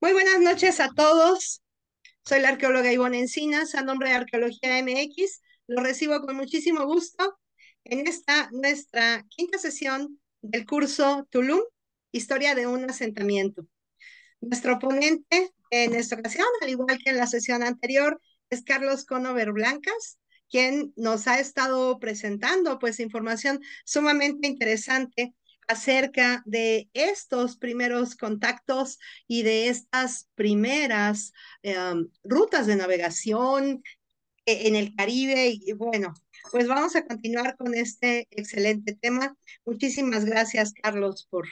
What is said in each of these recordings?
Muy buenas noches a todos. Soy la arqueóloga Ivonne Encinas, a nombre de Arqueología MX. lo recibo con muchísimo gusto en esta nuestra quinta sesión del curso Tulum, Historia de un asentamiento. Nuestro ponente en esta ocasión, al igual que en la sesión anterior, es Carlos Conover Blancas, quien nos ha estado presentando pues información sumamente interesante acerca de estos primeros contactos y de estas primeras em, rutas de navegación e, en el Caribe. Y bueno, pues vamos a continuar con este excelente tema. Muchísimas gracias, Carlos, por,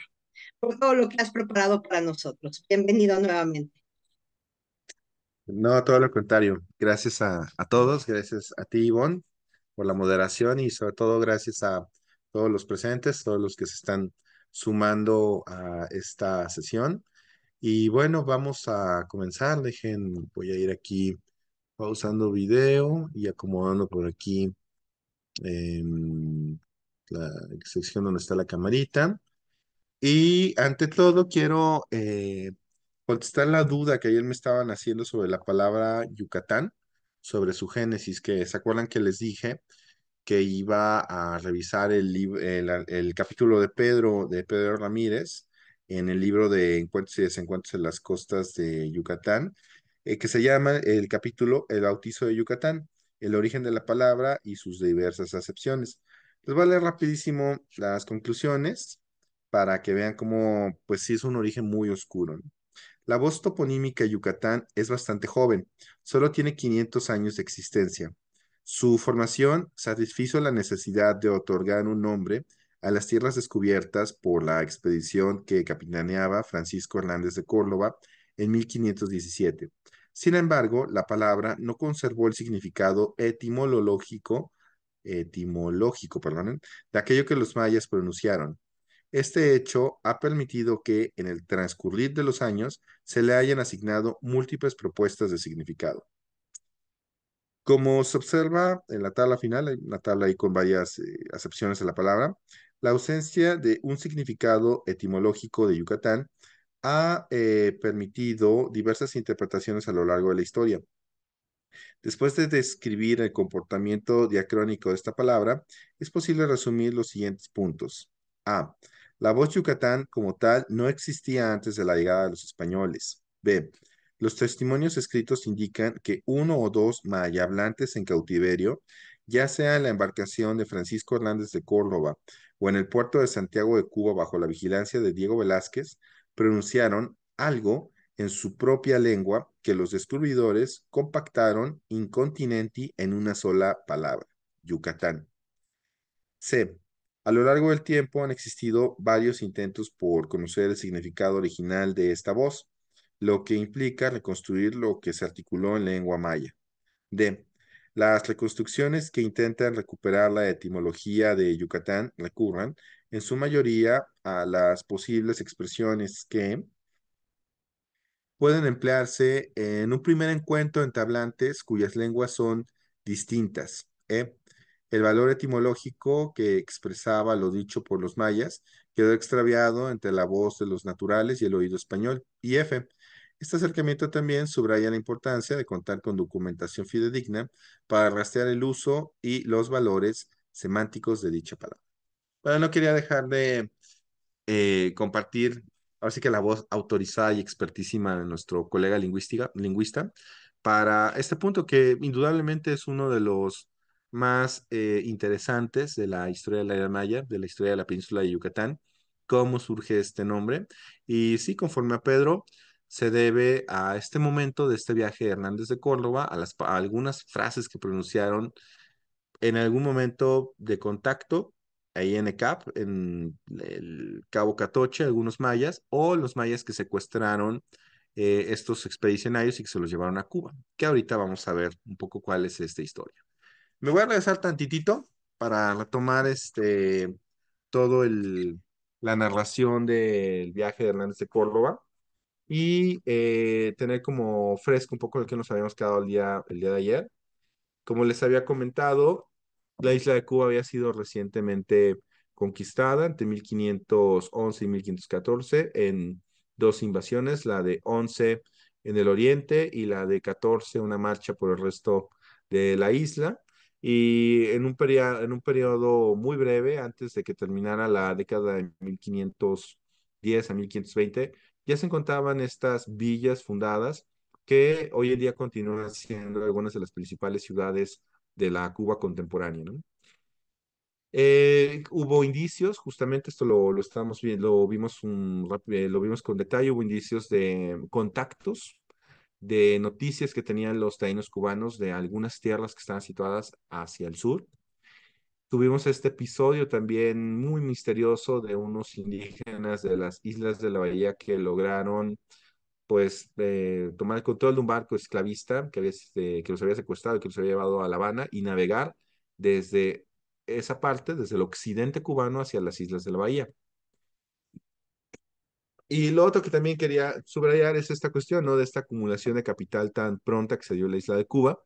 todo lo que has preparado para nosotros. Bienvenido nuevamente. No, todo lo contrario. Gracias a, a todos, gracias a ti, Ivonne, por la moderación y sobre todo gracias a todos los presentes, todos los que se están sumando a esta sesión. Y bueno, vamos a comenzar. Dejen, voy a ir aquí pausando video y acomodando por aquí em, la sección donde está la camarita. Y ante todo quiero eh, contestar la duda que ayer me estaban haciendo sobre la palabra Yucatán, sobre su génesis, que se acuerdan que les dije que iba a revisar el, capítulo de Pedro, de Pedro Ramírez, en el libro de Encuentros y Desencuentros en las Costas de Yucatán, eh, que se llama el capítulo El Bautizo de Yucatán, el origen de la palabra y sus diversas acepciones. Les voy a leer rapidísimo las conclusiones para que vean cómo, pues sí es un origen muy oscuro. La voz toponímica de Yucatán es bastante joven, solo tiene 500 años de existencia. Su formación satisfizo la necesidad de otorgar un nombre a las tierras descubiertas por la expedición que capitaneaba Francisco Hernández de Córdoba en 1517. Sin embargo, la palabra no conservó el significado etimológico, etimológico de aquello que los mayas pronunciaron. Este hecho ha permitido que, en el transcurrir de los años, se le hayan asignado múltiples propuestas de significado. Como se observa en la tabla final, hay una tabla ahí con varias eh, acepciones a la palabra, la ausencia de un significado etimológico de Yucatán ha eh, permitido diversas interpretaciones a lo largo de la historia. Después de describir el comportamiento diacrónico de esta palabra, es posible resumir los siguientes puntos. A. La voz yucatán como tal no existía antes de la llegada de los españoles. B. Los testimonios escritos indican que uno o dos mayablantes en cautiverio, ya sea en la embarcación de Francisco Hernández de Córdoba o en el puerto de Santiago de Cuba bajo la vigilancia de Diego Velázquez, pronunciaron algo en su propia lengua que los descubridores compactaron incontinenti en una sola palabra, Yucatán. C. A lo largo del tiempo han existido varios intentos por conocer el significado original de esta voz lo que implica reconstruir lo que se articuló en lengua maya. D. Las reconstrucciones que intentan recuperar la etimología de Yucatán recurran en su mayoría a las posibles expresiones que pueden emplearse en un primer encuentro en tablantes cuyas lenguas son distintas. E. El valor etimológico que expresaba lo dicho por los mayas quedó extraviado entre la voz de los naturales y el oído español. Y F. Este acercamiento también subraya la importancia de contar con documentación fidedigna para rastrear el uso y los valores semánticos de dicha palabra. Bueno, no quería dejar de eh, compartir, ahora sí que la voz autorizada y expertísima de nuestro colega lingüística, lingüista, para este punto que indudablemente es uno de los más eh, interesantes de la historia de la Era Maya, de la historia de la península de Yucatán, cómo surge este nombre. Y sí, conforme a Pedro, se debe a este momento de este viaje de Hernández de Córdoba, a, las, algunas frases que pronunciaron en algún momento de contacto ahí en ECAP, en el Cabo Catoche, algunos mayas, o los mayas que secuestraron eh, estos expedicionarios y que se los llevaron a Cuba, que ahorita vamos a ver un poco cuál es esta historia. Me voy a regresar tantitito para retomar este, todo el, la narración del viaje de Hernández de Córdoba y eh, tener como fresco un poco lo que nos habíamos quedado el día, el día de ayer. Como les había comentado, la isla de Cuba había sido recientemente conquistada entre 1511 y 1514 en dos invasiones, la de 11 en el oriente y la de 14, una marcha por el resto de la isla. Y en un, en un periodo muy breve, antes de que terminara la década de 1510 a 1520, ya se encontraban estas villas fundadas que hoy en día continúan siendo algunas de las principales ciudades de la Cuba contemporánea. Eh, hubo indicios, justamente esto lo, viendo, lo vimos, eh, lo vimos con detalle, hubo indicios de contactos, de noticias que tenían los taínos cubanos de algunas tierras que estaban situadas hacia el sur, Tuvimos este episodio también muy misterioso de unos indígenas de las islas de la bahía que lograron pues eh, tomar el control de un barco esclavista que, había, este, que los había secuestrado, que los había llevado a La Habana y navegar desde esa parte, desde el occidente cubano hacia las islas de la bahía. Y lo otro que también quería subrayar es esta cuestión, ¿no? De esta acumulación de capital tan pronta que se dio en la isla de Cuba,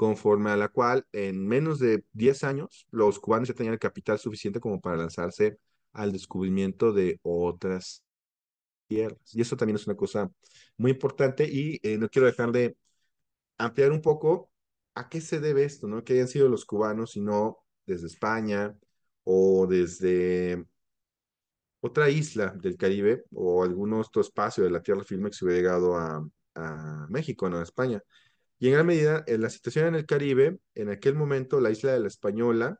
conforme a la cual en menos de 10 años los cubanos ya tenían el capital suficiente como para lanzarse al descubrimiento de otras tierras. Y eso también es una cosa muy importante y eh, no quiero dejar de ampliar un poco a qué se debe esto, ¿no? Que hayan sido los cubanos sino no desde España o desde otra isla del Caribe o algún otro espacio de la tierra firme que se hubiera llegado a, a México, no a España. Y en gran medida, en la situación en el Caribe, en aquel momento la isla de la Española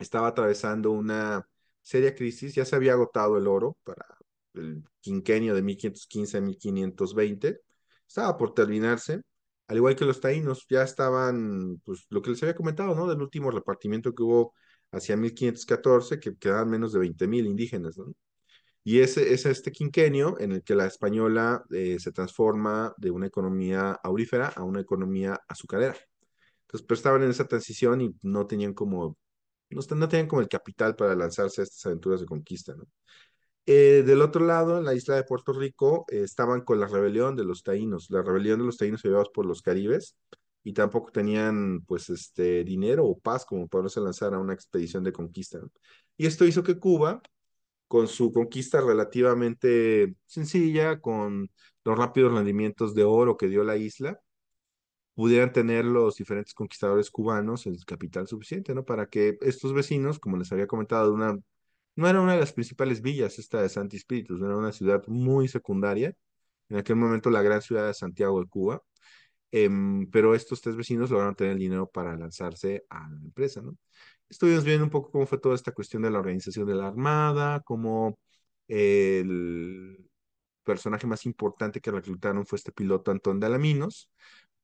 estaba atravesando una seria crisis, ya se había agotado el oro para el quinquenio de 1515 a 1520, estaba por terminarse, al igual que los taínos, ya estaban, pues lo que les había comentado, ¿no? Del último repartimiento que hubo hacia 1514, que quedaban menos de 20 mil indígenas, ¿no? Y ese es este quinquenio en el que la española eh, se transforma de una economía aurífera a una economía azucarera. Entonces, pero estaban en esa transición y no tenían como, no, tenían como el capital para lanzarse a estas aventuras de conquista, eh, del otro lado, en la isla de Puerto Rico, eh, estaban con la rebelión de los taínos, la rebelión de los taínos llevados por los caribes, y tampoco tenían, pues, este, dinero o paz como para lanzar a una expedición de conquista, Y esto hizo que Cuba con su conquista relativamente sencilla, con los rápidos rendimientos de oro que dio la isla, pudieran tener los diferentes conquistadores cubanos el capital suficiente, ¿no? Para que estos vecinos, como les había comentado, no era una de las principales villas esta de Santi Espíritus, era una ciudad muy secundaria, en aquel momento la gran ciudad de Santiago de Cuba, em, pero estos tres vecinos lograron tener el dinero para lanzarse a la empresa, ¿no? estuvimos viendo un poco cómo fue toda esta cuestión de la organización de la Armada, cómo el personaje más importante que reclutaron fue este piloto Antón de Alaminos,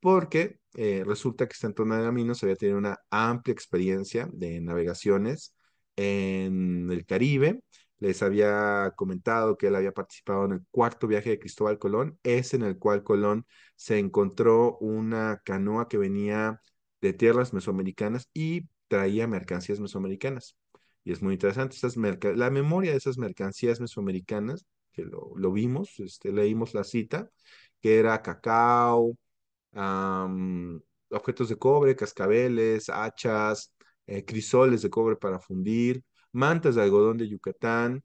porque eh, resulta que este Antón de Alaminos había tenido una amplia experiencia de navegaciones en el Caribe. Les había comentado que él había participado en el cuarto viaje de Cristóbal Colón, es en el cual Colón se encontró una canoa que venía de tierras mesoamericanas y traía mercancías mesoamericanas. Y es muy interesante, la memoria de esas mercancías mesoamericanas, que lo, vimos, este, leímos la cita, que era cacao, objetos de cobre, cascabeles, hachas, eh, crisoles de cobre para fundir, mantas de algodón de Yucatán,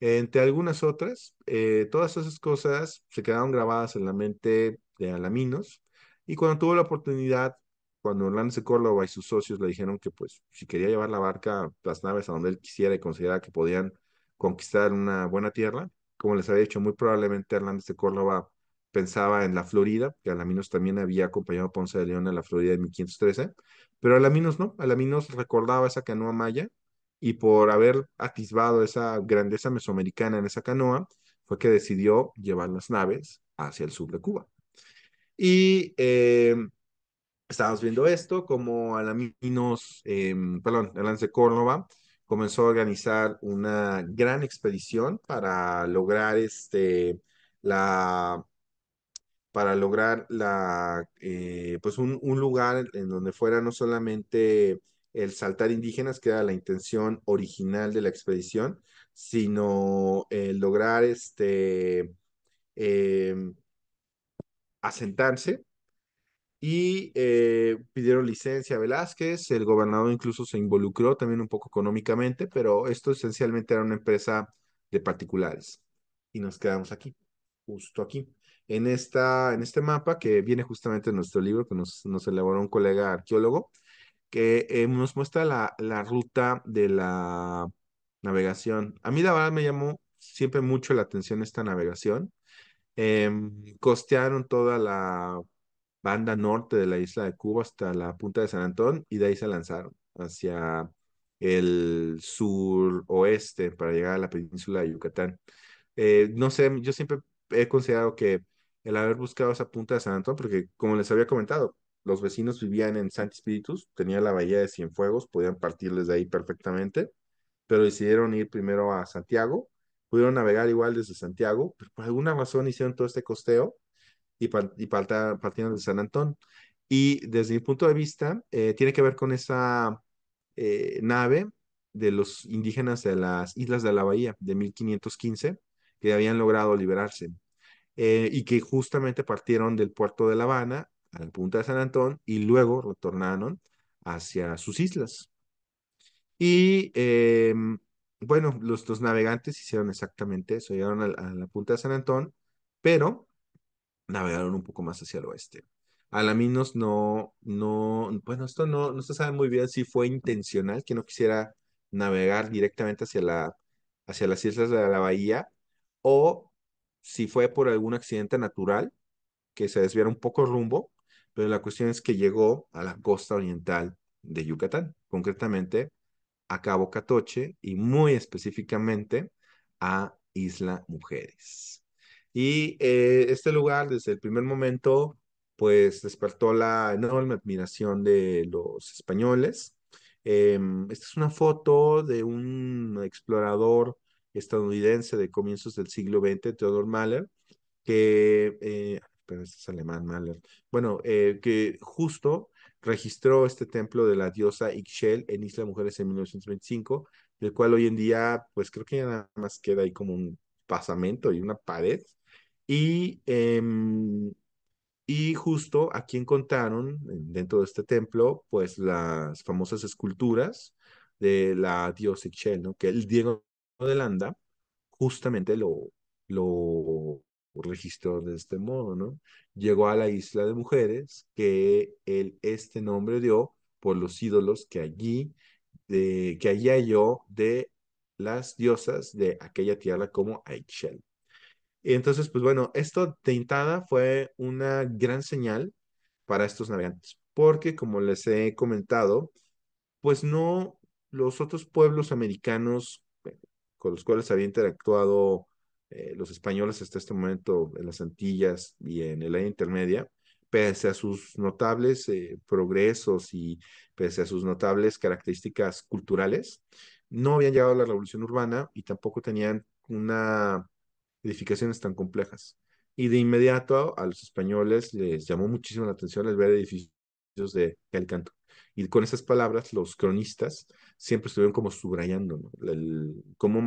entre algunas otras, eh, todas esas cosas se quedaron grabadas en la mente de Alaminos y cuando tuvo la oportunidad cuando Hernández de Córdoba y sus socios le dijeron que pues si quería llevar la barca, las naves a donde él quisiera y consideraba que podían conquistar una buena tierra, como les había dicho, muy probablemente Hernández de Córdoba pensaba en la Florida, que Alaminos también había acompañado a Ponce de León en la Florida en 1513, pero Alaminos no, Alaminos recordaba esa canoa maya y por haber atisbado esa grandeza mesoamericana en esa canoa, fue que decidió llevar las naves hacia el sur de Cuba. Y eh, estábamos viendo esto, como Alaminos, em, perdón, Alance Córdoba comenzó a organizar una gran expedición para lograr este, la, para lograr la, eh, pues un, lugar en donde fuera no solamente el saltar indígenas, que era la intención original de la expedición, sino el lograr este, em, asentarse y eh, pidieron licencia a Velázquez, el gobernador incluso se involucró también un poco económicamente, pero esto esencialmente era una empresa de particulares y nos quedamos aquí, justo aquí, en, esta, en este mapa que viene justamente de nuestro libro que nos, nos elaboró un colega arqueólogo, que eh, nos muestra la, la ruta de la navegación. A mí la verdad me llamó siempre mucho la atención esta navegación. Em, costearon toda la banda norte de la isla de Cuba hasta la punta de San Antón y de ahí se lanzaron hacia el sur oeste para llegar a la península de Yucatán. Eh, no sé, yo siempre he considerado que el haber buscado esa punta de San Antón, porque como les había comentado, los vecinos vivían en Santi Espíritus tenía la bahía de Cienfuegos, podían partirles de ahí perfectamente, pero decidieron ir primero a Santiago, pudieron navegar igual desde Santiago, pero por alguna razón hicieron todo este costeo y, partiendo de San Antón. Y desde mi punto de vista, eh, tiene que ver con esa eh, nave de los indígenas de las islas de la bahía de 1515, que habían logrado liberarse eh, y que justamente partieron del puerto de La Habana a la punta de San Antón y luego retornaron hacia sus islas. Y em, bueno, los dos navegantes hicieron exactamente eso, llegaron a, a, la punta de San Antón, pero navegaron un poco más hacia el oeste. Alaminos no, no, bueno, pues, esto no, no se sabe muy bien si fue intencional, que no quisiera navegar directamente hacia, la, hacia las islas de la bahía, o si fue por algún accidente natural, que se desviara un poco rumbo, pero la cuestión es que llegó a la costa oriental de Yucatán, concretamente a Cabo Catoche y muy específicamente a Isla Mujeres. Y eh, este lugar, desde el primer momento, pues despertó la enorme admiración de los españoles. Em, esta es una foto de un explorador estadounidense de comienzos del siglo XX, Theodor Mahler, que, eh, pero este es alemán, Mahler, bueno, eh, que justo registró este templo de la diosa Ixchel en Isla Mujeres en 1925, del cual hoy en día, pues creo que ya nada más queda ahí como un pasamento y una pared, y, em, y justo aquí encontraron, dentro de este templo, pues las famosas esculturas de la diosa Ixchel, ¿no? que el Diego de Landa justamente lo, lo registró de este modo, ¿no? Llegó a la isla de mujeres que él este nombre dio por los ídolos que allí, de, que allí halló de las diosas de aquella tierra como Aichel. Y entonces, pues bueno, esto de Intada fue una gran señal para estos navegantes, porque como les he comentado, pues no los otros pueblos americanos eh, con los cuales habían interactuado eh, los españoles hasta este momento en las Antillas y en el área intermedia, pese a sus notables eh, progresos y pese a sus notables características culturales, no habían llegado a la revolución urbana y tampoco tenían una edificaciones tan complejas. Y de inmediato a los españoles les llamó muchísimo la atención el ver edificios de Calicanto. Y con esas palabras, los cronistas siempre estuvieron como subrayando el, cómo,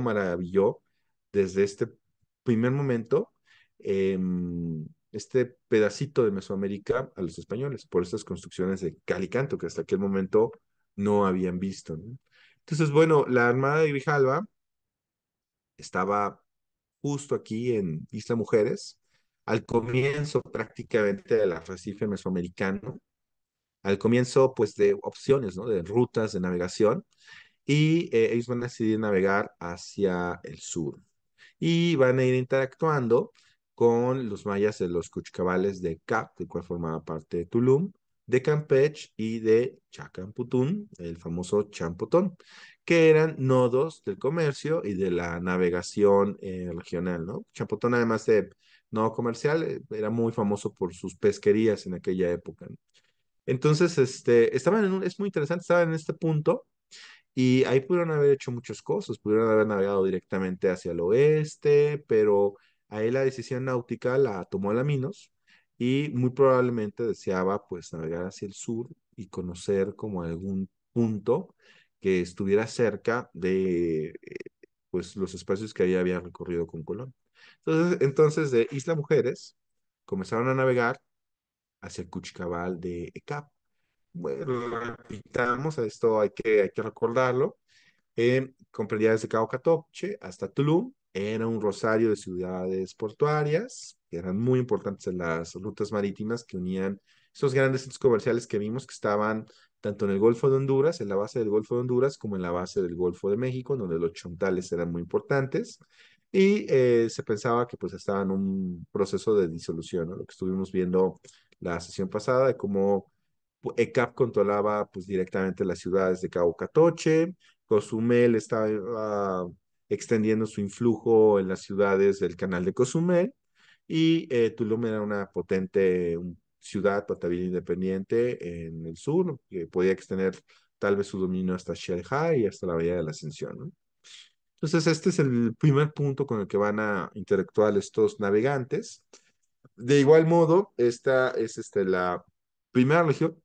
maravilló desde este primer momento em, este pedacito de Mesoamérica a los españoles por estas construcciones de Calicanto que hasta aquel momento no habían visto. Entonces, bueno, la Armada de Grijalva estaba justo aquí en Isla Mujeres, al comienzo prácticamente del arrecife mesoamericano, al comienzo pues de opciones, ¿no? De rutas de navegación y eh, ellos van a decidir navegar hacia el sur y van a ir interactuando con los mayas de los Cuchicabales de Cap, del cual formaba parte de Tulum, de Campeche y de Chacamputún, el famoso Champotón, que eran nodos del comercio y de la navegación eh, regional, ¿no? Chapotón, además de nodo comercial, eh, era muy famoso por sus pesquerías en aquella época. Entonces, este, estaban en un, es muy interesante, estaban en este punto y ahí pudieron haber hecho muchas cosas, pudieron haber navegado directamente hacia el oeste, pero ahí la decisión náutica la tomó la y muy probablemente deseaba pues navegar hacia el sur y conocer como algún punto estuviera cerca de eh, pues, los espacios que había recorrido con Colón. Entonces, entonces de Isla Mujeres comenzaron a navegar hacia el Cuchicabal de ECAP. Bueno, repitamos, esto hay que, hay que recordarlo. Eh, comprendía desde Cabo Catoche hasta Tulum, era un rosario de ciudades portuarias, que eran muy importantes en las rutas marítimas que unían esos grandes centros comerciales que vimos que estaban tanto en el Golfo de Honduras, en la base del Golfo de Honduras, como en la base del Golfo de México, donde los chontales eran muy importantes. Y eh, se pensaba que pues estaba en un proceso de disolución, lo que estuvimos viendo la sesión pasada, de cómo pues, ECAP controlaba pues directamente las ciudades de Cabo Catoche, Cozumel estaba extendiendo su influjo en las ciudades del canal de Cozumel, y eh, Tulum era una potente, un ciudad, Patavina independiente en el sur, que podía extender tal vez su dominio hasta Shanghai y hasta la Bahía de la Ascensión. Entonces, este es el primer punto con el que van a interactuar estos navegantes. De igual modo, esta es este, la primera región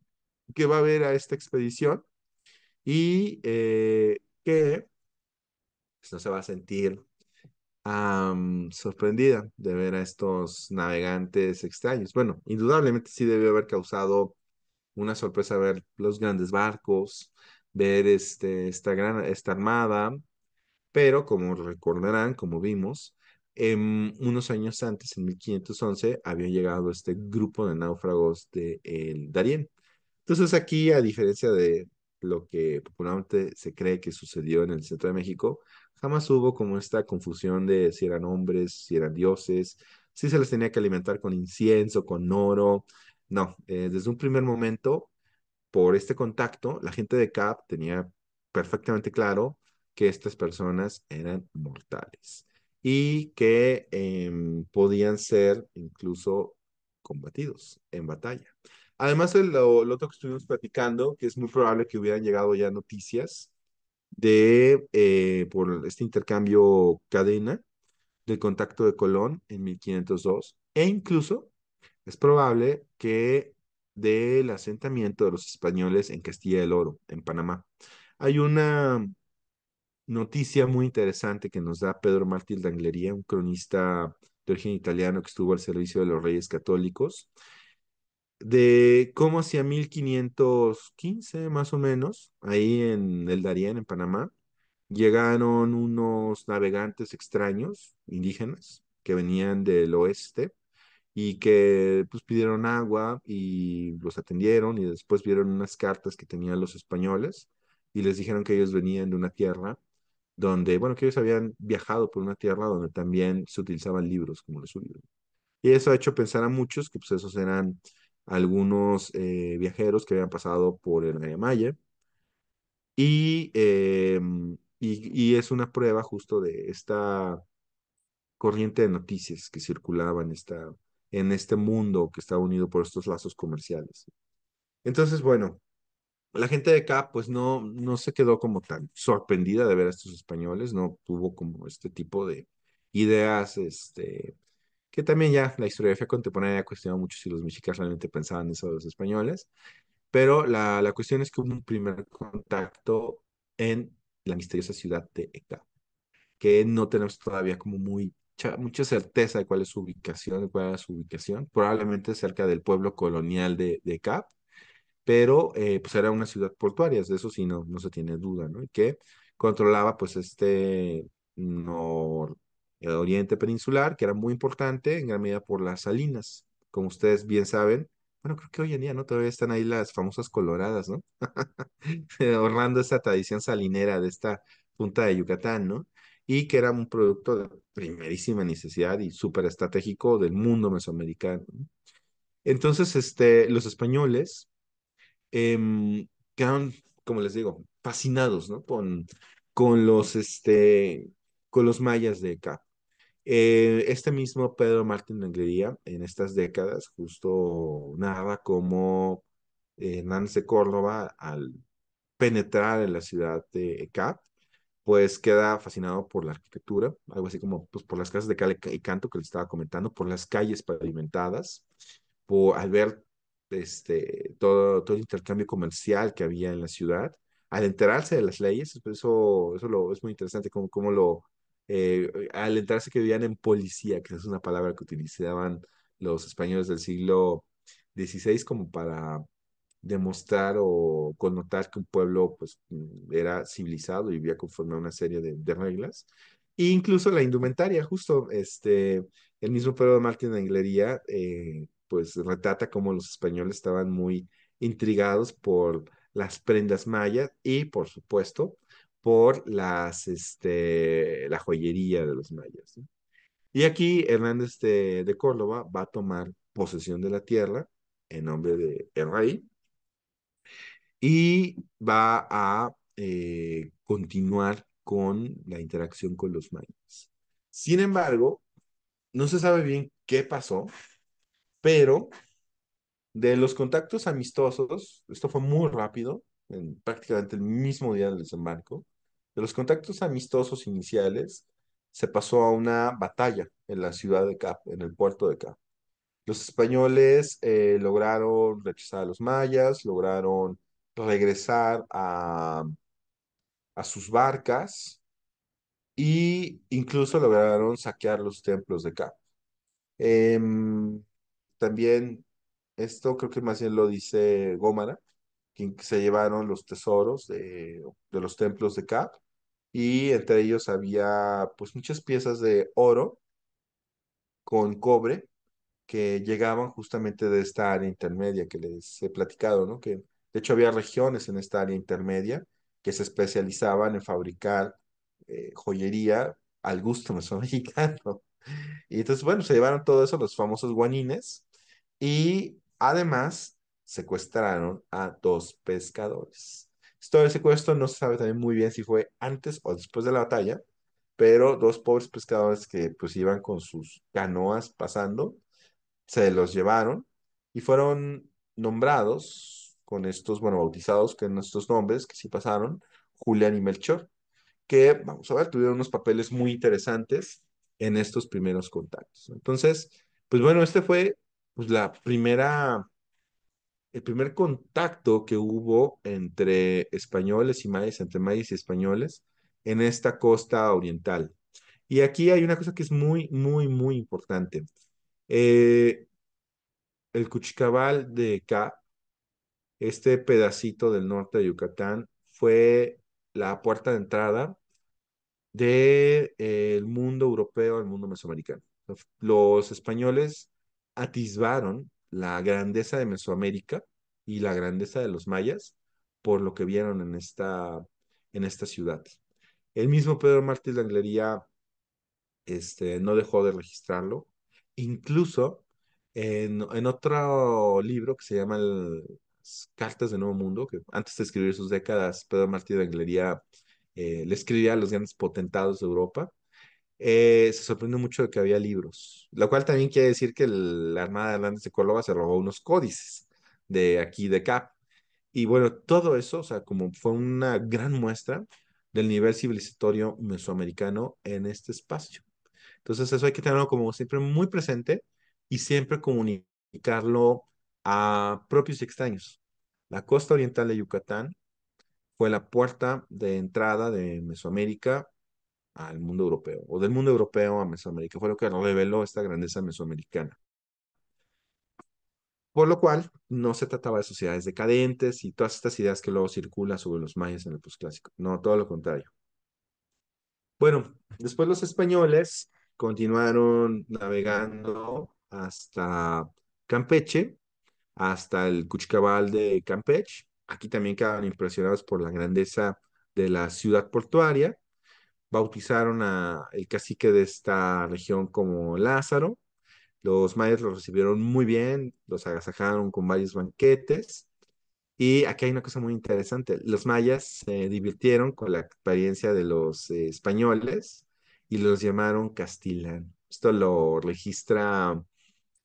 que va a ver a esta expedición y eh, que pues, no se va a sentir sorprendida de ver a estos navegantes extraños. Bueno, indudablemente sí debió haber causado una sorpresa ver los grandes barcos, ver este, esta, gran, esta armada, pero como recordarán, como vimos, en em, unos años antes, en 1511, había llegado este grupo de náufragos de el eh, Darién. Entonces aquí, a diferencia de lo que popularmente se cree que sucedió en el centro de México, jamás hubo como esta confusión de si eran hombres, si eran dioses, si se les tenía que alimentar con incienso, con oro. No, eh, desde un primer momento, por este contacto, la gente de CAP tenía perfectamente claro que estas personas eran mortales y que em, podían ser incluso combatidos en batalla. Además, el, lo, otro que estuvimos platicando, que es muy probable que hubieran llegado ya noticias de, eh, por este intercambio cadena del contacto de Colón en 1502, e incluso es probable que del asentamiento de los españoles en Castilla del Oro, en Panamá. Hay una noticia muy interesante que nos da Pedro Mártir d'Anglería, un cronista de origen italiano que estuvo al servicio de los reyes católicos, de cómo hacia 1515 más o menos, ahí en el Darién, en Panamá, llegaron unos navegantes extraños, indígenas, que venían del oeste y que pues pidieron agua y los atendieron y después vieron unas cartas que tenían los españoles y les dijeron que ellos venían de una tierra donde, bueno, que ellos habían viajado por una tierra donde también se utilizaban libros como los suyos. Y eso ha hecho pensar a muchos que pues esos eran algunos eh, viajeros que habían pasado por el área maya. Em, y, y, es una prueba justo de esta corriente de noticias que circulaban en, en este mundo que estaba unido por estos lazos comerciales. Entonces, bueno, la gente de acá pues no, no se quedó como tan sorprendida de ver a estos españoles, no tuvo como este tipo de ideas este, que también ya la historiografía contemporánea ha cuestionado mucho si los mexicanos realmente pensaban eso de los españoles, pero la, cuestión es que hubo un primer contacto en la misteriosa ciudad de Ecap, que no tenemos todavía como muy mucha certeza de cuál es su ubicación, de cuál era su ubicación, probablemente cerca del pueblo colonial de, de pero eh, pues era una ciudad portuaria, de eso sí no, no se tiene duda, ¿no? Y que controlaba pues este nor, el eh, oriente peninsular, que era muy importante en gran medida por las salinas. Como ustedes bien saben, bueno, creo que hoy en día, ¿no? Todavía están ahí las famosas coloradas, ¿no? Eh, ahorrando esa tradición salinera de esta punta de Yucatán, ¿no? Y que era un producto de primerísima necesidad y súper estratégico del mundo mesoamericano. Entonces, este, los españoles em, quedaron, como les digo, fascinados, ¿no? Con, con los, este, con los mayas de acá. Eh, este mismo Pedro Martín Anglería, en estas décadas, justo nada como eh, Hernández de Córdoba, al penetrar en la ciudad de Ecap, pues queda fascinado por la arquitectura, algo así como pues, por las casas de cal y canto que le estaba comentando, por las calles pavimentadas, por, al ver este, todo, todo el intercambio comercial que había en la ciudad, al enterarse de las leyes, pues eso, eso lo, es muy interesante cómo, cómo lo, eh, eh, al entrarse que vivían en policía, que es una palabra que utilizaban los españoles del siglo XVI como para demostrar o connotar que un pueblo pues, mm, era civilizado y vivía conforme a una serie de, reglas. E incluso la indumentaria, justo este, el mismo Pedro de Martín de Anglería, eh, pues retrata como los españoles estaban muy intrigados por las prendas mayas y, por supuesto, por las, este, la joyería de los mayas. Y aquí Hernández de, de, Córdoba va a tomar posesión de la tierra en nombre de el rey y va a eh, continuar con la interacción con los mayas. Sin embargo, no se sabe bien qué pasó, pero de los contactos amistosos, esto fue muy rápido, en prácticamente el mismo día del desembarco, de los contactos amistosos iniciales, se pasó a una batalla en la ciudad de Cap, en el puerto de Cap. Los españoles eh, lograron rechazar a los mayas, lograron regresar a, sus barcas e incluso lograron saquear los templos de Cap. Em, también esto creo que más bien lo dice Gómara, quien se llevaron los tesoros de, de los templos de Cap y entre ellos había pues muchas piezas de oro con cobre que llegaban justamente de esta área intermedia que les he platicado, ¿no? Que de hecho había regiones en esta área intermedia que se especializaban en fabricar eh, joyería al gusto mesoamericano. Y entonces, bueno, se llevaron todo eso, los famosos guanines, y además secuestraron a dos pescadores. Esto del secuestro no se sabe también muy bien si fue antes o después de la batalla, pero dos pobres pescadores que pues iban con sus canoas pasando, se los llevaron y fueron nombrados con estos, bueno, bautizados con estos nombres que sí pasaron, Julián y Melchor, que vamos a ver, tuvieron unos papeles muy interesantes en estos primeros contactos. Entonces, pues bueno, este fue pues, la primera el primer contacto que hubo entre españoles y mayas, entre mayas y españoles, en esta costa oriental. Y aquí hay una cosa que es muy, muy, muy importante. Eh, el Cuchicabal de acá, este pedacito del norte de Yucatán, fue la puerta de entrada del eh, mundo europeo al mundo mesoamericano. Los españoles atisbaron la grandeza de Mesoamérica y la grandeza de los mayas por lo que vieron en esta, en esta ciudad. El mismo Pedro Martí de Anglería este, no dejó de registrarlo. Incluso en, otro libro que se llama Cartas del Nuevo Mundo, que antes de escribir sus décadas, Pedro Martí de Anglería eh, le escribía a los grandes potentados de Europa eh, se sorprendió mucho de que había libros, lo cual también quiere decir que la Armada de Hernández de Córdoba se robó unos códices de aquí de CAP. Y bueno, todo eso, o sea, como fue una gran muestra del nivel civilizatorio mesoamericano en este espacio. Entonces, eso hay que tenerlo como siempre muy presente y siempre comunicarlo a propios y extraños. La costa oriental de Yucatán fue la puerta de entrada de Mesoamérica al mundo europeo, o del mundo europeo a Mesoamérica. Fue lo que reveló esta grandeza mesoamericana. Por lo cual, no se trataba de sociedades decadentes y todas estas ideas que luego circulan sobre los mayas en el posclásico. No, todo lo contrario. Bueno, después los españoles continuaron navegando hasta Campeche, hasta el Cuchcabal de Campeche. Aquí también quedaron impresionados por la grandeza de la ciudad portuaria bautizaron a el cacique de esta región como Lázaro. Los mayas lo recibieron muy bien, los agasajaron con varios banquetes. Y aquí hay una cosa muy interesante. Los mayas se divirtieron con la apariencia de los eh, españoles y los llamaron castillan Esto lo registra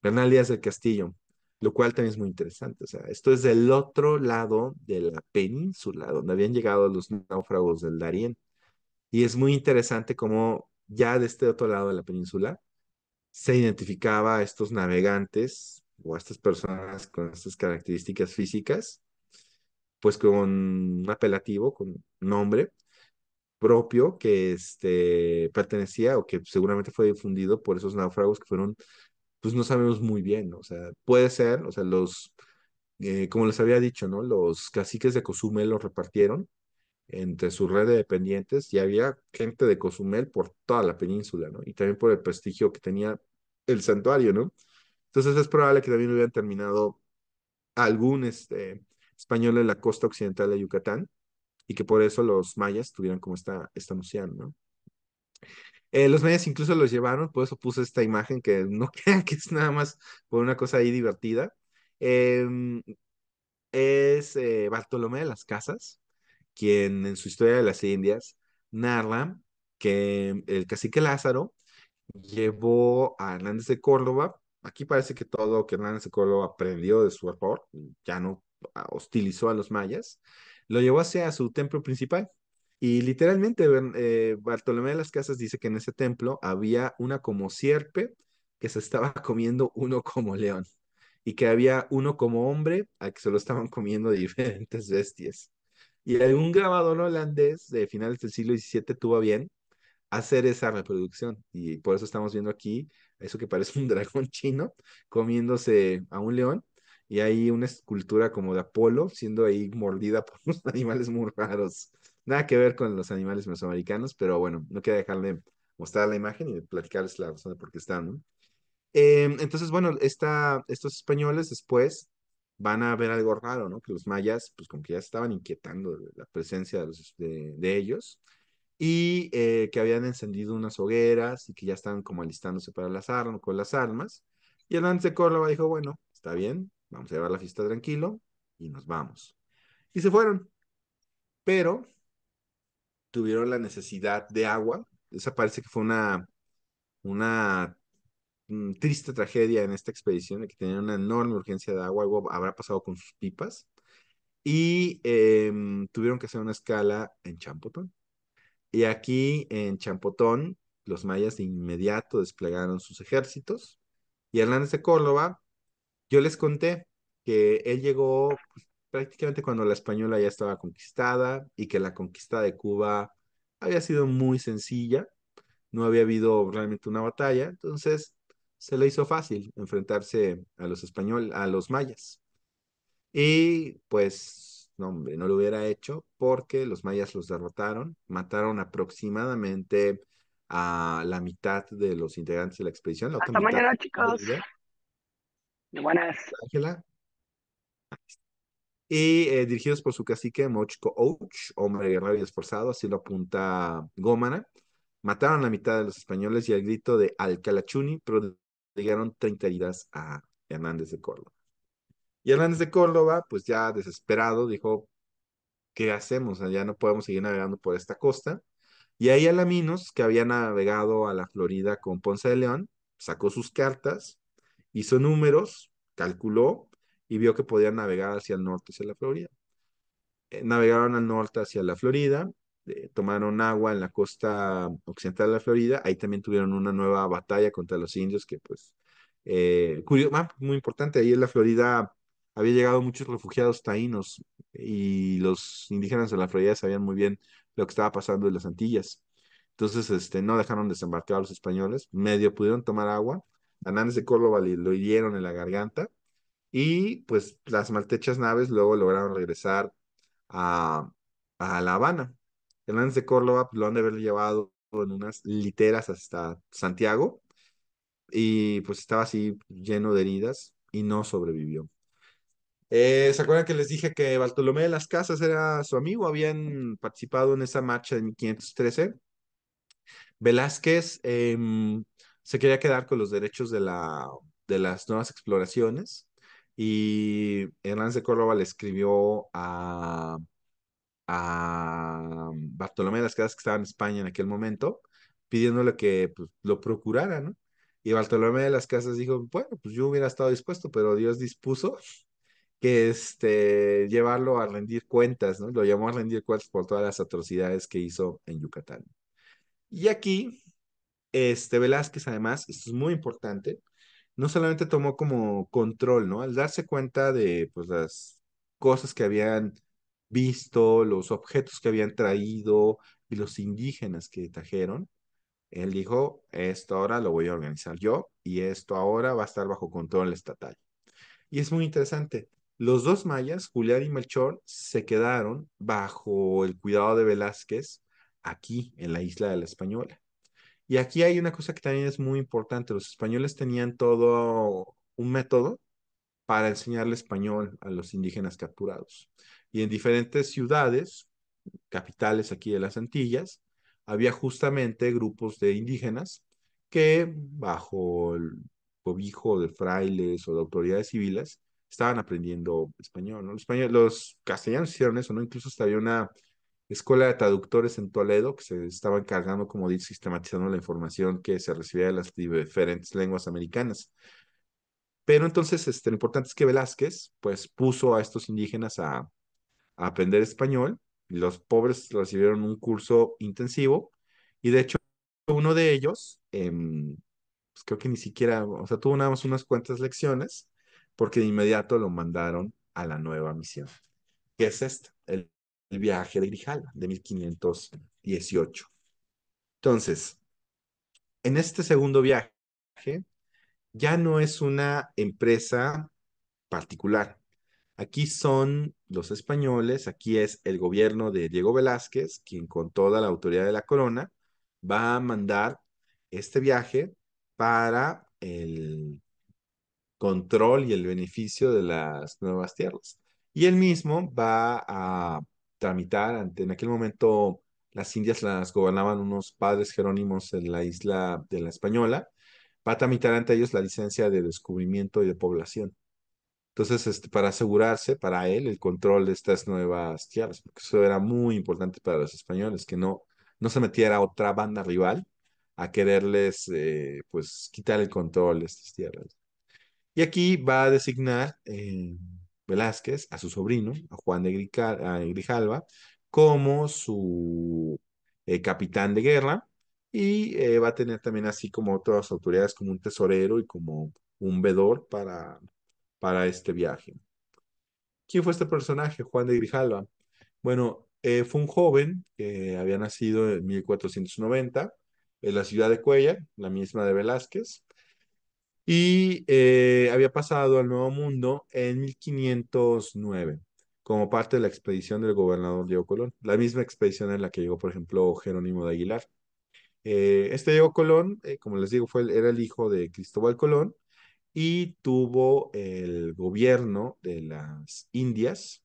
Bernal Díaz del Castillo, lo cual también es muy interesante. O sea, esto es del otro lado de la península, donde habían llegado los náufragos del Darién. Y es muy interesante cómo ya de este otro lado de la península se identificaba a estos navegantes o a estas personas con estas características físicas, pues con un apelativo, con nombre propio que este, pertenecía o que seguramente fue difundido por esos náufragos que fueron, pues no sabemos muy bien, o sea, puede ser, o sea, los, eh, como les había dicho, ¿no? Los caciques de Cozumel los repartieron entre su red de dependientes y había gente de Cozumel por toda la península, ¿no? Y también por el prestigio que tenía el santuario, ¿no? Entonces es probable que también hubieran terminado algún este, español en la costa occidental de Yucatán y que por eso los mayas tuvieran como esta, esta noción, ¿no? Eh, los mayas incluso los llevaron, por eso puse esta imagen que no crean que es nada más por una cosa ahí divertida. Em, es eh, Bartolomé de las Casas, quien en su historia de las Indias narra que el cacique Lázaro llevó a Hernández de Córdoba, aquí parece que todo que Hernández de Córdoba aprendió de su error, ya no hostilizó a los mayas, lo llevó hacia su templo principal. Y literalmente eh, Bartolomé de las Casas dice que en ese templo había una como sierpe que se estaba comiendo uno como león y que había uno como hombre a que se lo estaban comiendo diferentes bestias. Y algún grabador holandés de finales del siglo XVII tuvo bien hacer esa reproducción. Y por eso estamos viendo aquí eso que parece un dragón chino comiéndose a un león. Y hay una escultura como de Apolo siendo ahí mordida por unos animales muy raros. Nada que ver con los animales mesoamericanos, pero bueno, no quería dejar de mostrar la imagen y platicarles la razón de por qué están. Em, entonces, bueno, estos españoles después van a ver algo raro, ¿no? Que los mayas, pues como que ya estaban inquietando la presencia de, ellos y eh, que habían encendido unas hogueras y que ya estaban como alistándose para las armas, con las armas. Y Hernández de Córdoba dijo, bueno, está bien, vamos a llevar la fiesta tranquilo y nos vamos. Y se fueron, pero tuvieron la necesidad de agua. Esa parece que fue una, una Mm, triste tragedia en esta expedición, que tenían una enorme urgencia de agua, algo habrá pasado con sus pipas, y em, tuvieron que hacer una escala en Champotón. Y aquí en Champotón, los mayas de inmediato desplegaron sus ejércitos, y Hernández de Córdoba, yo les conté que él llegó pues, prácticamente cuando la española ya estaba conquistada y que la conquista de Cuba había sido muy sencilla, no había habido realmente una batalla, entonces se le hizo fácil enfrentarse a los españoles, a los mayas. Y pues, no, hombre, no lo hubiera hecho porque los mayas los derrotaron, mataron aproximadamente a la mitad de los integrantes de la expedición. buenas. Ángela. Y eh, dirigidos por su cacique Mochco Ouch, hombre guerrero y esforzado, así lo apunta Gómana Mataron a la mitad de los españoles y el grito de Alcalachuni llegaron 30 heridas a Hernández de Córdoba. Y Hernández de Córdoba, pues ya desesperado, dijo, ¿qué hacemos? Ya no podemos seguir navegando por esta costa. Y ahí Alaminos, que había navegado a la Florida con Ponce de León, sacó sus cartas, hizo números, calculó y vio que podían navegar hacia el norte, hacia la Florida. Eh, navegaron al norte hacia la Florida eh, tomaron agua en la costa occidental de la Florida, ahí también tuvieron una nueva batalla contra los indios que pues, eh, ah, muy importante, ahí en la Florida había llegado muchos refugiados taínos y los indígenas de la Florida sabían muy bien lo que estaba pasando en las Antillas. Entonces, este, no dejaron desembarcar a los españoles, medio pudieron tomar agua. A Nanes de Córdoba lo hirieron en la garganta y pues las maltechas naves luego lograron regresar a, a La Habana. Hernández de Córdoba pues, lo han de haber llevado en unas literas hasta Santiago y pues estaba así lleno de heridas y no sobrevivió. Eh, ¿Se acuerdan que les dije que Bartolomé de las Casas era su amigo? Habían participado en esa marcha de 1513. Velázquez em, se quería quedar con los derechos de, la, de las nuevas exploraciones y Hernández de Córdoba le escribió a a Bartolomé de las Casas que estaba en España en aquel momento, pidiéndole que pues, lo procurara, ¿no? Y Bartolomé de las Casas dijo, bueno, pues yo hubiera estado dispuesto, pero Dios dispuso que este, llevarlo a rendir cuentas, ¿no? Lo llamó a rendir cuentas por todas las atrocidades que hizo en Yucatán. Y aquí, este Velázquez, además, esto es muy importante, no solamente tomó como control, ¿no? Al darse cuenta de pues, las cosas que habían visto, los objetos que habían traído y los indígenas que trajeron, él dijo, esto ahora lo voy a organizar yo y esto ahora va a estar bajo control estatal. Y es muy interesante. Los dos mayas, Julián y Melchor, se quedaron bajo el cuidado de Velázquez aquí, en la isla de la Española. Y aquí hay una cosa que también es muy importante. Los españoles tenían todo un método para enseñarle español a los indígenas capturados. Y en diferentes ciudades, capitales aquí de las Antillas, había justamente grupos de indígenas que bajo el cobijo de frailes o de autoridades civiles estaban aprendiendo español. Los, los castellanos hicieron eso, ¿no? Incluso hasta había una escuela de traductores en Toledo que se estaba encargando, como decir sistematizando la información que se recibía de las diferentes lenguas americanas. Pero entonces, este, lo importante es que Velázquez, pues, puso a estos indígenas a, aprender español. los pobres recibieron un curso intensivo y de hecho uno de ellos, em, pues, creo que ni siquiera, o sea, tuvo nada más unas cuantas lecciones porque de inmediato lo mandaron a la nueva misión, que es este, el, viaje de Grijalva de 1518. Entonces, en este segundo viaje, ya no es una empresa particular. Aquí son los españoles, aquí es el gobierno de Diego Velázquez, quien con toda la autoridad de la corona va a mandar este viaje para el control y el beneficio de las nuevas tierras. Y él mismo va a tramitar, ante, en aquel momento las Indias las gobernaban unos padres jerónimos en la isla de la Española, va a tramitar ante ellos la licencia de descubrimiento y de población. Entonces, este, para asegurarse, para él, el control de estas nuevas tierras, porque eso era muy importante para los españoles, que no, no se metiera otra banda rival a quererles, eh, pues, quitar el control de estas tierras. Y aquí va a designar eh, Velázquez a su sobrino, a Juan de Grijalva, como su eh, capitán de guerra y eh, va a tener también así como otras autoridades como un tesorero y como un vedor para, para este viaje. ¿Quién fue este personaje? Juan de Grijalva. Bueno, eh, fue un joven que había nacido en 1490 en la ciudad de Cuella, la misma de Velázquez, y eh, había pasado al Nuevo Mundo en 1509 como parte de la expedición del gobernador Diego Colón, la misma expedición en la que llegó, por ejemplo, Jerónimo de Aguilar. Eh, este Diego Colón, eh, como les digo, fue era el hijo de Cristóbal Colón y tuvo el gobierno de las Indias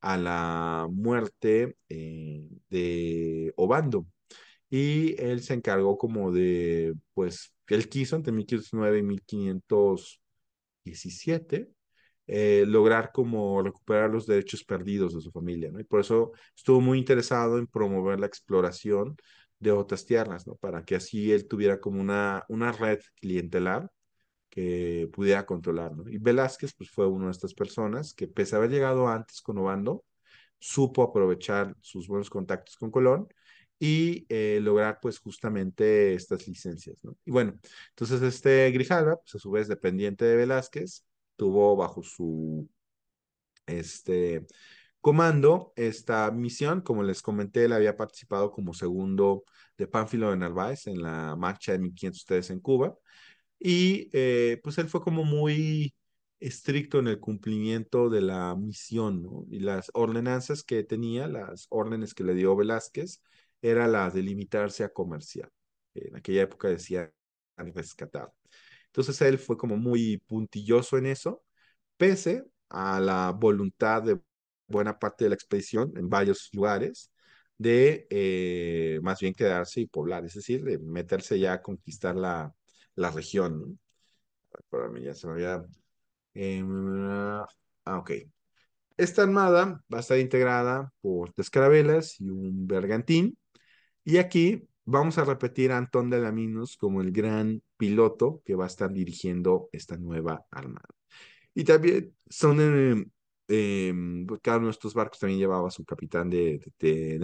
a la muerte eh, de Obando. Y él se encargó como de, pues, él quiso entre 1509 y 1517 lograr como recuperar los derechos perdidos de su familia, ¿no? Y por eso estuvo muy interesado en promover la exploración de otras tierras, ¿no? Para que así él tuviera como una, una red clientelar que pudiera controlar, ¿no? Y Velázquez, pues fue una de estas personas que, pese a haber llegado antes con Obando, supo aprovechar sus buenos contactos con Colón y eh, lograr pues justamente estas licencias, ¿no? Y bueno, entonces este Grijalva, pues a su vez dependiente de Velázquez, tuvo bajo su, este, Comando, esta misión, como les comenté, él había participado como segundo de Pánfilo de Narváez en la marcha de ustedes en Cuba. Y eh, pues él fue como muy estricto en el cumplimiento de la misión y las ordenanzas que tenía, las órdenes que le dio Velázquez, era la de limitarse a comerciar. En aquella época decía rescatar. Entonces él fue como muy puntilloso en eso, pese a la voluntad de buena parte de la expedición en varios lugares de eh, más bien quedarse y poblar, es decir, de meterse ya a conquistar la, la región. Para mí ya se me había... Em, ah, ok. Esta armada va a estar integrada por tres carabelas y un bergantín. Y aquí vamos a repetir a Antón de Laminos como el gran piloto que va a estar dirigiendo esta nueva armada. Y también son em, Em, pues, cada uno de estos barcos también llevaba su capitán de,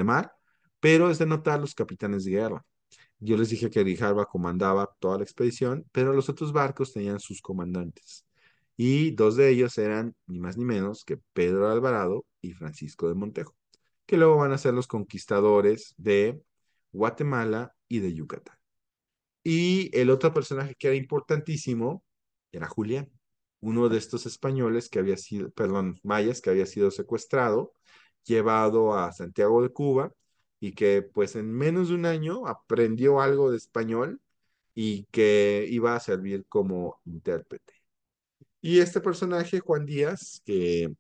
mar, pero es de notar los capitanes de guerra. Yo les dije que Grijalva comandaba toda la expedición, pero los otros barcos tenían sus comandantes. Y dos de ellos eran ni más ni menos que Pedro Alvarado y Francisco de Montejo, que luego van a ser los conquistadores de Guatemala y de Yucatán. Y el otro personaje que era importantísimo era Julián uno de estos españoles que había sido, perdón, mayas que había sido secuestrado, llevado a Santiago de Cuba y que pues en menos de un año aprendió algo de español y que iba a servir como intérprete. Y este personaje, Juan Díaz, que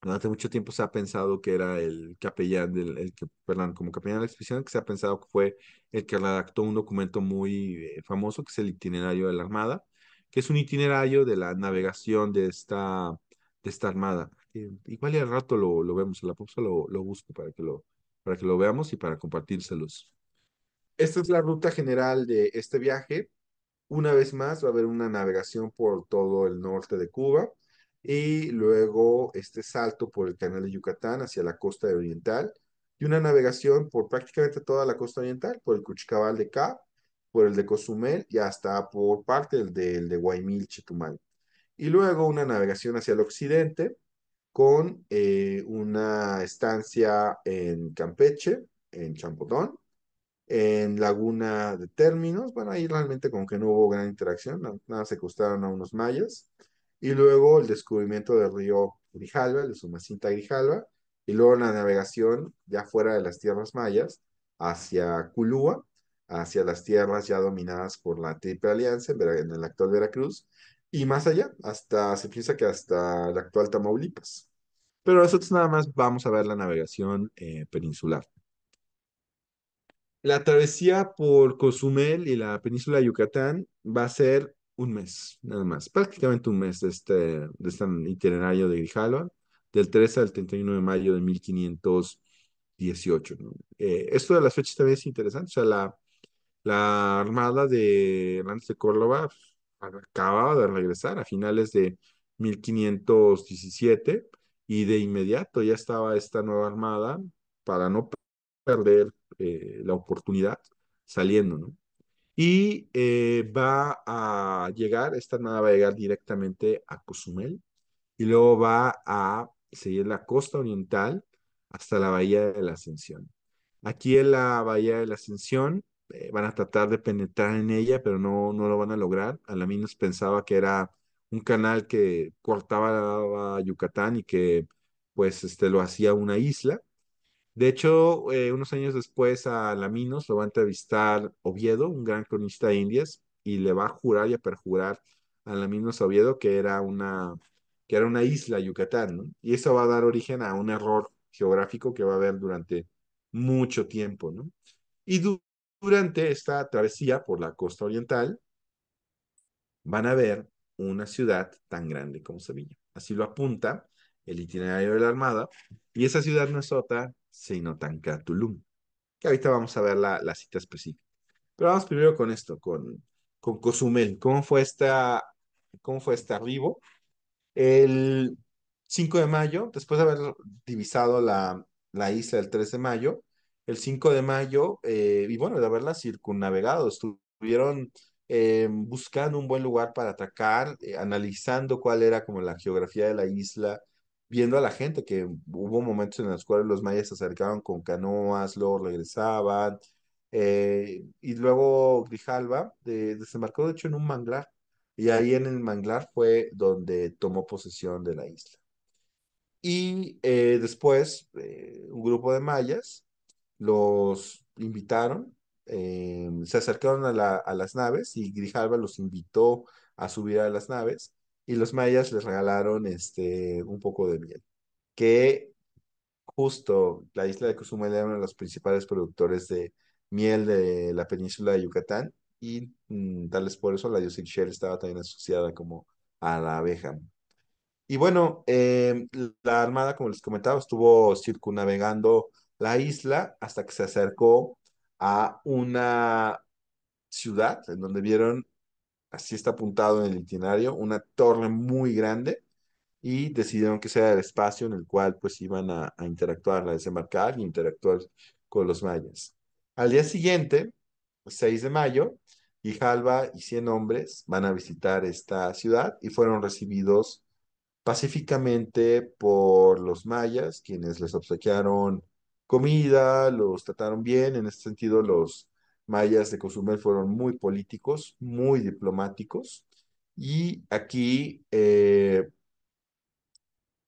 durante mucho tiempo se ha pensado que era el capellán del, perdón, como capellán de la expedición, que se ha pensado que fue el que redactó un documento muy eh, famoso, que es el itinerario de la Armada, que es un itinerario de la navegación de esta, de esta armada. Eh, igual y al rato lo, vemos, en la pausa lo, busco para que lo, para que lo veamos y para compartírselos. Esta es la ruta general de este viaje. Una vez más va a haber una navegación por todo el norte de Cuba y luego este salto por el canal de Yucatán hacia la costa oriental y una navegación por prácticamente toda la costa oriental, por el Cuchicabal de Cap, por el de Cozumel y hasta por parte del de, Guaymil, Chetumal. Y luego una navegación hacia el occidente con eh, una estancia en Campeche, en Champotón, en Laguna de Términos. Bueno, ahí realmente como que no hubo gran interacción, nada, se costaron a unos mayas. Y luego el descubrimiento del río Grijalva, de Sumacinta Grijalva, y luego la navegación ya fuera de las tierras mayas hacia Culúa, hacia las tierras ya dominadas por la Triple Alianza en, el actual Veracruz y más allá, hasta se piensa que hasta el actual Tamaulipas. Pero nosotros nada más vamos a ver la navegación eh, peninsular. La travesía por Cozumel y la península de Yucatán va a ser un mes, nada más, prácticamente un mes de este, este itinerario de Grijalva, del 13 al 31 de mayo de 1518. Eh, esto de las fechas también es interesante, o sea, la, la armada de Hernández de Córdoba pues, acababa de regresar a finales de 1517 y de inmediato ya estaba esta nueva armada para no perder eh, la oportunidad saliendo, ¿no? Y eh, va a llegar, esta armada va a llegar directamente a Cozumel y luego va a seguir la costa oriental hasta la Bahía de la Ascensión. Aquí en la Bahía de la Ascensión eh, van a tratar de penetrar en ella, pero no, no lo van a lograr. Alaminos pensaba que era un canal que cortaba a Yucatán y que pues este, lo hacía una isla. De hecho, eh, unos años después a lo va a entrevistar Oviedo, un gran cronista de Indias, y le va a jurar y a perjurar a Alaminos Oviedo que era una, que era una isla, Yucatán, ¿no? Y eso va a dar origen a un error geográfico que va a haber durante mucho tiempo, ¿no? Y durante esta travesía por la costa oriental, van a ver una ciudad tan grande como Sevilla. Así lo apunta el itinerario de la Armada, y esa ciudad no es otra, sino Tancatulum, que ahorita vamos a ver la, cita específica. Pero vamos primero con esto, con, con Cozumel. ¿Cómo fue, esta, ¿Cómo fue este arribo? El 5 de mayo, después de haber divisado la, la isla el 3 de mayo, el 5 de mayo, eh, y bueno, de haberla circunnavegado, estuvieron eh, buscando un buen lugar para atacar, eh, analizando cuál era como la geografía de la isla, viendo a la gente, que hubo momentos en los cuales los mayas se acercaban con canoas, luego regresaban, y luego Grijalva desembarcó de hecho en un manglar, y ahí en el manglar fue donde tomó posesión de la isla. Y después, un grupo de mayas los invitaron, eh, se acercaron a, la, las naves y Grijalva los invitó a subir a las naves y los mayas les regalaron este, un poco de miel, que justo la isla de Cozumel era uno de los principales productores de miel de la península de Yucatán y mm, tal vez por eso la diosa Shell estaba también asociada como a la abeja. Y bueno, eh, la armada, como les comentaba, estuvo circunnavegando la isla hasta que se acercó a una ciudad en donde vieron, así está apuntado en el itinerario, una torre muy grande y decidieron que sea el espacio en el cual pues iban a, interactuar, a desembarcar y interactuar con los mayas. Al día siguiente, 6 de mayo, Gijalba y 100 hombres van a visitar esta ciudad y fueron recibidos pacíficamente por los mayas, quienes les obsequiaron comida, los trataron bien, en este sentido los mayas de Cozumel fueron muy políticos, muy diplomáticos, y aquí Grijalba eh,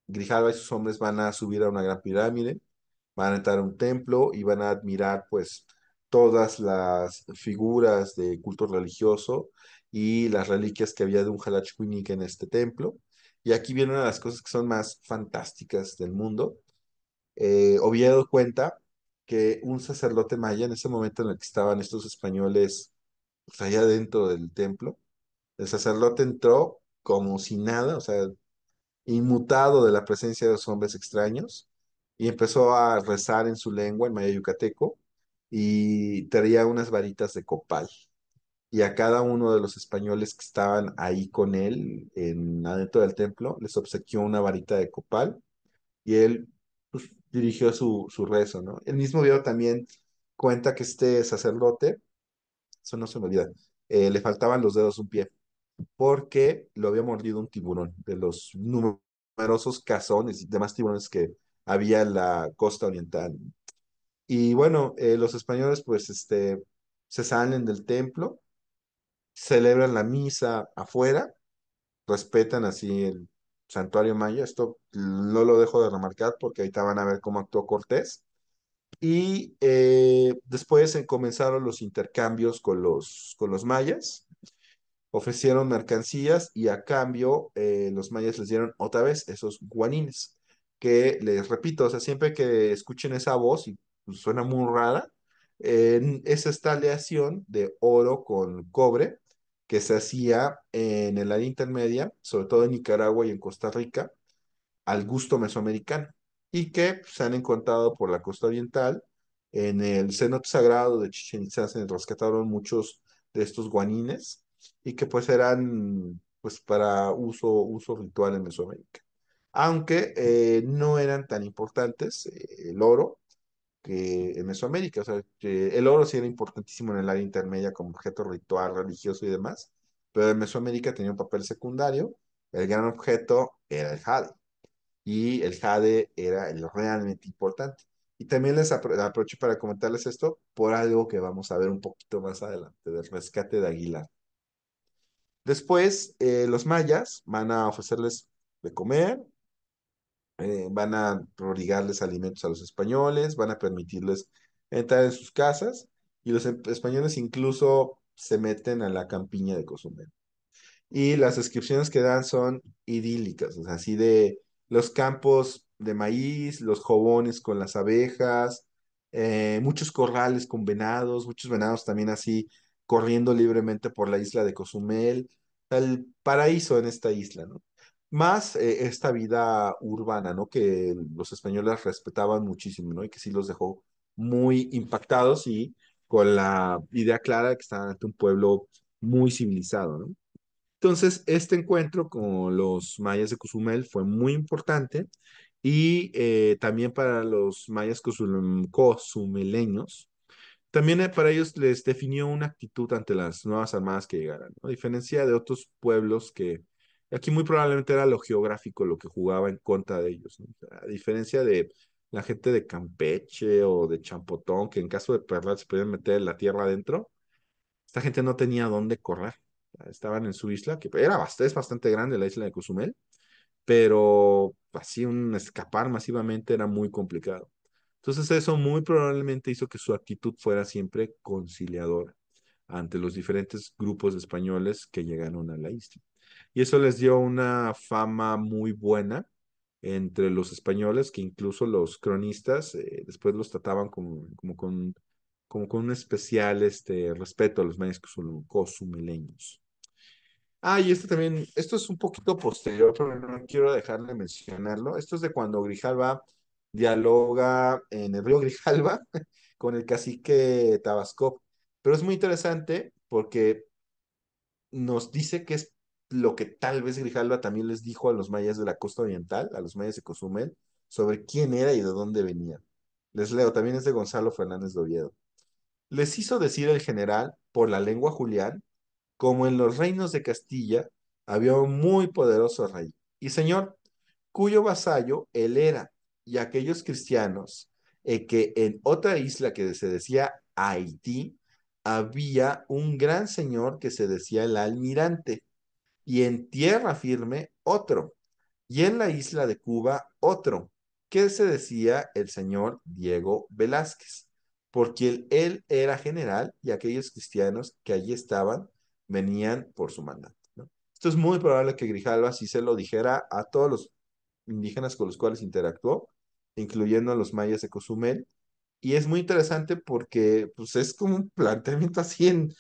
Grijalva y sus hombres van a subir a una gran pirámide, van a entrar a un templo y van a admirar pues todas las figuras de culto religioso y las reliquias que había de un Halachkuinik en este templo. Y aquí viene una de las cosas que son más fantásticas del mundo, eh, dado cuenta que un sacerdote maya, en ese momento en el que estaban estos españoles pues, allá dentro del templo, el sacerdote entró como si nada, o sea, inmutado de la presencia de los hombres extraños, y empezó a rezar en su lengua, en maya yucateco, y traía unas varitas de copal. Y a cada uno de los españoles que estaban ahí con él, en, adentro del templo, les obsequió una varita de copal, y él pues, dirigió su, su rezo, ¿no? El mismo video también cuenta que este sacerdote, eso no se me olvida, eh, le faltaban los dedos un pie, porque lo había mordido un tiburón, de los numerosos cazones y demás tiburones que había en la costa oriental. Y bueno, eh, los españoles pues este, se salen del templo, celebran la misa afuera, respetan así el Santuario Maya. Esto no lo dejo de remarcar porque ahorita van a ver cómo actuó Cortés. Y eh, después comenzaron los intercambios con los, con los mayas. Ofrecieron mercancías y a cambio eh, los mayas les dieron otra vez esos guanines. Que les repito, o sea, siempre que escuchen esa voz y pues suena muy rara, eh, es esta aleación de oro con cobre que se hacía en el área intermedia, sobre todo en Nicaragua y en Costa Rica, al gusto mesoamericano, y que pues, se han encontrado por la costa oriental, en el seno sagrado de Chichen Itza se rescataron muchos de estos guanines, y que pues eran pues para uso, ritual en Mesoamérica. Aunque eh, no eran tan importantes, eh, el oro que en Mesoamérica. O sea, el oro sí era importantísimo en el área intermedia como objeto ritual, religioso y demás, pero en Mesoamérica tenía un papel secundario. El gran objeto era el jade y el jade era el realmente importante. Y también les aprovecho para comentarles esto por algo que vamos a ver un poquito más adelante, del rescate de Aguilar. Después, eh, los mayas van a ofrecerles de comer eh, van a prodigarles alimentos a los españoles, van a permitirles entrar en sus casas y los em, españoles incluso se meten a la campiña de Cozumel. Y las descripciones que dan son idílicas, así de los campos de maíz, los jobones con las abejas, eh, muchos corrales con venados, muchos venados también así corriendo libremente por la isla de Cozumel, el paraíso en esta isla, ¿no? más eh, esta vida urbana, ¿no? Que los españoles respetaban muchísimo, ¿no? Y que sí los dejó muy impactados y con la idea clara de que estaban ante un pueblo muy civilizado, ¿no? Entonces, este encuentro con los mayas de Cozumel fue muy importante y eh, también para los mayas cozumeleños, también eh, para ellos les definió una actitud ante las nuevas armadas que llegaran, ¿no? a diferencia de otros pueblos que Aquí muy probablemente era lo geográfico lo que jugaba en contra de ellos, a diferencia de la gente de Campeche o de Champotón, que en caso de perlas se podían meter la tierra adentro, esta gente no tenía dónde correr. Estaban en su isla, que era bastante, es bastante grande la isla de Cozumel, pero así un escapar masivamente era muy complicado. Entonces eso muy probablemente hizo que su actitud fuera siempre conciliadora ante los diferentes grupos españoles que llegaron a la isla y eso les dio una fama muy buena entre los españoles, que incluso los cronistas eh, después los trataban como, como, con, como con un especial este, respeto a los mayas cosumileños. Ah, y esto también, esto es un poquito posterior, pero no quiero dejar de mencionarlo. Esto es de cuando Grijalva dialoga en el río Grijalva con el cacique Tabasco. Pero es muy interesante porque nos dice que es lo que tal vez Grijalba también les dijo a los mayas de la costa oriental, a los mayas de Cozumel, sobre quién era y de dónde venían. Les leo, también es de Gonzalo Fernández de Oviedo. Les hizo decir el general, por la lengua Julián, como en los reinos de Castilla había un muy poderoso rey y señor, cuyo vasallo él era, y aquellos cristianos, eh, que en otra isla que se decía Haití, había un gran señor que se decía el almirante, y en tierra firme otro, y en la isla de Cuba otro, que se decía el señor Diego Velázquez, porque él era general y aquellos cristianos que allí estaban venían por su mandato. Esto es muy probable que Grijalva sí se lo dijera a todos los indígenas con los cuales interactuó, incluyendo a los mayas de Cozumel, y es muy interesante porque pues, es como un planteamiento así en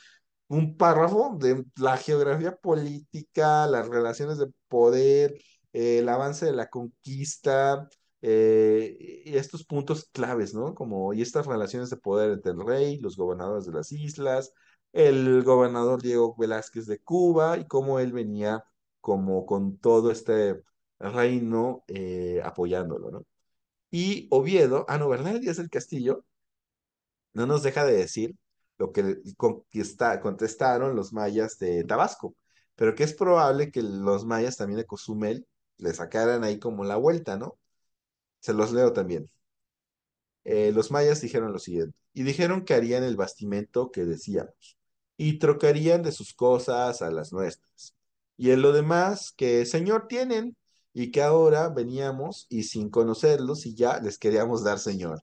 un párrafo de la geografía política, las relaciones de poder, eh, el avance de la conquista, eh, y estos puntos claves, ¿no? Como y estas relaciones de poder entre el rey, los gobernadores de las islas, el gobernador Diego Velázquez de Cuba y cómo él venía como con todo este reino eh, apoyándolo, ¿no? Y Oviedo, ah, no, El Díaz del Castillo no nos deja de decir lo que conquista, contestaron los mayas de Tabasco, pero que es probable que los mayas también de Cozumel le sacaran ahí como la vuelta, ¿no? Se los leo también. Eh, los mayas dijeron lo siguiente, y dijeron que harían el bastimento que decíamos, y trocarían de sus cosas a las nuestras, y en lo demás que señor tienen, y que ahora veníamos y sin conocerlos y ya les queríamos dar señor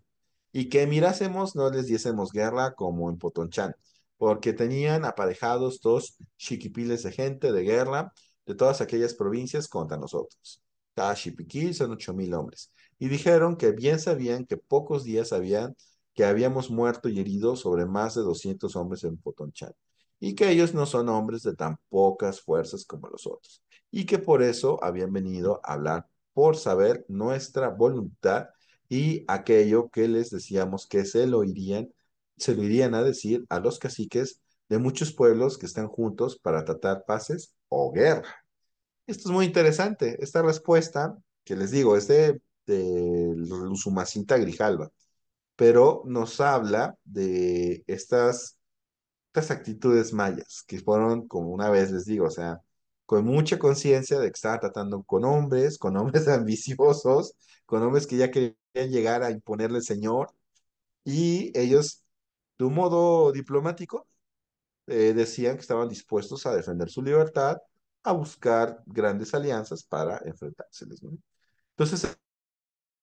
y que mirásemos no les diésemos guerra como en Potonchan, porque tenían aparejados dos chiquipiles de gente de guerra de todas aquellas provincias contra nosotros. Cada piquí, son ocho mil hombres. Y dijeron que bien sabían que pocos días habían que habíamos muerto y herido sobre más de doscientos hombres en Potonchan, y que ellos no son hombres de tan pocas fuerzas como los otros, y que por eso habían venido a hablar por saber nuestra voluntad y aquello que les decíamos que se lo irían, se lo irían a decir a los caciques de muchos pueblos que están juntos para tratar paces o guerra. Esto es muy interesante. Esta respuesta, que les digo, es de, de Luzumacinta Grijalva, pero nos habla de estas, estas actitudes mayas que fueron, como una vez les digo, o sea, con mucha conciencia de que tratando con hombres, con hombres ambiciosos, con hombres que ya querían llegar a imponerle el Señor, y ellos, de un modo diplomático, eh, decían que estaban dispuestos a defender su libertad, a buscar grandes alianzas para enfrentárseles. Entonces,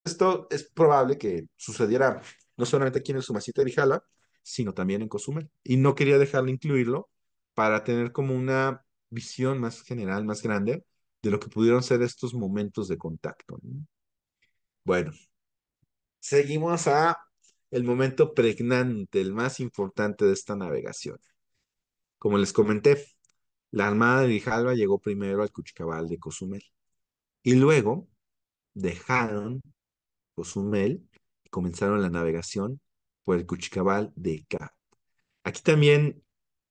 esto es probable que sucediera no solamente aquí en el Sumacita de Vijala, sino también en Cozumel. Y no quería dejarle incluirlo para tener como una visión más general, más grande de lo que pudieron ser estos momentos de contacto. Bueno, seguimos a el momento pregnante, el más importante de esta navegación. Como les comenté, la armada de Grijalva llegó primero al Cuchicabal de Cozumel y luego dejaron Cozumel y comenzaron la navegación por el Cuchicabal de Cap. Aquí también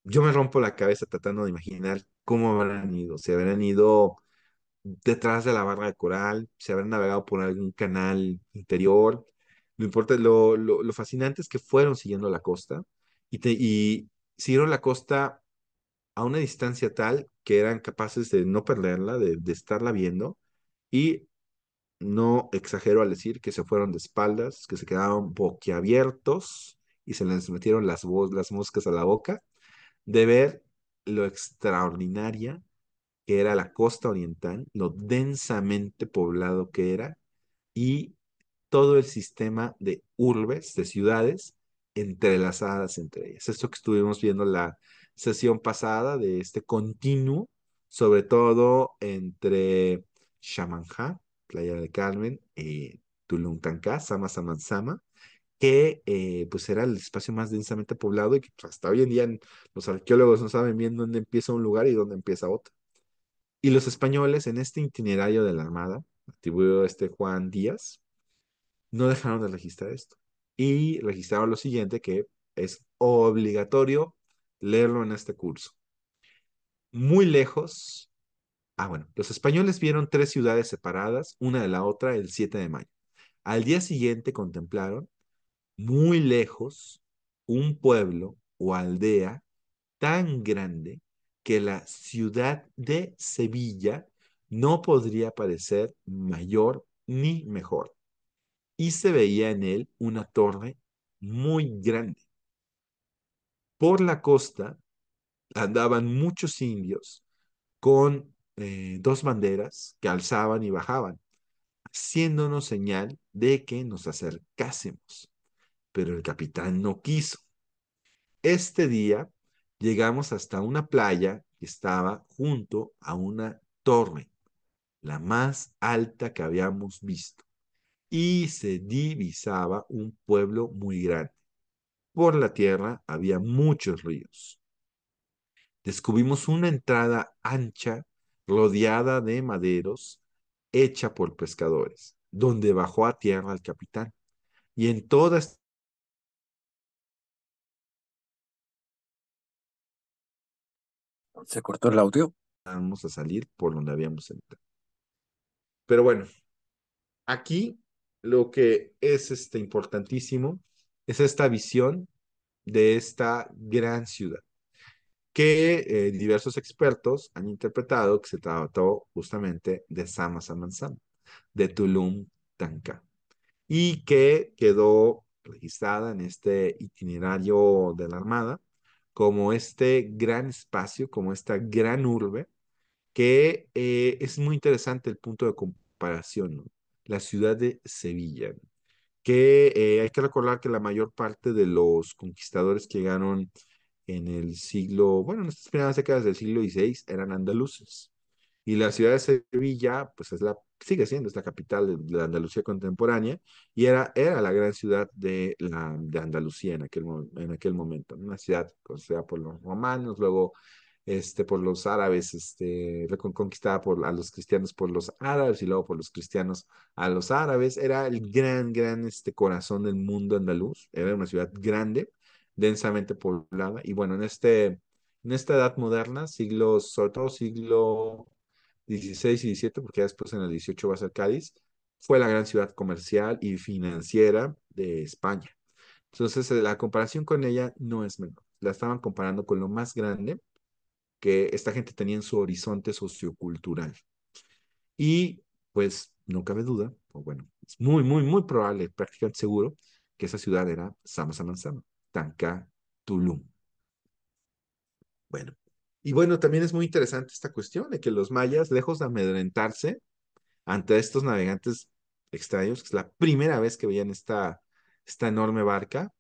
yo me rompo la cabeza tratando de imaginar ¿Cómo habrán ido? ¿Se habrán ido detrás de la barra de coral? ¿Se habrán navegado por algún canal interior? No importa, lo, lo, fascinante es que fueron siguiendo la costa y, te, y siguieron la costa a una distancia tal que eran capaces de no perderla, de, estarla viendo y no exagero al decir que se fueron de espaldas, que se quedaron boquiabiertos y se les metieron las, las moscas a la boca de ver lo extraordinaria que era la costa oriental, lo densamente poblado que era y todo el sistema de urbes, de ciudades entrelazadas entre ellas. Esto que estuvimos viendo la sesión pasada de este continuo, sobre todo entre Shamanja, Playa de Carmen, y eh, Tulum Sama Sama que eh, pues era el espacio más densamente poblado y que pues, hasta hoy en día los arqueólogos no saben bien dónde empieza un lugar y dónde empieza otro. Y los españoles en este itinerario de la Armada, atribuido a este Juan Díaz, no dejaron de registrar esto. Y registraron lo siguiente que es obligatorio leerlo en este curso. Muy lejos. Ah, bueno, los españoles vieron tres ciudades separadas, una de la otra, el 7 de mayo. Al día siguiente contemplaron muy lejos un pueblo o aldea tan grande que la ciudad de Sevilla no podría parecer mayor ni mejor. Y se veía en él una torre muy grande. Por la costa andaban muchos indios con eh, dos banderas que alzaban y bajaban, haciéndonos señal de que nos acercásemos pero el capitán no quiso. Este día llegamos hasta una playa que estaba junto a una torre, la más alta que habíamos visto, y se divisaba un pueblo muy grande. Por la tierra había muchos ríos. Descubrimos una entrada ancha rodeada de maderos hecha por pescadores, donde bajó a tierra el capitán. Y en toda Se cortó el audio. Vamos a salir por donde habíamos entrado. Pero bueno, aquí lo que es este importantísimo es esta visión de esta gran ciudad que eh, diversos expertos han interpretado que se trató justamente de Sama Samansam, de Tulum Tanka, y que quedó registrada en este itinerario de la Armada como este gran espacio, como esta gran urbe, que eh, es muy interesante el punto de comparación, la ciudad de Sevilla, que eh, hay que recordar que la mayor parte de los conquistadores que llegaron en el siglo, bueno, en estas primeras décadas del siglo XVI eran andaluces y la ciudad de Sevilla, pues es la, sigue siendo, esta capital de, la Andalucía contemporánea, y era, era la gran ciudad de, la, Andalucía en aquel, en aquel momento, una ciudad sea, por los romanos, luego este, por los árabes, este, reconquistada por, a los cristianos por los árabes y luego por los cristianos a los árabes, era el gran, gran este, corazón del mundo andaluz, era una ciudad grande, densamente poblada, y bueno, en este en esta edad moderna, siglos, sobre todo siglo 16 y 17, porque ya después en el 18 va a ser Cádiz, fue la gran ciudad comercial y financiera de España. Entonces, eh, la comparación con ella no es menor. La estaban comparando con lo más grande que esta gente tenía en su horizonte sociocultural. Y pues no cabe duda, o bueno, es muy, muy, muy probable, prácticamente seguro, que esa ciudad era Sama Tanka Tanca Tulum. Bueno, y bueno, también es muy interesante esta cuestión de que los mayas, lejos de amedrentarse ante estos navegantes extraños, que es la primera vez que veían esta, esta enorme barca,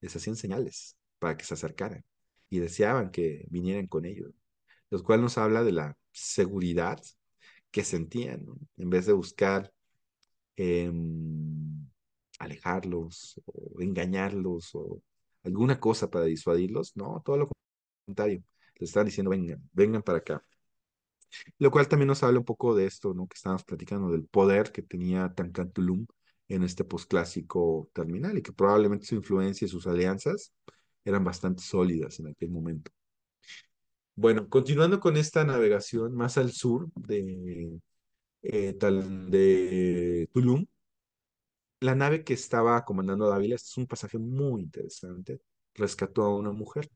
les hacían señales para que se acercaran y deseaban que vinieran con ellos, lo cual nos habla de la seguridad que sentían, en vez de buscar em, alejarlos o engañarlos o alguna cosa para disuadirlos, no, todo lo contrario, están diciendo, vengan, vengan para acá. Lo cual también nos habla un poco de esto, ¿no? Que estábamos platicando, del poder que tenía Tulum en este posclásico terminal y que probablemente su influencia y sus alianzas eran bastante sólidas en aquel momento. Bueno, continuando con esta navegación más al sur de, eh, de Tulum, la nave que estaba comandando Dávila, este es un pasaje muy interesante, rescató a una mujer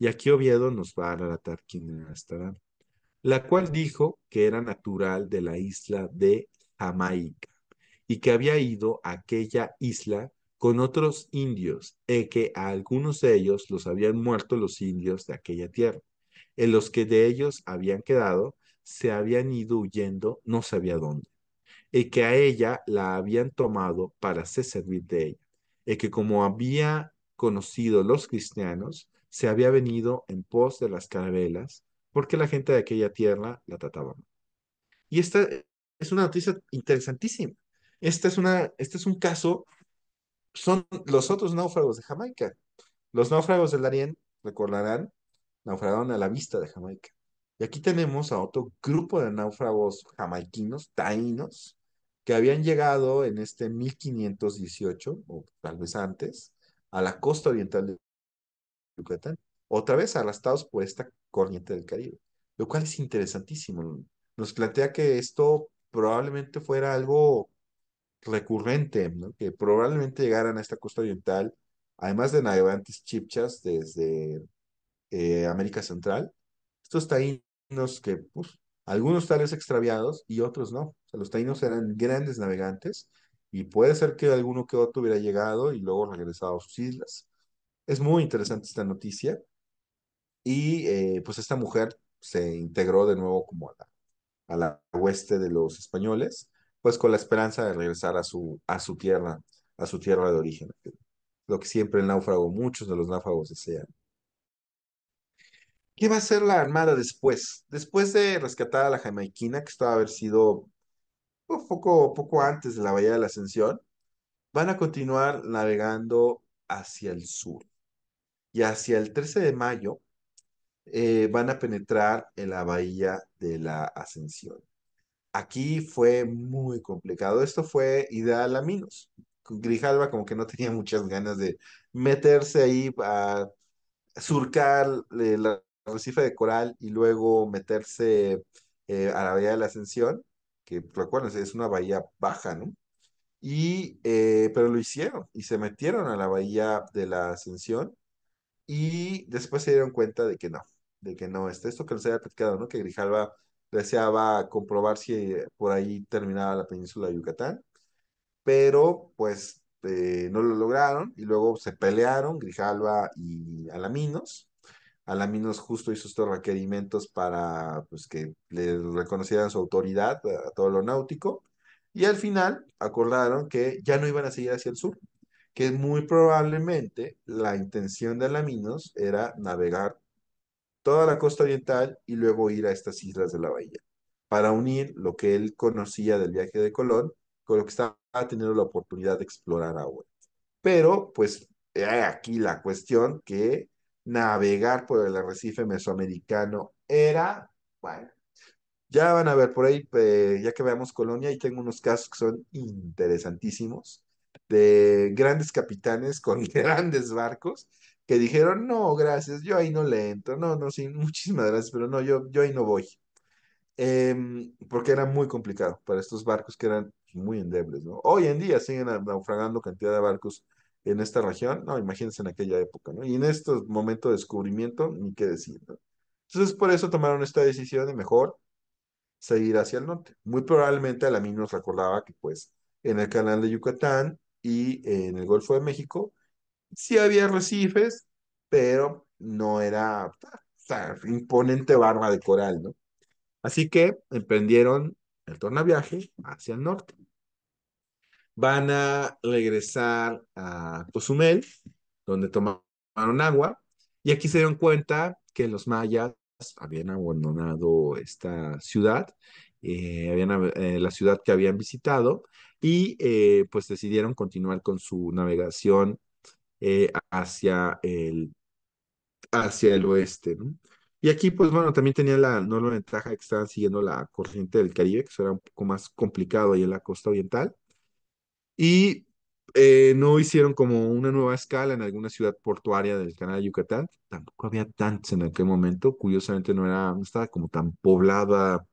y aquí Oviedo nos va a relatar quién era la cual dijo que era natural de la isla de Jamaica y que había ido a aquella isla con otros indios, y que a algunos de ellos los habían muerto los indios de aquella tierra. En los que de ellos habían quedado, se habían ido huyendo no sabía dónde, y que a ella la habían tomado para se servir de ella, y que como había conocido los cristianos, se había venido en pos de las carabelas porque la gente de aquella tierra la trataba mal. Y esta es una noticia interesantísima. Esta es una, este es un caso, son los otros náufragos de Jamaica. Los náufragos del Darién, recordarán, naufragaron a la vista de Jamaica. Y aquí tenemos a otro grupo de náufragos jamaiquinos, taínos, que habían llegado en este 1518, o tal vez antes, a la costa oriental de Yucatán, otra vez arrastrados por esta corriente del Caribe, lo cual es interesantísimo. Nos plantea que esto probablemente fuera algo recurrente, que probablemente llegaran a esta costa oriental, además de navegantes chipchas desde eh, América Central, estos taínos que, pues, algunos tales extraviados y otros no. los taínos eran grandes navegantes y puede ser que alguno que otro hubiera llegado y luego regresado a sus islas. Es muy interesante esta noticia. Y eh, pues esta mujer se integró de nuevo como a la, a hueste de los españoles, pues con la esperanza de regresar a su, a su tierra, a su tierra de origen. Lo que siempre el náufrago, muchos de los náufragos desean. ¿Qué va a hacer la Armada después? Después de rescatar a la jamaiquina, que estaba haber sido pues, poco, poco antes de la Bahía de la Ascensión, van a continuar navegando hacia el sur y hacia el 13 de mayo eh, van a penetrar en la bahía de la Ascensión. Aquí fue muy complicado. Esto fue ideal a menos, Minos. Grijalva como que no tenía muchas ganas de meterse ahí a surcar el eh, arrecife de coral y luego meterse eh, a la bahía de la Ascensión, que recuerden, es una bahía baja, ¿no? Y, pero lo hicieron y se metieron a la bahía de la Ascensión y después se dieron cuenta de que no, de que no, está esto que les había platicado, ¿no? Que Grijalva deseaba comprobar si por ahí terminaba la península de Yucatán, pero pues eh, no lo lograron y luego se pelearon Grijalva y Alaminos. Alaminos justo hizo estos requerimientos para pues, que le reconocieran su autoridad a todo lo náutico y al final acordaron que ya no iban a seguir hacia el sur, que muy probablemente la intención de Alaminos era navegar toda la costa oriental y luego ir a estas islas de la bahía, para unir lo que él conocía del viaje de Colón con lo que estaba teniendo la oportunidad de explorar ahora. Pero, pues, aquí la cuestión que navegar por el arrecife mesoamericano era, bueno, ya van a ver por ahí, eh, ya que veamos Colonia, y tengo unos casos que son interesantísimos de grandes capitanes con grandes barcos que dijeron, no, gracias, yo ahí no le entro, no, no, sí, muchísimas gracias, pero no, yo, yo ahí no voy. Em, porque era muy complicado para estos barcos que eran muy endebles, ¿no? Hoy en día siguen naufragando cantidad de barcos en esta región, no, imagínense en aquella época, ¿no? Y en estos momentos de descubrimiento, ni qué decir, ¿no? Entonces, por eso tomaron esta decisión de mejor seguir hacia el norte. Muy probablemente a la nos recordaba que, pues, en el canal de Yucatán y en el Golfo de México sí había arrecifes, pero no era imponente barba de coral, ¿no? Así que emprendieron el tornaviaje hacia el norte. Van a regresar a Cozumel, donde tomaron agua, y aquí se dieron cuenta que los mayas habían abandonado esta ciudad, eh, habían, eh, la ciudad que habían visitado, y eh, pues decidieron continuar con su navegación eh, hacia, el, hacia el oeste. Y aquí, pues bueno, también tenían la, no ventaja de que estaban siguiendo la corriente del Caribe, que eso era un poco más complicado ahí en la costa oriental. Y eh, no hicieron como una nueva escala en alguna ciudad portuaria del canal de Yucatán. Tampoco había tantos en aquel momento. Curiosamente no, era, no estaba como tan poblada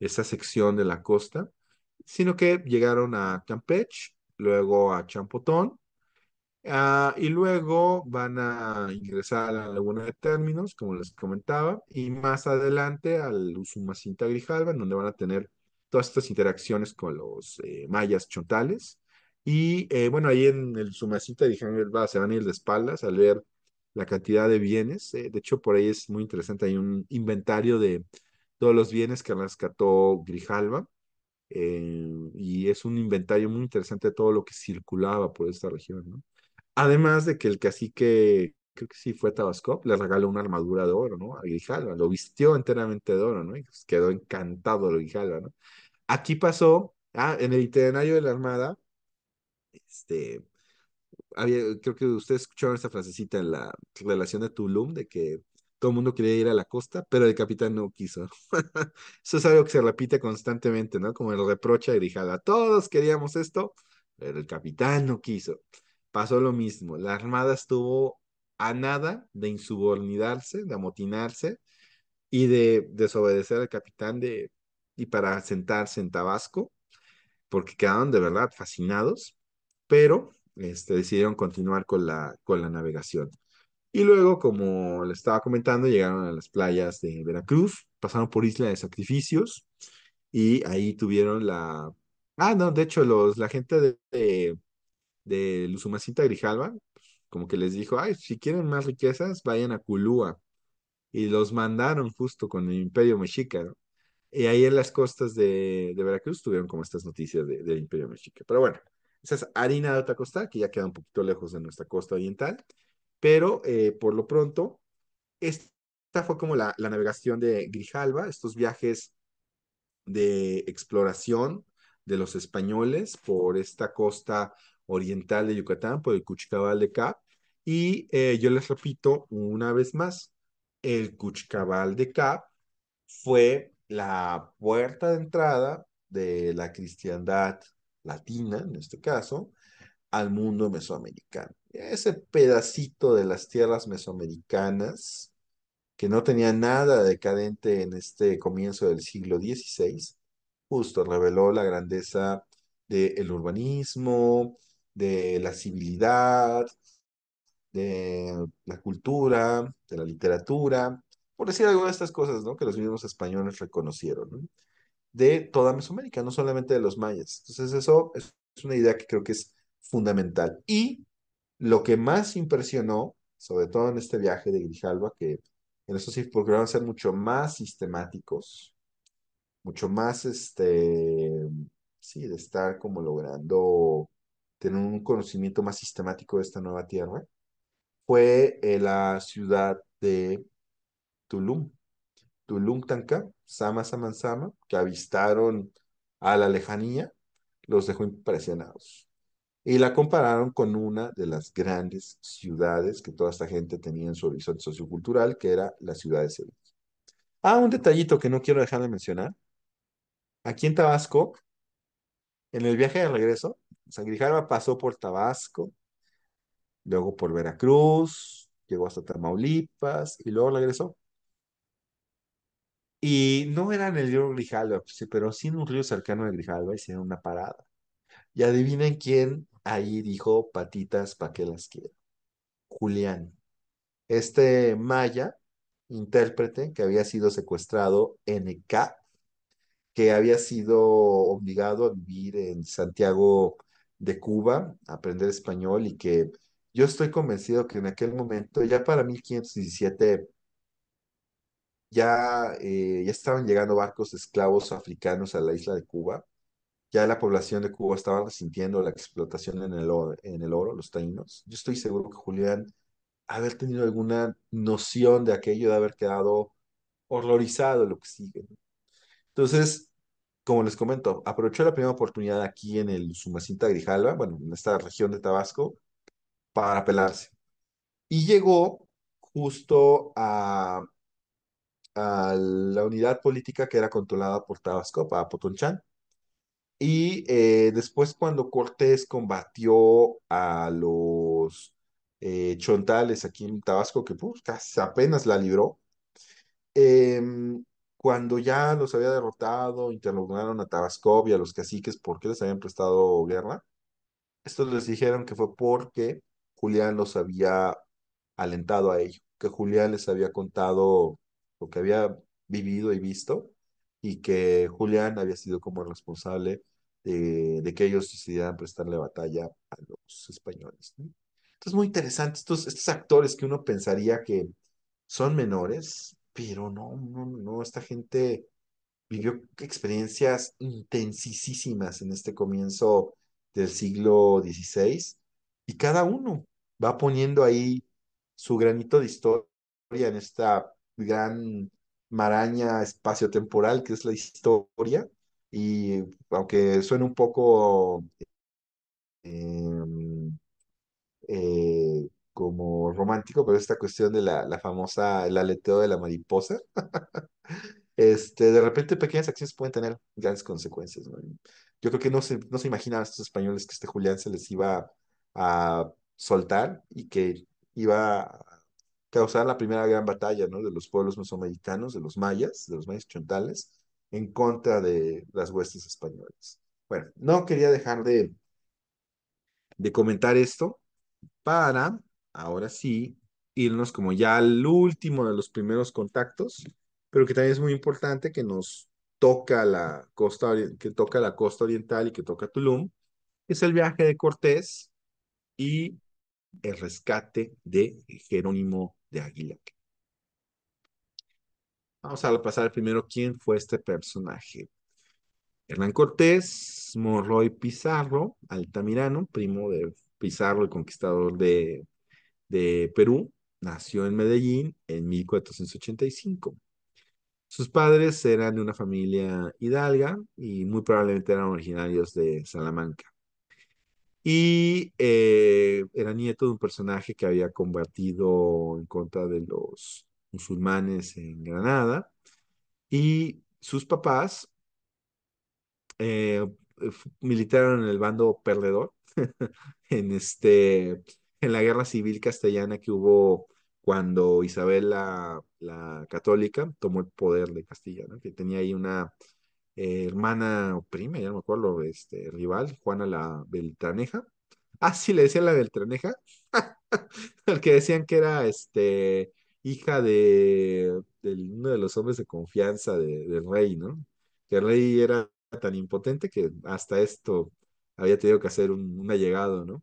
esa sección de la costa sino que llegaron a Campeche, luego a Champotón, ah, y luego van a ingresar a la Laguna de Términos, como les comentaba, y más adelante al Usumacinta Grijalva, en donde van a tener todas estas interacciones con los eh, mayas chontales. Y eh, bueno, ahí en el Usumacinta Grijalva se van a ir de espaldas al ver la cantidad de bienes. Eh, de hecho, por ahí es muy interesante, hay un inventario de todos los bienes que rescató Grijalva. Eh, y es un inventario muy interesante de todo lo que circulaba por esta región, ¿no? Además de que el cacique, creo que sí fue Tabasco, le regaló una armadura de oro, ¿no? A Grijalva, lo vistió enteramente de oro, ¿no? Y pues quedó encantado de Grijalva, ¿no? Aquí pasó, ah, en el itinerario de la Armada, este, había, creo que ustedes escucharon esta frasecita en la relación de Tulum, de que todo el mundo quería ir a la costa, pero el capitán no quiso. Eso es algo que se repite constantemente, ¿no? Como el reproche a Todos queríamos esto, pero el capitán no quiso. Pasó lo mismo. La Armada estuvo a nada de insubordinarse, de amotinarse y de desobedecer al capitán de, y para sentarse en Tabasco, porque quedaron de verdad fascinados, pero este, decidieron continuar con la, con la navegación. Y luego, como le estaba comentando, llegaron a las playas de Veracruz, pasaron por Isla de Sacrificios y ahí tuvieron la... Ah, no, de hecho, los, la gente de, de, Grijalva, como que les dijo, ay, si quieren más riquezas, vayan a Culúa. Y los mandaron justo con el Imperio Mexica, Y ahí en las costas de, Veracruz tuvieron como estas noticias del Imperio Mexica. Pero bueno, esa es harina de otra costa, que ya queda un poquito lejos de nuestra costa oriental. Pero eh, por lo pronto, esta fue como la, navegación de Grijalva, estos viajes de exploración de los españoles por esta costa oriental de Yucatán, por el Cuchicabal de Cap. Y eh, yo les repito una vez más, el Cuchicabal de Cap fue la puerta de entrada de la cristiandad latina, en este caso, al mundo mesoamericano ese pedacito de las tierras mesoamericanas, que no tenía nada decadente en este comienzo del siglo XVI, justo reveló la grandeza del urbanismo, de la civilidad, de la cultura, de la literatura, por decir alguna de estas cosas, ¿no? Que los mismos españoles reconocieron, De toda Mesoamérica, no solamente de los mayas. Entonces eso es una idea que creo que es fundamental. Y lo que más impresionó, sobre todo en este viaje de Grijalva, que en eso sí procuraron ser mucho más sistemáticos, mucho más, este, sí, de estar como logrando tener un conocimiento más sistemático de esta nueva tierra, fue eh, la ciudad de Tulum, Tulum Tanka, Sama Saman Sama, que avistaron a la lejanía, los dejó impresionados y la compararon con una de las grandes ciudades que toda esta gente tenía en su horizonte sociocultural, que era la ciudad de Sevilla. Ah, un detallito que no quiero dejar de mencionar. Aquí en Tabasco, en el viaje de regreso, San Grijalva pasó por Tabasco, luego por Veracruz, llegó hasta Tamaulipas y luego regresó. Y no era en el río Grijalva, pero sí en un río cercano de Grijalva hicieron una parada. Y adivinen quién ahí dijo patitas para que las quiero. Julián, este maya, intérprete que había sido secuestrado en EK, que había sido obligado a vivir en Santiago de Cuba, a aprender español y que yo estoy convencido que en aquel momento, ya para 1517, ya, eh, ya estaban llegando barcos esclavos africanos a la isla de Cuba ya la población de Cuba estaba resintiendo la explotación en el, oro, en el oro, los taínos. Yo estoy seguro que Julián, haber tenido alguna noción de aquello, de haber quedado horrorizado lo que sigue. Entonces, como les comento, aprovechó la primera oportunidad aquí en el Sumacinta Grijalva, bueno, en esta región de Tabasco, para pelarse. Y llegó justo a, a la unidad política que era controlada por Tabasco, para Potonchan. Y eh, después cuando Cortés combatió a los eh, chontales aquí en Tabasco, que apenas la libró, em, cuando ya los había derrotado, interrogaron a Tabasco y a los caciques porque les habían prestado guerra, estos les dijeron que fue porque Julián los había alentado a ello, que Julián les había contado lo que había vivido y visto y que Julián había sido como el responsable de, que ellos decidieran prestarle batalla a los españoles. Entonces, muy interesante, estos, estos actores que uno pensaría que son menores, pero no, no, no, esta gente vivió experiencias intensísimas en este comienzo del siglo XVI y cada uno va poniendo ahí su granito de historia en esta gran maraña espaciotemporal que es la historia. Y aunque suene un poco em, eh, como romántico, pero esta cuestión de la, la famosa, el aleteo de la mariposa, este, de repente pequeñas acciones pueden tener grandes consecuencias. Yo creo que no se, no se imaginaban estos españoles que este Julián se les iba a soltar y que iba a causar la primera gran batalla ¿no? de los pueblos mesoamericanos, de los mayas, de los mayas chontales, en contra de las huestes españolas. Bueno, no quería dejar de, de comentar esto para, ahora sí, irnos como ya al último de los primeros contactos, pero que también es muy importante que nos toca la costa, que toca la costa oriental y que toca Tulum, es el viaje de Cortés y el rescate de Jerónimo de Aguilar. Vamos a pasar primero quién fue este personaje. Hernán Cortés, Monroy Pizarro, Altamirano, primo de Pizarro, el conquistador de, de Perú, nació en Medellín en 1485. Sus padres eran de una familia hidalga y muy probablemente eran originarios de Salamanca y eh, era nieto de un personaje que había combatido en contra de los musulmanes en Granada y sus papás eh, militaron en el bando perdedor en este en la guerra civil castellana que hubo cuando Isabel la, católica tomó el poder de Castilla, que tenía ahí una eh, hermana o prima, ya no me acuerdo, este, rival, Juana la Beltraneja. Ah, sí, le decía la Beltraneja, que decían que era este, hija de, uno de los hombres de confianza de, del rey, ¿no? Que el rey era tan impotente que hasta esto había tenido que hacer un, allegado, ¿no?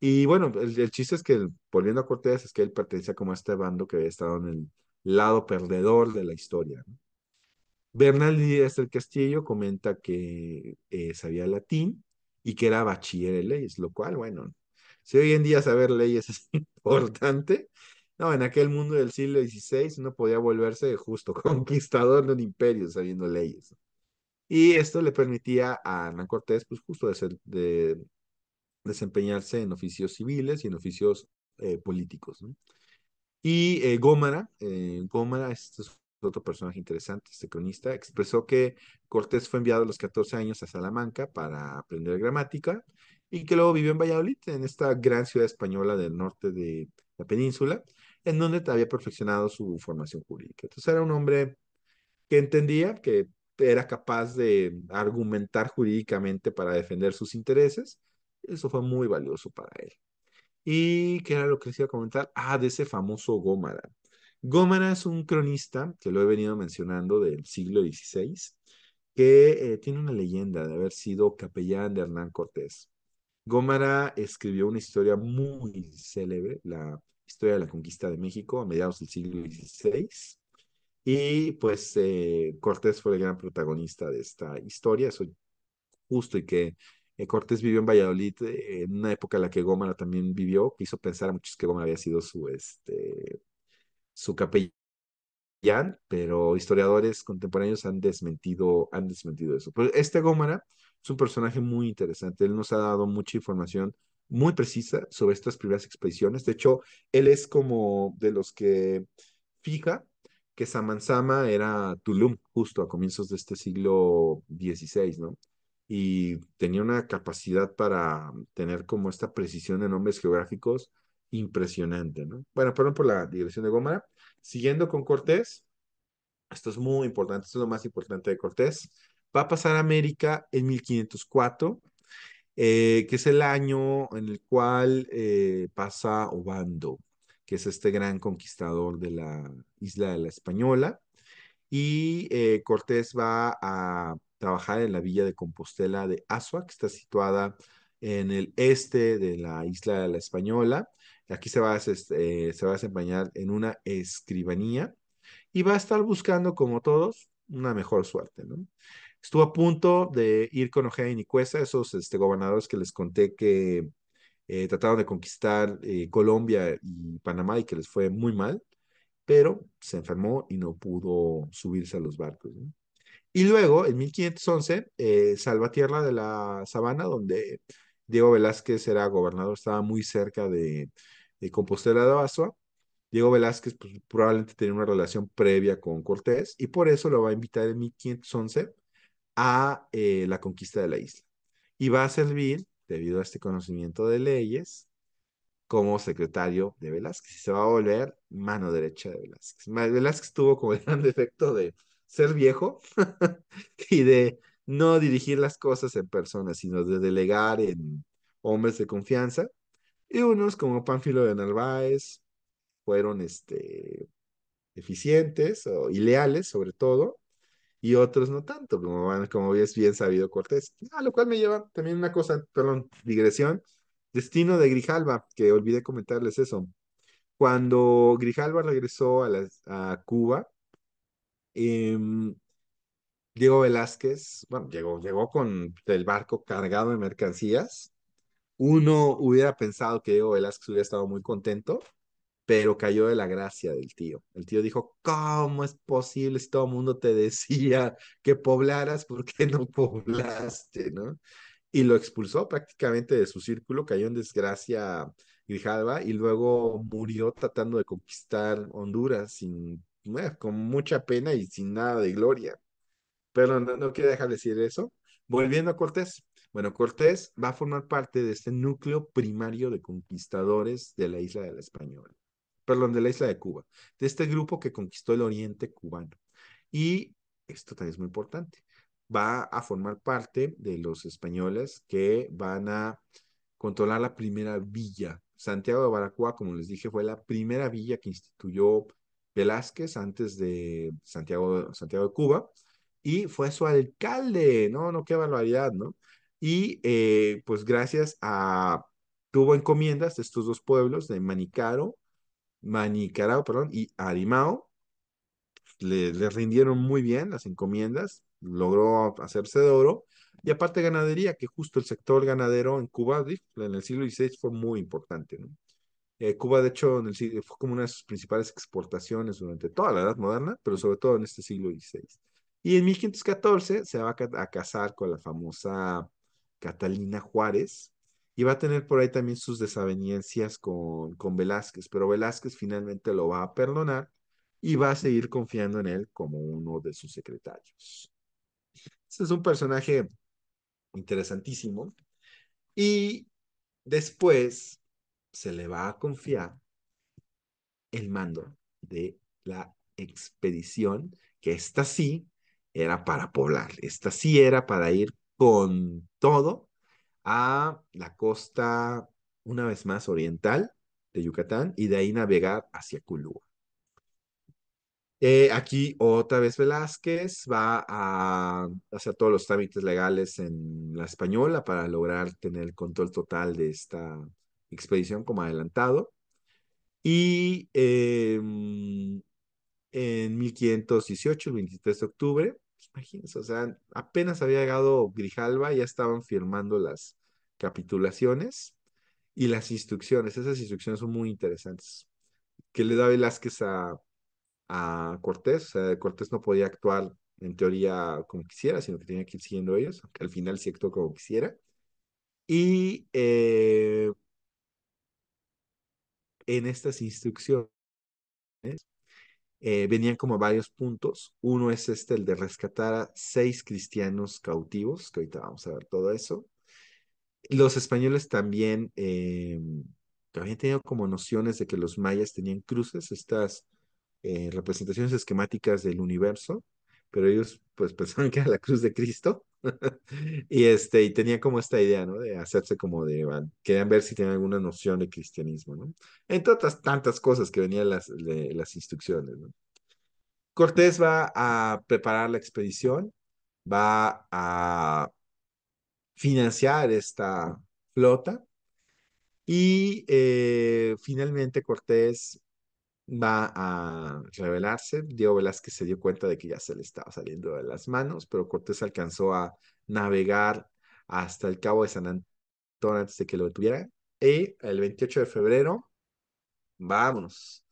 Y bueno, el, chiste es que, volviendo a Cortés, es que él pertenecía como a este bando que había estado en el lado perdedor de la historia, ¿no? Bernal Díaz del Castillo comenta que eh, sabía latín y que era bachiller en leyes, lo cual, bueno, si hoy en día saber leyes es importante, no, en aquel mundo del siglo XVI uno podía volverse justo conquistador de un imperio sabiendo leyes. Y esto le permitía a Hernán Cortés, pues justo de, desempeñarse en oficios civiles y en oficios eh, políticos. Y eh, Gómara, esto eh, Gómara este es otro personaje interesante, este cronista, expresó que Cortés fue enviado a los 14 años a Salamanca para aprender gramática y que luego vivió en Valladolid, en esta gran ciudad española del norte de la península, en donde había perfeccionado su formación jurídica. Entonces era un hombre que entendía que era capaz de argumentar jurídicamente para defender sus intereses. Eso fue muy valioso para él. ¿Y qué era lo que les iba a comentar? Ah, de ese famoso Gómara. Gómara es un cronista, que lo he venido mencionando, del siglo XVI, que eh, tiene una leyenda de haber sido capellán de Hernán Cortés. Gómara escribió una historia muy célebre, la historia de la conquista de México a mediados del siglo XVI. Y pues eh, Cortés fue el gran protagonista de esta historia, eso justo y que eh, Cortés vivió en Valladolid en una época en la que Gómara también vivió, que hizo pensar a muchos que Gómara había sido su, este, su capellán, pero historiadores contemporáneos han desmentido, han desmentido eso. Pero pues, este Gómara es un personaje muy interesante. Él nos ha dado mucha información muy precisa sobre estas primeras expediciones. De hecho, él es como de los que fija que Samansama era Tulum, justo a comienzos de este siglo XVI, ¿no? Y tenía una capacidad para tener como esta precisión de nombres geográficos impresionante, ¿no? Bueno, perdón por la digresión de Gómara. Siguiendo con Cortés, esto es muy importante, esto es lo más importante de Cortés. Va a pasar a América en 1504, eh, que es el año en el cual eh, pasa Obando, que es este gran conquistador de la isla de la Española. Y eh, Cortés va a trabajar en la villa de Compostela de Azua, que está situada en el este de la isla de la Española. Aquí eh, se va, a, desempeñar en una escribanía y va a estar buscando, como todos, una mejor suerte, Estuvo a punto de ir con Ojeda y Nicuesa, esos este, gobernadores que les conté que eh, trataron de conquistar eh, Colombia y Panamá y que les fue muy mal, pero se enfermó y no pudo subirse a los barcos. Y luego, en 1511, eh, Salvatierra de la Sabana, donde Diego Velázquez era gobernador, estaba muy cerca de, eh, de Compostela de Abasua, Diego Velázquez pues, probablemente tenía una relación previa con Cortés y por eso lo va a invitar en 1511 a eh, la conquista de la isla. Y va a servir, debido a este conocimiento de leyes, como secretario de Velázquez y se va a volver mano derecha de Velázquez. Velázquez tuvo como el gran defecto de ser viejo y de no dirigir las cosas en persona, sino de delegar en hombres de confianza y unos como Pánfilo de Narváez fueron este, eficientes o, y leales, sobre todo, y otros no tanto, como, como es bien sabido Cortés. A lo cual me lleva también una cosa, perdón, digresión, destino de Grijalva, que olvidé comentarles eso. Cuando Grijalva regresó a, a Cuba, em, Diego Velázquez, bueno, llegó, llegó con el barco cargado de mercancías uno hubiera pensado que Diego Velázquez hubiera estado muy contento, pero cayó de la gracia del tío. El tío dijo, ¿cómo es posible si todo el mundo te decía que poblaras, por qué no poblaste, no? Y lo expulsó prácticamente de su círculo, cayó en desgracia Grijalva y luego murió tratando de conquistar Honduras sin, con mucha pena y sin nada de gloria. Pero no quiero dejar de decir eso. Volviendo a Cortés, bueno, Cortés va a formar parte de este núcleo primario de conquistadores de la isla de la Española, perdón, de la isla de Cuba, de este grupo que conquistó el oriente cubano. Y esto también es muy importante, va a formar parte de los españoles que van a controlar la primera villa. Santiago de Baracoa, como les dije, fue la primera villa que instituyó Velázquez antes de Santiago, Santiago de Cuba y fue su alcalde. No, no, qué barbaridad, ¿no? Y eh, pues gracias a, tuvo encomiendas de estos dos pueblos, de Manicaro, Manicarao, perdón, y Arimao. Le, rindieron muy bien las encomiendas, logró hacerse de oro. Y aparte ganadería, que justo el sector ganadero en Cuba en el siglo XVI fue muy importante. ¿no? Eh, Cuba, de hecho, fue como una de sus principales exportaciones durante toda la Edad Moderna, pero sobre todo en este siglo XVI. Y en 1514 se va a, casar con la famosa Catalina Juárez, y va a tener por ahí también sus desavenencias con, con Velázquez, pero Velázquez finalmente lo va a perdonar y va a seguir confiando en él como uno de sus secretarios. Este es un personaje interesantísimo y después se le va a confiar el mando de la expedición, que esta sí era para poblar, esta sí era para ir con todo a la costa, una vez más, oriental de Yucatán y de ahí navegar hacia Culúa. Eh, aquí otra vez Velázquez va a hacer todos los trámites legales en la española para lograr tener el control total de esta expedición como adelantado. Y em, en 1518, el 23 de octubre, pues, imagínense, o sea, apenas había llegado Grijalva, ya estaban firmando las capitulaciones y las instrucciones. Esas instrucciones son muy interesantes. Que le da Velázquez a, Cortés, o sea, Cortés no podía actuar en teoría como quisiera, sino que tenía que ir siguiendo ellos, aunque al final sí actuó como quisiera. Y eh, en estas instrucciones eh, venían como varios puntos. Uno es este, el de rescatar a seis cristianos cautivos, que ahorita vamos a ver todo eso. Los españoles también, eh, habían tenido como nociones de que los mayas tenían cruces, estas eh, representaciones esquemáticas del universo, pero ellos pues pensaban que era la cruz de Cristo y este y tenía como esta idea, ¿no? De hacerse como de querían ver si tenían alguna noción de cristianismo, ¿no? Entre otras tantas cosas que venían las las instrucciones, ¿no? Cortés va a preparar la expedición, va a financiar esta flota y eh, finalmente Cortés va a revelarse. Diego Velázquez se dio cuenta de que ya se le estaba saliendo de las manos, pero Cortés alcanzó a navegar hasta el Cabo de San Antón antes de que lo detuviera. Y el 28 de febrero, vámonos,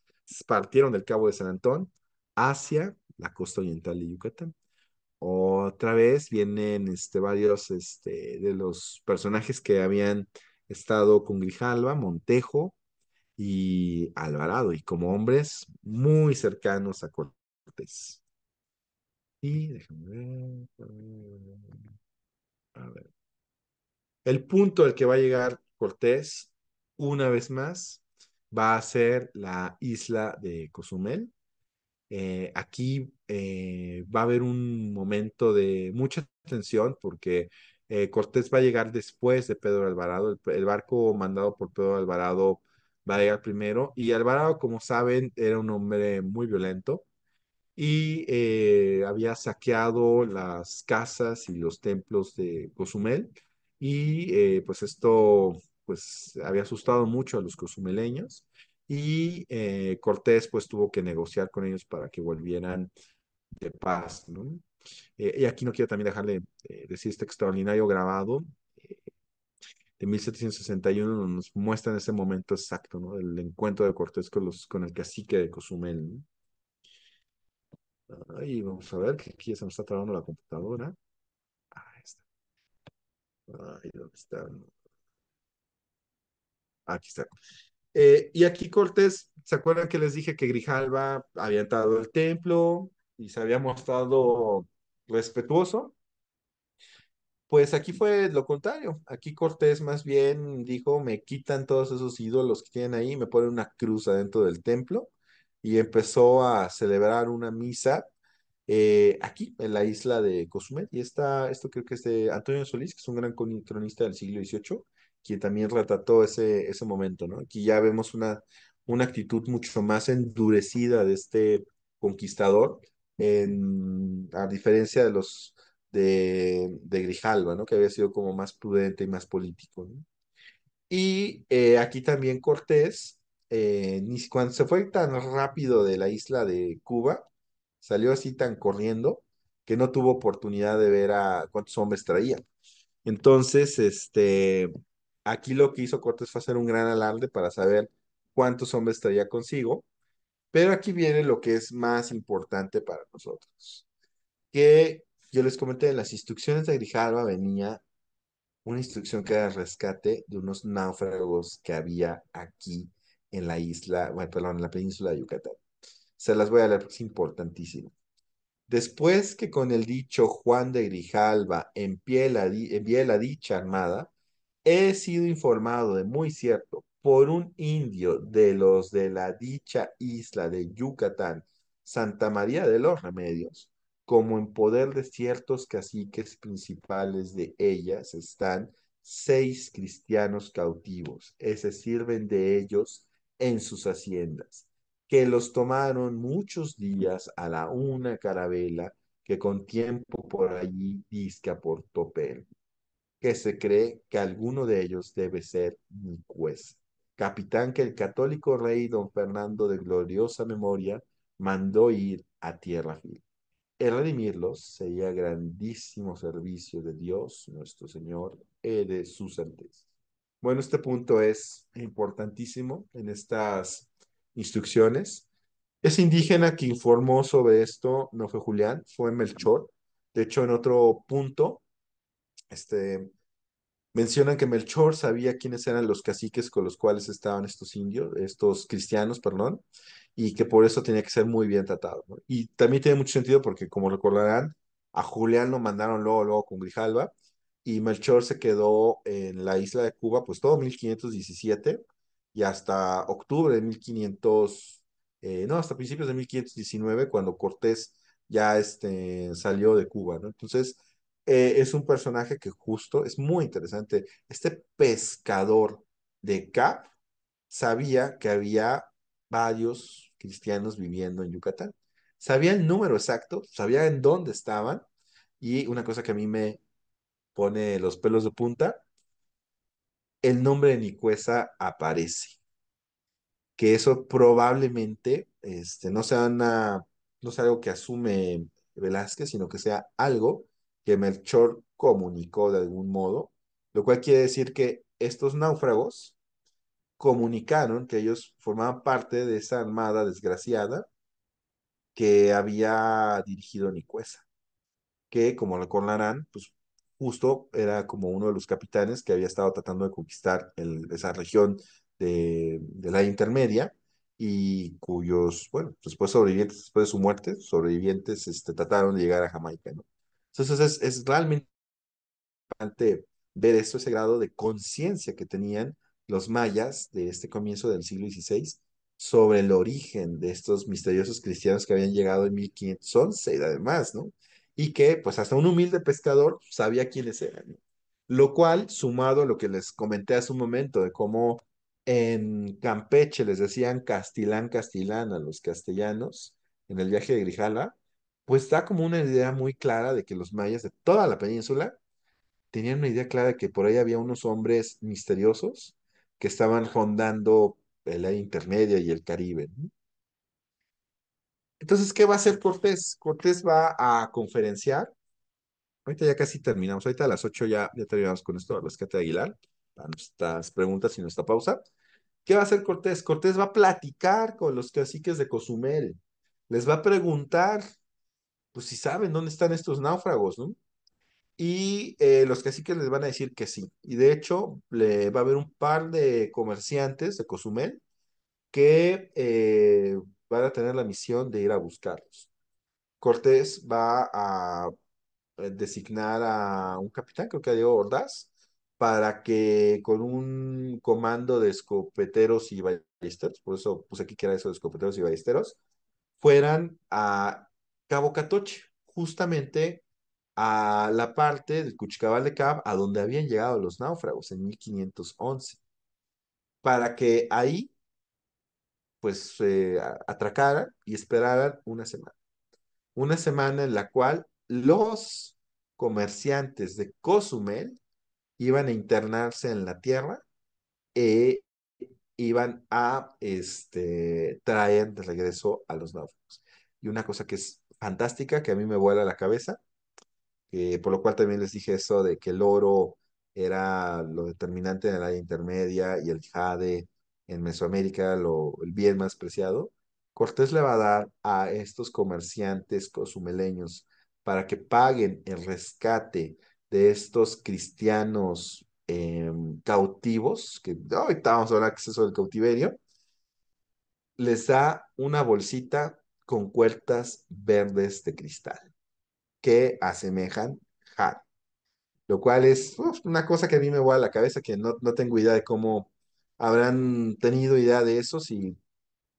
partieron del Cabo de San Antón hacia la costa oriental de Yucatán. Otra vez vienen este, varios este, de los personajes que habían estado con Grijalva, Montejo, y Alvarado, y como hombres muy cercanos a Cortés. Y déjame ver. A ver. El punto al que va a llegar Cortés, una vez más, va a ser la isla de Cozumel. Eh, aquí eh, va a haber un momento de mucha tensión porque eh, Cortés va a llegar después de Pedro Alvarado. El, el, barco mandado por Pedro Alvarado va llegar primero. Y Alvarado, como saben, era un hombre muy violento y eh, había saqueado las casas y los templos de Cozumel y eh, pues esto pues había asustado mucho a los cozumeleños y eh, Cortés pues tuvo que negociar con ellos para que volvieran de paz, y aquí no quiero también dejarle decir este extraordinario grabado de 1761 nos muestra en ese momento exacto, ¿no? El encuentro de Cortés con, los, con el cacique de Cozumel. Ahí vamos a ver que aquí ya se nos está trabando la computadora. Ahí está. Ahí dónde está. Aquí está. Eh, y aquí Cortés, ¿se acuerdan que les dije que Grijalva había entrado al templo y se había mostrado respetuoso? Pues aquí fue lo contrario. Aquí Cortés más bien dijo, me quitan todos esos ídolos que tienen ahí, me ponen una cruz adentro del templo y empezó a celebrar una misa eh, aquí en la isla de Cozumel. Y está, esto creo que es de Antonio Solís, que es un gran cronista del siglo XVIII, quien también retrató ese, ese momento, ¿no? Aquí ya vemos una, una actitud mucho más endurecida de este conquistador, a diferencia de los de, de Grijalva, ¿no? que había sido como más prudente y más político. Y eh, aquí también Cortés, eh, ni cuando se fue tan rápido de la isla de Cuba, salió así tan corriendo que no tuvo oportunidad de ver a cuántos hombres traía. Entonces, este, aquí lo que hizo Cortés fue hacer un gran alarde para saber cuántos hombres traía consigo, pero aquí viene lo que es más importante para nosotros, que yo les comenté, en las instrucciones de Grijalva venía una instrucción que era el rescate de unos náufragos que había aquí en la isla, bueno, perdón, en la península de Yucatán. Se las voy a leer porque es importantísimo. Después que con el dicho Juan de Grijalva envié la, envié la dicha armada, he sido informado de muy cierto por un indio de los de la dicha isla de Yucatán, Santa María de los Remedios, como en poder de ciertos caciques principales de ellas están seis cristianos cautivos, ese sirven de ellos en sus haciendas, que los tomaron muchos días a la una carabela que con tiempo por allí disca por topel, que se cree que alguno de ellos debe ser juez, capitán que el católico rey don Fernando de gloriosa memoria mandó ir a tierra firme. El redimirlos sería grandísimo servicio de Dios, nuestro Señor, y eh, de sus Antes. Bueno, este punto es importantísimo en estas instrucciones. Ese indígena que informó sobre esto no fue Julián, fue Melchor. De hecho, en otro punto, este, Mencionan que Melchor sabía quiénes eran los caciques con los cuales estaban estos indios, estos cristianos, perdón, y que por eso tenía que ser muy bien tratado. Y también tiene mucho sentido porque, como recordarán, a Julián lo mandaron luego, luego con Grijalva, y Melchor se quedó en la isla de Cuba, pues todo 1517 y hasta octubre de 1500, eh, no, hasta principios de 1519, cuando Cortés ya este, salió de Cuba, ¿no? Entonces, eh, es un personaje que justo es muy interesante. Este pescador de Cap sabía que había varios cristianos viviendo en Yucatán. Sabía el número exacto, sabía en dónde estaban. Y una cosa que a mí me pone los pelos de punta, el nombre de Nicuesa aparece. Que eso probablemente este, no, sea una, no sea algo que asume Velázquez, sino que sea algo que Melchor comunicó de algún modo, lo cual quiere decir que estos náufragos comunicaron que ellos formaban parte de esa armada desgraciada que había dirigido Nicuesa, que como lo pues justo era como uno de los capitanes que había estado tratando de conquistar el, esa región de, la intermedia y cuyos, bueno, pues, después sobrevivientes, después de su muerte, sobrevivientes este, trataron de llegar a Jamaica, ¿no? Entonces es, realmente importante ver esto, ese grado de conciencia que tenían los mayas de este comienzo del siglo XVI sobre el origen de estos misteriosos cristianos que habían llegado en 1511 y además, ¿no? Y que pues hasta un humilde pescador sabía quiénes eran. Lo cual, sumado a lo que les comenté hace un momento de cómo en Campeche les decían castilán, castilán a los castellanos en el viaje de Grijalva, pues da como una idea muy clara de que los mayas de toda la península tenían una idea clara de que por ahí había unos hombres misteriosos que estaban fondando el área intermedia y el Caribe. Entonces, ¿qué va a hacer Cortés? Cortés va a conferenciar. Ahorita ya casi terminamos. Ahorita a las 8 ya, ya terminamos con esto, rescate de Aguilar, para nuestras preguntas y nuestra pausa. ¿Qué va a hacer Cortés? Cortés va a platicar con los caciques de Cozumel. Les va a preguntar pues si saben dónde están estos náufragos, ¿no? Y eh, que los que les van a decir que sí. Y de hecho, le va a haber un par de comerciantes de Cozumel que eh, van a tener la misión de ir a buscarlos. Cortés va a eh, designar a un capitán, creo que a Diego Ordaz, para que con un comando de escopeteros y ballesteros, por eso puse aquí que era eso de escopeteros y ballesteros, fueran a Cabo Catoche, justamente a la parte del Cuchicabal de Cab, a donde habían llegado los náufragos en 1511, para que ahí pues eh, atracaran y esperaran una semana. Una semana en la cual los comerciantes de Cozumel iban a internarse en la tierra e iban a este, traer de regreso a los náufragos. Y una cosa que es fantástica que a mí me vuela la cabeza, eh, por lo cual también les dije eso de que el oro era lo determinante en el área intermedia y el jade en Mesoamérica lo, el bien más preciado. Cortés le va a dar a estos comerciantes cosumeleños para que paguen el rescate de estos cristianos em, cautivos, que hoy estamos a hablar que es eso del cautiverio, les da una bolsita con cuertas verdes de cristal que asemejan jade, lo cual es una cosa que a mí me va a la cabeza que no, no tengo idea de cómo habrán tenido idea de eso, si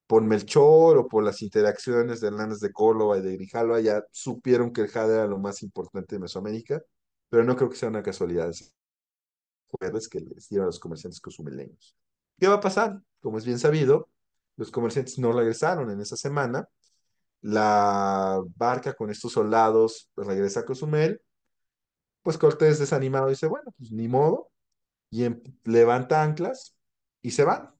por Melchor o por las interacciones de Hernández de Córdoba y de Grijalva ya supieron que el jade era lo más importante de Mesoamérica, pero no creo que sea una casualidad cuerdas que les dieron a los comerciantes cosumeleños. ¿Qué va a pasar? Como es bien sabido, los comerciantes no regresaron en esa semana la barca con estos soldados regresa a Cozumel, pues Cortés desanimado dice, bueno, pues ni modo, y em, levanta anclas y se van.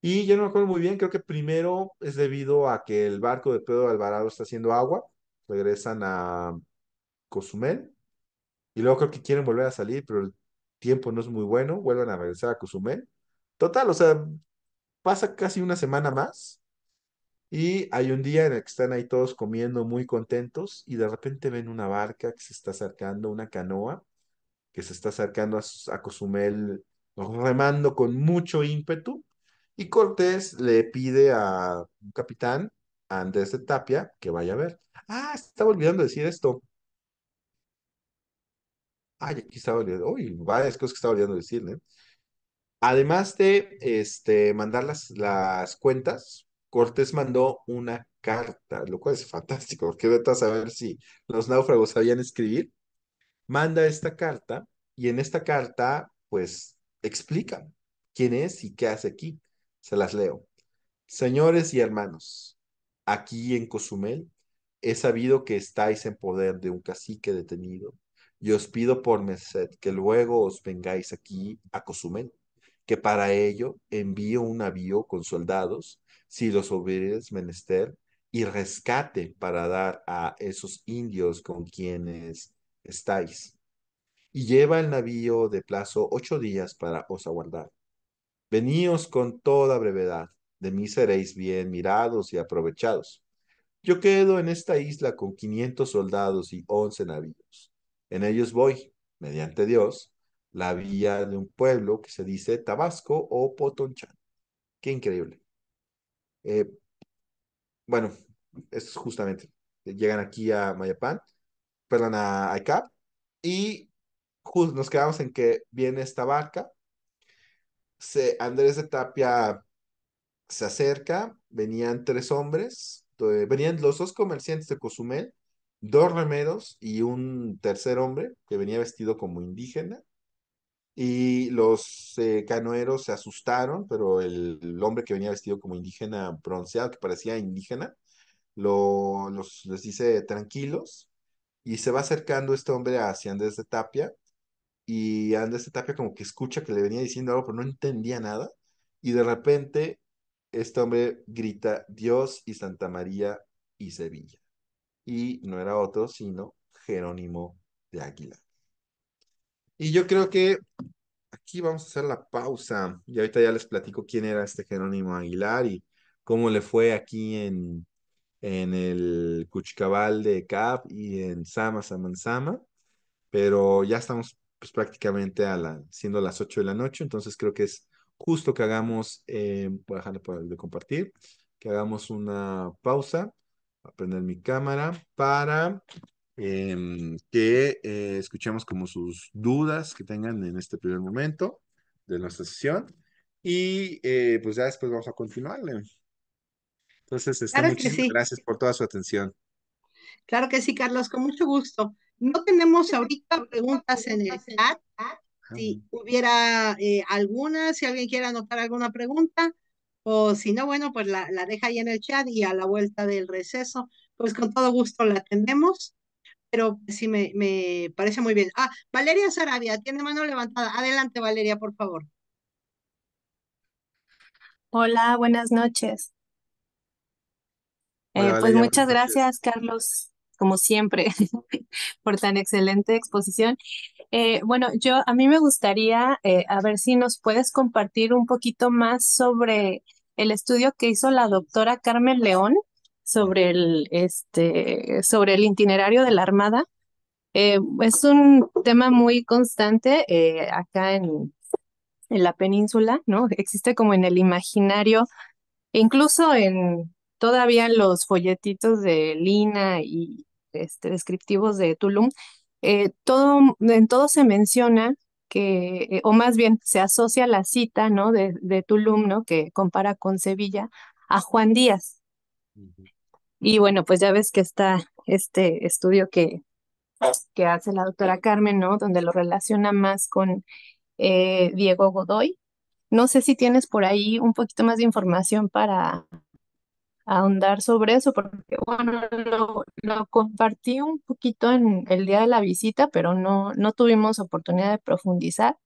Y yo no me acuerdo muy bien, creo que primero es debido a que el barco de Pedro Alvarado está haciendo agua, regresan a Cozumel, y luego creo que quieren volver a salir, pero el tiempo no es muy bueno, vuelven a regresar a Cozumel. Total, o sea, pasa casi una semana más y hay un día en el que están ahí todos comiendo muy contentos y de repente ven una barca que se está acercando, una canoa que se está acercando a, Cozumel remando con mucho ímpetu. Y Cortés le pide a un capitán, Andrés de Tapia, que vaya a ver. Ah, estaba olvidando decir esto. Ay, aquí estaba olvidando. Uy, varias cosas que estaba olvidando decirle. Además de este, mandar las cuentas Cortés mandó una carta, lo cual es fantástico, porque vete a saber si los náufragos sabían escribir. Manda esta carta y en esta carta, pues, explica quién es y qué hace aquí. Se las leo. Señores y hermanos, aquí en Cozumel he sabido que estáis en poder de un cacique detenido y os pido por merced que luego os vengáis aquí a Cozumel, que para ello envío un navío con soldados si los hubieres menester, y rescate para dar a esos indios con quienes estáis. Y lleva el navío de plazo ocho días para os aguardar. Veníos con toda brevedad, de mí seréis bien mirados y aprovechados. Yo quedo en esta isla con quinientos soldados y once navíos. En ellos voy, mediante Dios, la vía de un pueblo que se dice Tabasco o Potonchan. Qué increíble. Eh, bueno, es justamente, llegan aquí a Mayapán, perdón, a ICAP, y nos quedamos en que viene esta barca, se, Andrés de Tapia se acerca, venían tres hombres, venían los dos comerciantes de Cozumel, dos remeros y un tercer hombre que venía vestido como indígena, y los eh, canoeros se asustaron, pero el, hombre que venía vestido como indígena bronceado, que parecía indígena, lo, los, les dice tranquilos y se va acercando este hombre hacia Andrés de Tapia y Andrés de Tapia como que escucha que le venía diciendo algo, pero no entendía nada y de repente este hombre grita Dios y Santa María y Sevilla y no era otro sino Jerónimo de Águila. Y yo creo que aquí vamos a hacer la pausa. Y ahorita ya les platico quién era este Jerónimo Aguilar y cómo le fue aquí en, en el Cuchicabal de Cap y en Sama Sama. Pero ya estamos pues, prácticamente a la, siendo las 8 de la noche, entonces creo que es justo que hagamos, eh, voy a dejar de compartir, que hagamos una pausa, voy a prender mi cámara para Em, que eh, escuchemos como sus dudas que tengan en este primer momento de nuestra sesión y eh, pues ya después vamos a continuar. Entonces, este, gracias por toda su atención. Claro que sí, Carlos, con mucho gusto. No tenemos ahorita preguntas en el chat. Si hubiera eh, alguna, si alguien quiere anotar alguna pregunta, o si no, bueno, pues la, la, deja ahí en el chat y a la vuelta del receso, pues con todo gusto la atendemos pero sí me, me parece muy bien. Ah, Valeria Sarabia, tiene mano levantada. Adelante, Valeria, por favor. Hola, buenas noches. Eh, pues muchas gracias, Carlos, como siempre, por tan excelente exposición. Eh, bueno, yo a mí me gustaría eh, a ver si nos puedes compartir un poquito más sobre el estudio que hizo la doctora Carmen León sobre el, este, sobre el itinerario de la Armada. Eh, es un tema muy constante eh, acá en, en la península, ¿no? Existe como en el imaginario, e incluso en todavía los folletitos de Lina y este, descriptivos de Tulum, eh, todo, en todo se menciona que, o más bien se asocia la cita, ¿no? De, de Tulum, ¿no? Que compara con Sevilla a Juan Díaz. Y bueno, pues ya ves que está este estudio que, que hace la doctora Carmen, ¿no? Donde lo relaciona más con eh, Diego Godoy. No sé si tienes por ahí un poquito más de información para ahondar sobre eso, porque bueno, lo, compartí un poquito en el día de la visita, pero no, no tuvimos oportunidad de profundizar.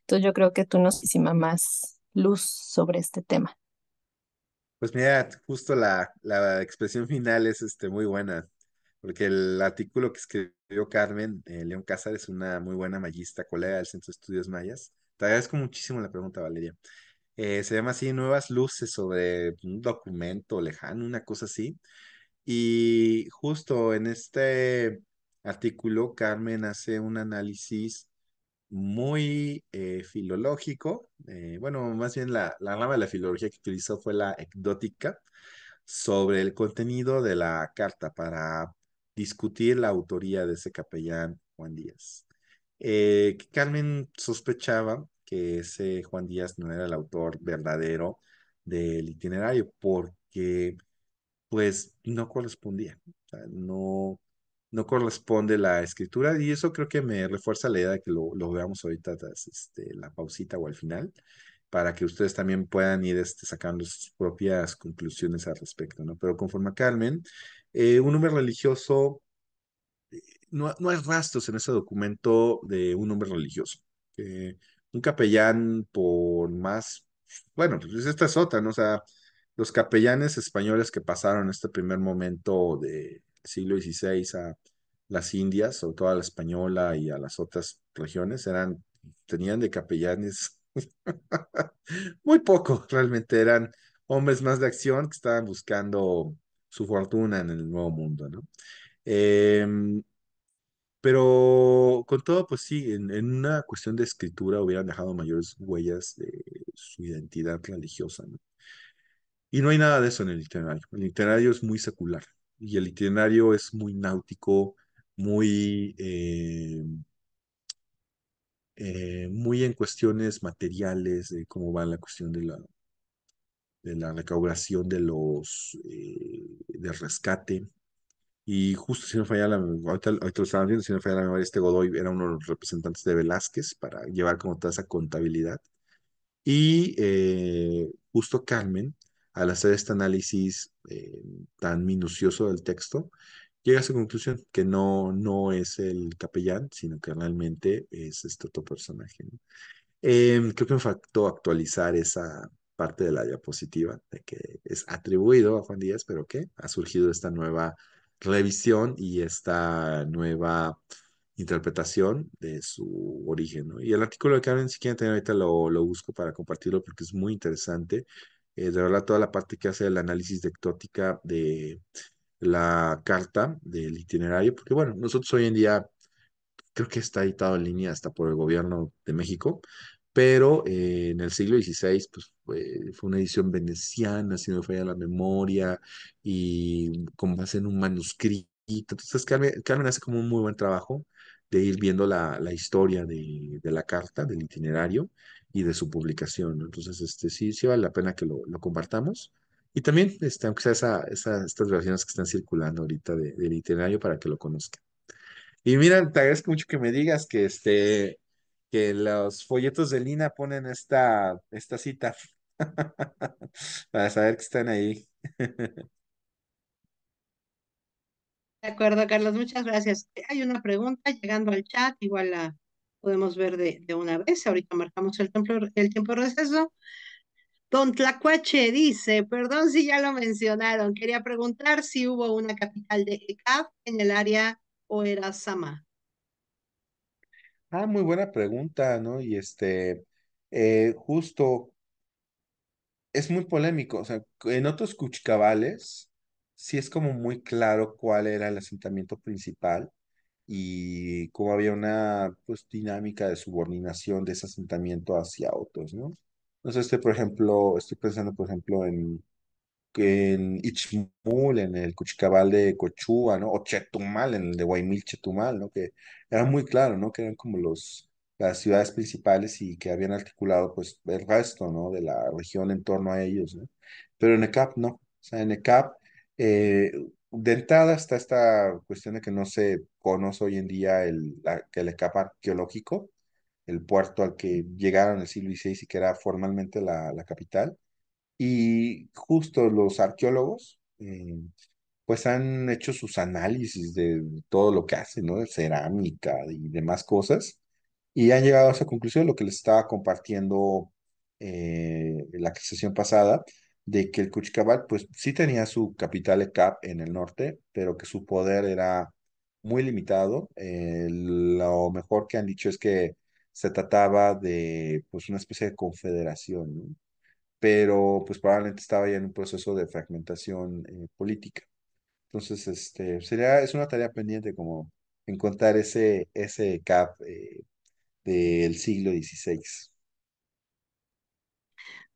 Entonces yo creo que tú nos hicimos más luz sobre este tema. Pues mira, justo la, expresión final es este, muy buena, porque el artículo que escribió Carmen eh, León Cázar es una muy buena mayista, colega del Centro de Estudios Mayas. Te agradezco muchísimo la pregunta, Valeria. Eh, se llama así Nuevas Luces sobre un documento lejano, una cosa así. Y justo en este artículo, Carmen hace un análisis muy eh, filológico. Eh, bueno, más bien la, la, rama de la filología que utilizó fue la ecdótica sobre el contenido de la carta para discutir la autoría de ese capellán Juan Díaz. Eh, Carmen sospechaba que ese Juan Díaz no era el autor verdadero del itinerario porque pues no correspondía, no no corresponde la escritura y eso creo que me refuerza la idea de que lo, lo veamos ahorita tras este, la pausita o al final para que ustedes también puedan ir este, sacando sus propias conclusiones al respecto, ¿no? Pero conforme a Carmen, eh, un hombre religioso, eh, no, no, hay rastros en ese documento de un hombre religioso. un capellán, por más, bueno, pues esta es otra, ¿no? O sea, los capellanes españoles que pasaron este primer momento de, siglo XVI a las Indias, sobre todo a la española y a las otras regiones, eran, tenían de capellanes muy poco, realmente eran hombres más de acción que estaban buscando su fortuna en el nuevo mundo, ¿no? Em, pero con todo, pues sí, en, una cuestión de escritura hubieran dejado mayores huellas de su identidad religiosa, ¿no? Y no hay nada de eso en el literario. El literario es muy secular, y el itinerario es muy náutico, muy, eh, eh, muy en cuestiones materiales, de cómo va la cuestión de la, de la recaudación de los, eh, del rescate. Y justo si no falla la ahorita, ahorita lo estaban viendo, si no memoria, este Godoy era uno de los representantes de Velázquez para llevar como toda esa contabilidad. Y eh, justo Carmen al hacer este análisis eh, tan minucioso del texto, llega a su conclusión que no, no es el capellán, sino que realmente es este otro personaje. Em, creo que me faltó actualizar esa parte de la diapositiva, de que es atribuido a Juan Díaz, pero que ha surgido esta nueva revisión y esta nueva interpretación de su origen. Y el artículo que Carmen, si quieren tener ahorita, lo, lo busco para compartirlo porque es muy interesante. Eh, de verdad toda la parte que hace el análisis de ectótica de la carta del itinerario, porque bueno, nosotros hoy en día creo que está editado en línea hasta por el gobierno de México, pero eh, en el siglo XVI pues, fue, una edición veneciana, si no me falla la memoria, y como base en un manuscrito. Entonces, Carmen, Carmen hace como un muy buen trabajo de ir viendo la, la historia de, de, la carta, del itinerario, y de su publicación. Entonces, este, sí, sí vale la pena que lo, compartamos. Y también, este, aunque sea esa, estas versiones que están circulando ahorita del itinerario para que lo conozcan. Y mira, te agradezco mucho que me digas que, este, que los folletos de Lina ponen esta, esta cita para saber que están ahí. De acuerdo, Carlos, muchas gracias. Hay una pregunta llegando al chat, igual la, podemos ver de, de una vez, ahorita marcamos el, el tiempo de receso. Don Tlacuache dice, perdón si ya lo mencionaron, quería preguntar si hubo una capital de ECAP en el área o era Sama. Ah, muy buena pregunta, ¿no? Y este, eh, justo, es muy polémico, o sea, en otros Cuchicabales, sí es como muy claro cuál era el asentamiento principal, y cómo había una pues, dinámica de subordinación de ese asentamiento hacia otros, ¿no? Entonces, este, por ejemplo, estoy pensando, por ejemplo, en, en Ichmul, en el Cuchicabal de Cochúa, ¿no? O Chetumal, en el de Guaymil, Chetumal, ¿no? Que era muy claro, ¿no? Que eran como los, las ciudades principales y que habían articulado, pues, el resto, ¿no? De la región en torno a ellos, ¿no? Pero en ECAP no. O sea, en ECAP, eh, de entrada está esta cuestión de que no se conoce hoy en día el, la, el arqueológico, el puerto al que llegaron en el siglo XVI y que era formalmente la, capital. Y justo los arqueólogos, eh, pues han hecho sus análisis de todo lo que hacen, ¿no? De cerámica y demás cosas, y han llegado a esa conclusión, lo que les estaba compartiendo eh, la sesión pasada, de que el Cuchicabal pues sí tenía su capital ECAP en el norte, pero que su poder era muy limitado. Eh, lo mejor que han dicho es que se trataba de pues, una especie de confederación, pero pues probablemente estaba ya en un proceso de fragmentación eh, política. Entonces, este, sería, es una tarea pendiente como encontrar ese, ese cap eh, del siglo XVI.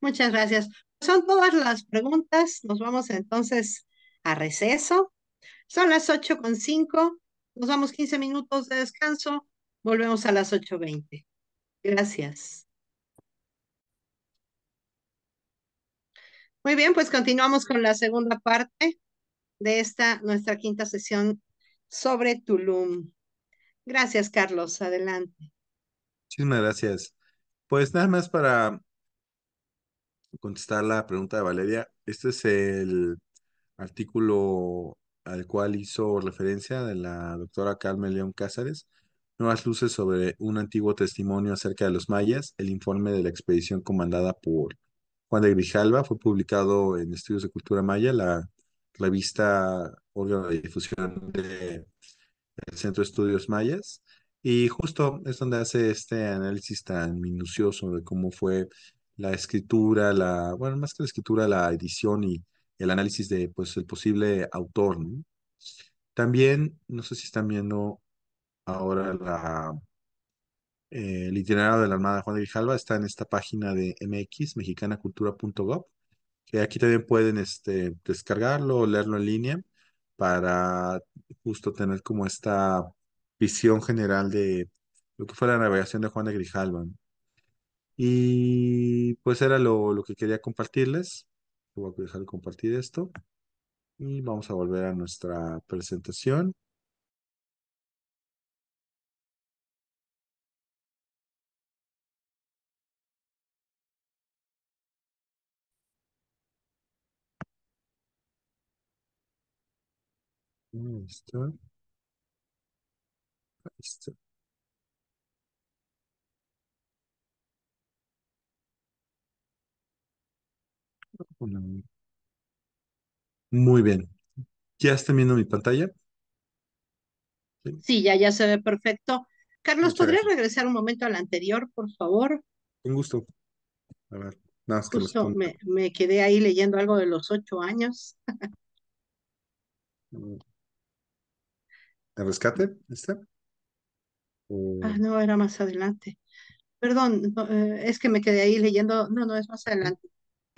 Muchas gracias. Son todas las preguntas. Nos vamos entonces a receso. Son las ocho con cinco nos damos 15 minutos de descanso. Volvemos a las 8.20. Gracias. Muy bien, pues continuamos con la segunda parte de esta nuestra quinta sesión sobre Tulum. Gracias, Carlos. Adelante. Muchísimas gracias. Pues nada más para contestar la pregunta de Valeria. Este es el artículo al cual hizo referencia de la doctora Carmen León Cáceres, nuevas luces sobre un antiguo testimonio acerca de los mayas, el informe de la expedición comandada por Juan de Grijalva, fue publicado en Estudios de Cultura Maya, la revista órgano de difusión del Centro de Estudios Mayas, y justo es donde hace este análisis tan minucioso de cómo fue la escritura, la, bueno, más que la escritura, la edición y el análisis de pues, el posible autor. También, no sé si están viendo ahora la, eh, el itinerario de la Armada Juan de Grijalva, está en esta página de MX, mexicanacultura.gov, que aquí también pueden este, descargarlo o leerlo en línea para justo tener como esta visión general de lo que fue la navegación de Juan de Grijalva. Y pues era lo, lo que quería compartirles voy a dejar de compartir esto. Y vamos a volver a nuestra presentación. Ahí está. Ahí está. Muy bien. ¿Ya están viendo mi pantalla? Sí. ya, ya se ve perfecto. Carlos, ¿podrías regresar un momento al anterior, por favor? Con gusto. A ver, me, quedé ahí leyendo algo de los ocho años. ¿El rescate? ¿Este? Ah, no, era más adelante. Perdón, eh, es que me quedé ahí leyendo. No, no, es más adelante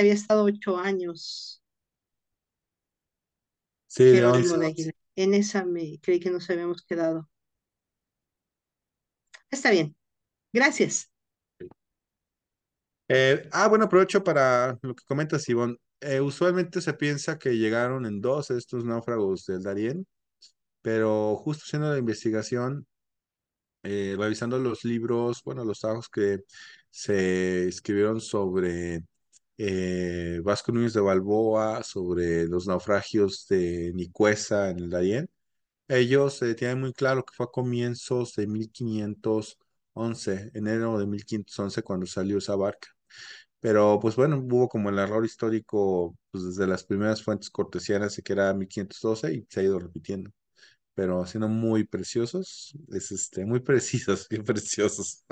había estado ocho años. Sí, En esa me creí que nos habíamos quedado. Está bien. Gracias. Eh, ah, bueno, aprovecho para lo que comenta Sibón eh, usualmente se piensa que llegaron en dos estos náufragos del Darién, pero justo haciendo la investigación, eh, revisando los libros, bueno, los trabajos que se escribieron sobre eh, Vasco Núñez de Balboa sobre los naufragios de Nicuesa en el Darién. Ellos tienen muy claro que fue a comienzos de 1511, enero de 1511, cuando salió esa barca. Pero pues bueno, hubo como el error histórico pues, desde las primeras fuentes cortesianas de que era 1512 y se ha ido repitiendo. Pero siendo muy preciosos, es este, muy precisos, y preciosos.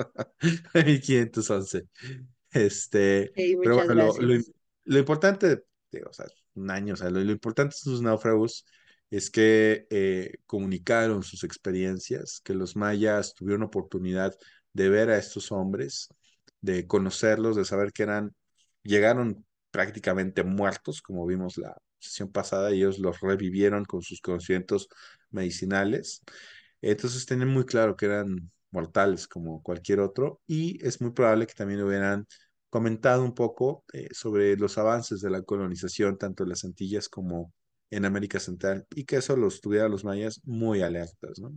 1511. Este, pero lo, importante, digo o sea, un año, o sea, lo, importante de sus náufragos es que eh, comunicaron sus experiencias, que los mayas tuvieron oportunidad de ver a estos hombres, de conocerlos, de saber que eran, llegaron prácticamente muertos, como vimos la sesión pasada, ellos los revivieron con sus conocimientos medicinales. Entonces tenían muy claro que eran mortales como cualquier otro y es muy probable que también hubieran comentado un poco eh, sobre los avances de la colonización, tanto en las Antillas como en América Central, y que eso los tuviera los mayas muy alertas, ¿no?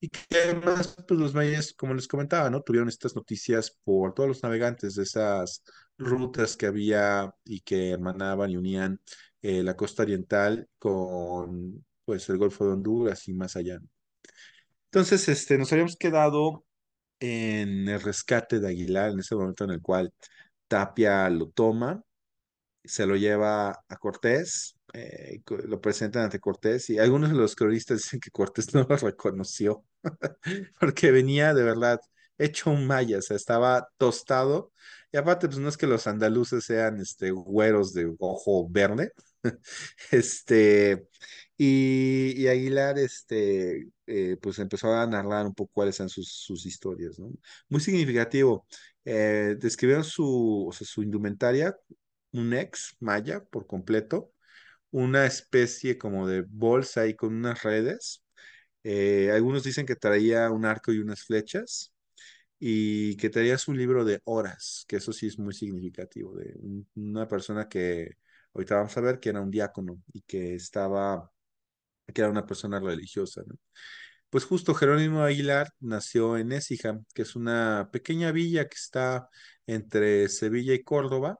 Y que además, pues los mayas, como les comentaba, ¿no? Tuvieron estas noticias por todos los navegantes de esas rutas que había y que hermanaban y unían eh, la costa oriental con, pues, el Golfo de Honduras y más allá. Entonces, este, nos habíamos quedado en el rescate de Aguilar, en ese momento en el cual Tapia lo toma, se lo lleva a Cortés, eh, lo presentan ante Cortés y algunos de los cronistas dicen que Cortés no lo reconoció porque venía de verdad hecho un maya, o sea, estaba tostado y aparte pues no es que los andaluces sean este güeros de ojo verde, este y, Aguilar, este, eh, pues empezó a narrar un poco cuáles eran sus, sus historias, ¿no? Muy significativo. Eh, describieron su, su indumentaria, un ex maya por completo, una especie como de bolsa ahí con unas redes. Eh, algunos dicen que traía un arco y unas flechas y que traía su libro de horas, que eso sí es muy significativo, de una persona que ahorita vamos a ver que era un diácono y que estaba que era una persona religiosa. Pues justo Jerónimo Aguilar nació en Écija, que es una pequeña villa que está entre Sevilla y Córdoba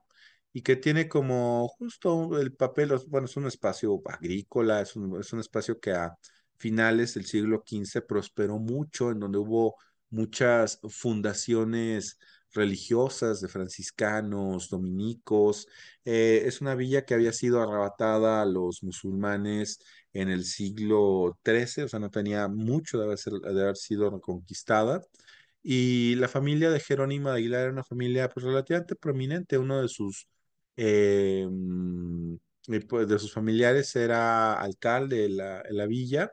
y que tiene como justo el papel, bueno, es un espacio agrícola, es un, espacio que a finales del siglo XV prosperó mucho, en donde hubo muchas fundaciones religiosas de franciscanos, dominicos. Eh, es una villa que había sido arrebatada a los musulmanes en el siglo XIII, o sea, no tenía mucho de haber, sido reconquistada. Y la familia de Jerónimo de Aguilar era una familia pues, relativamente prominente. Uno de sus, em, eh, pues, de sus familiares era alcalde de la, villa.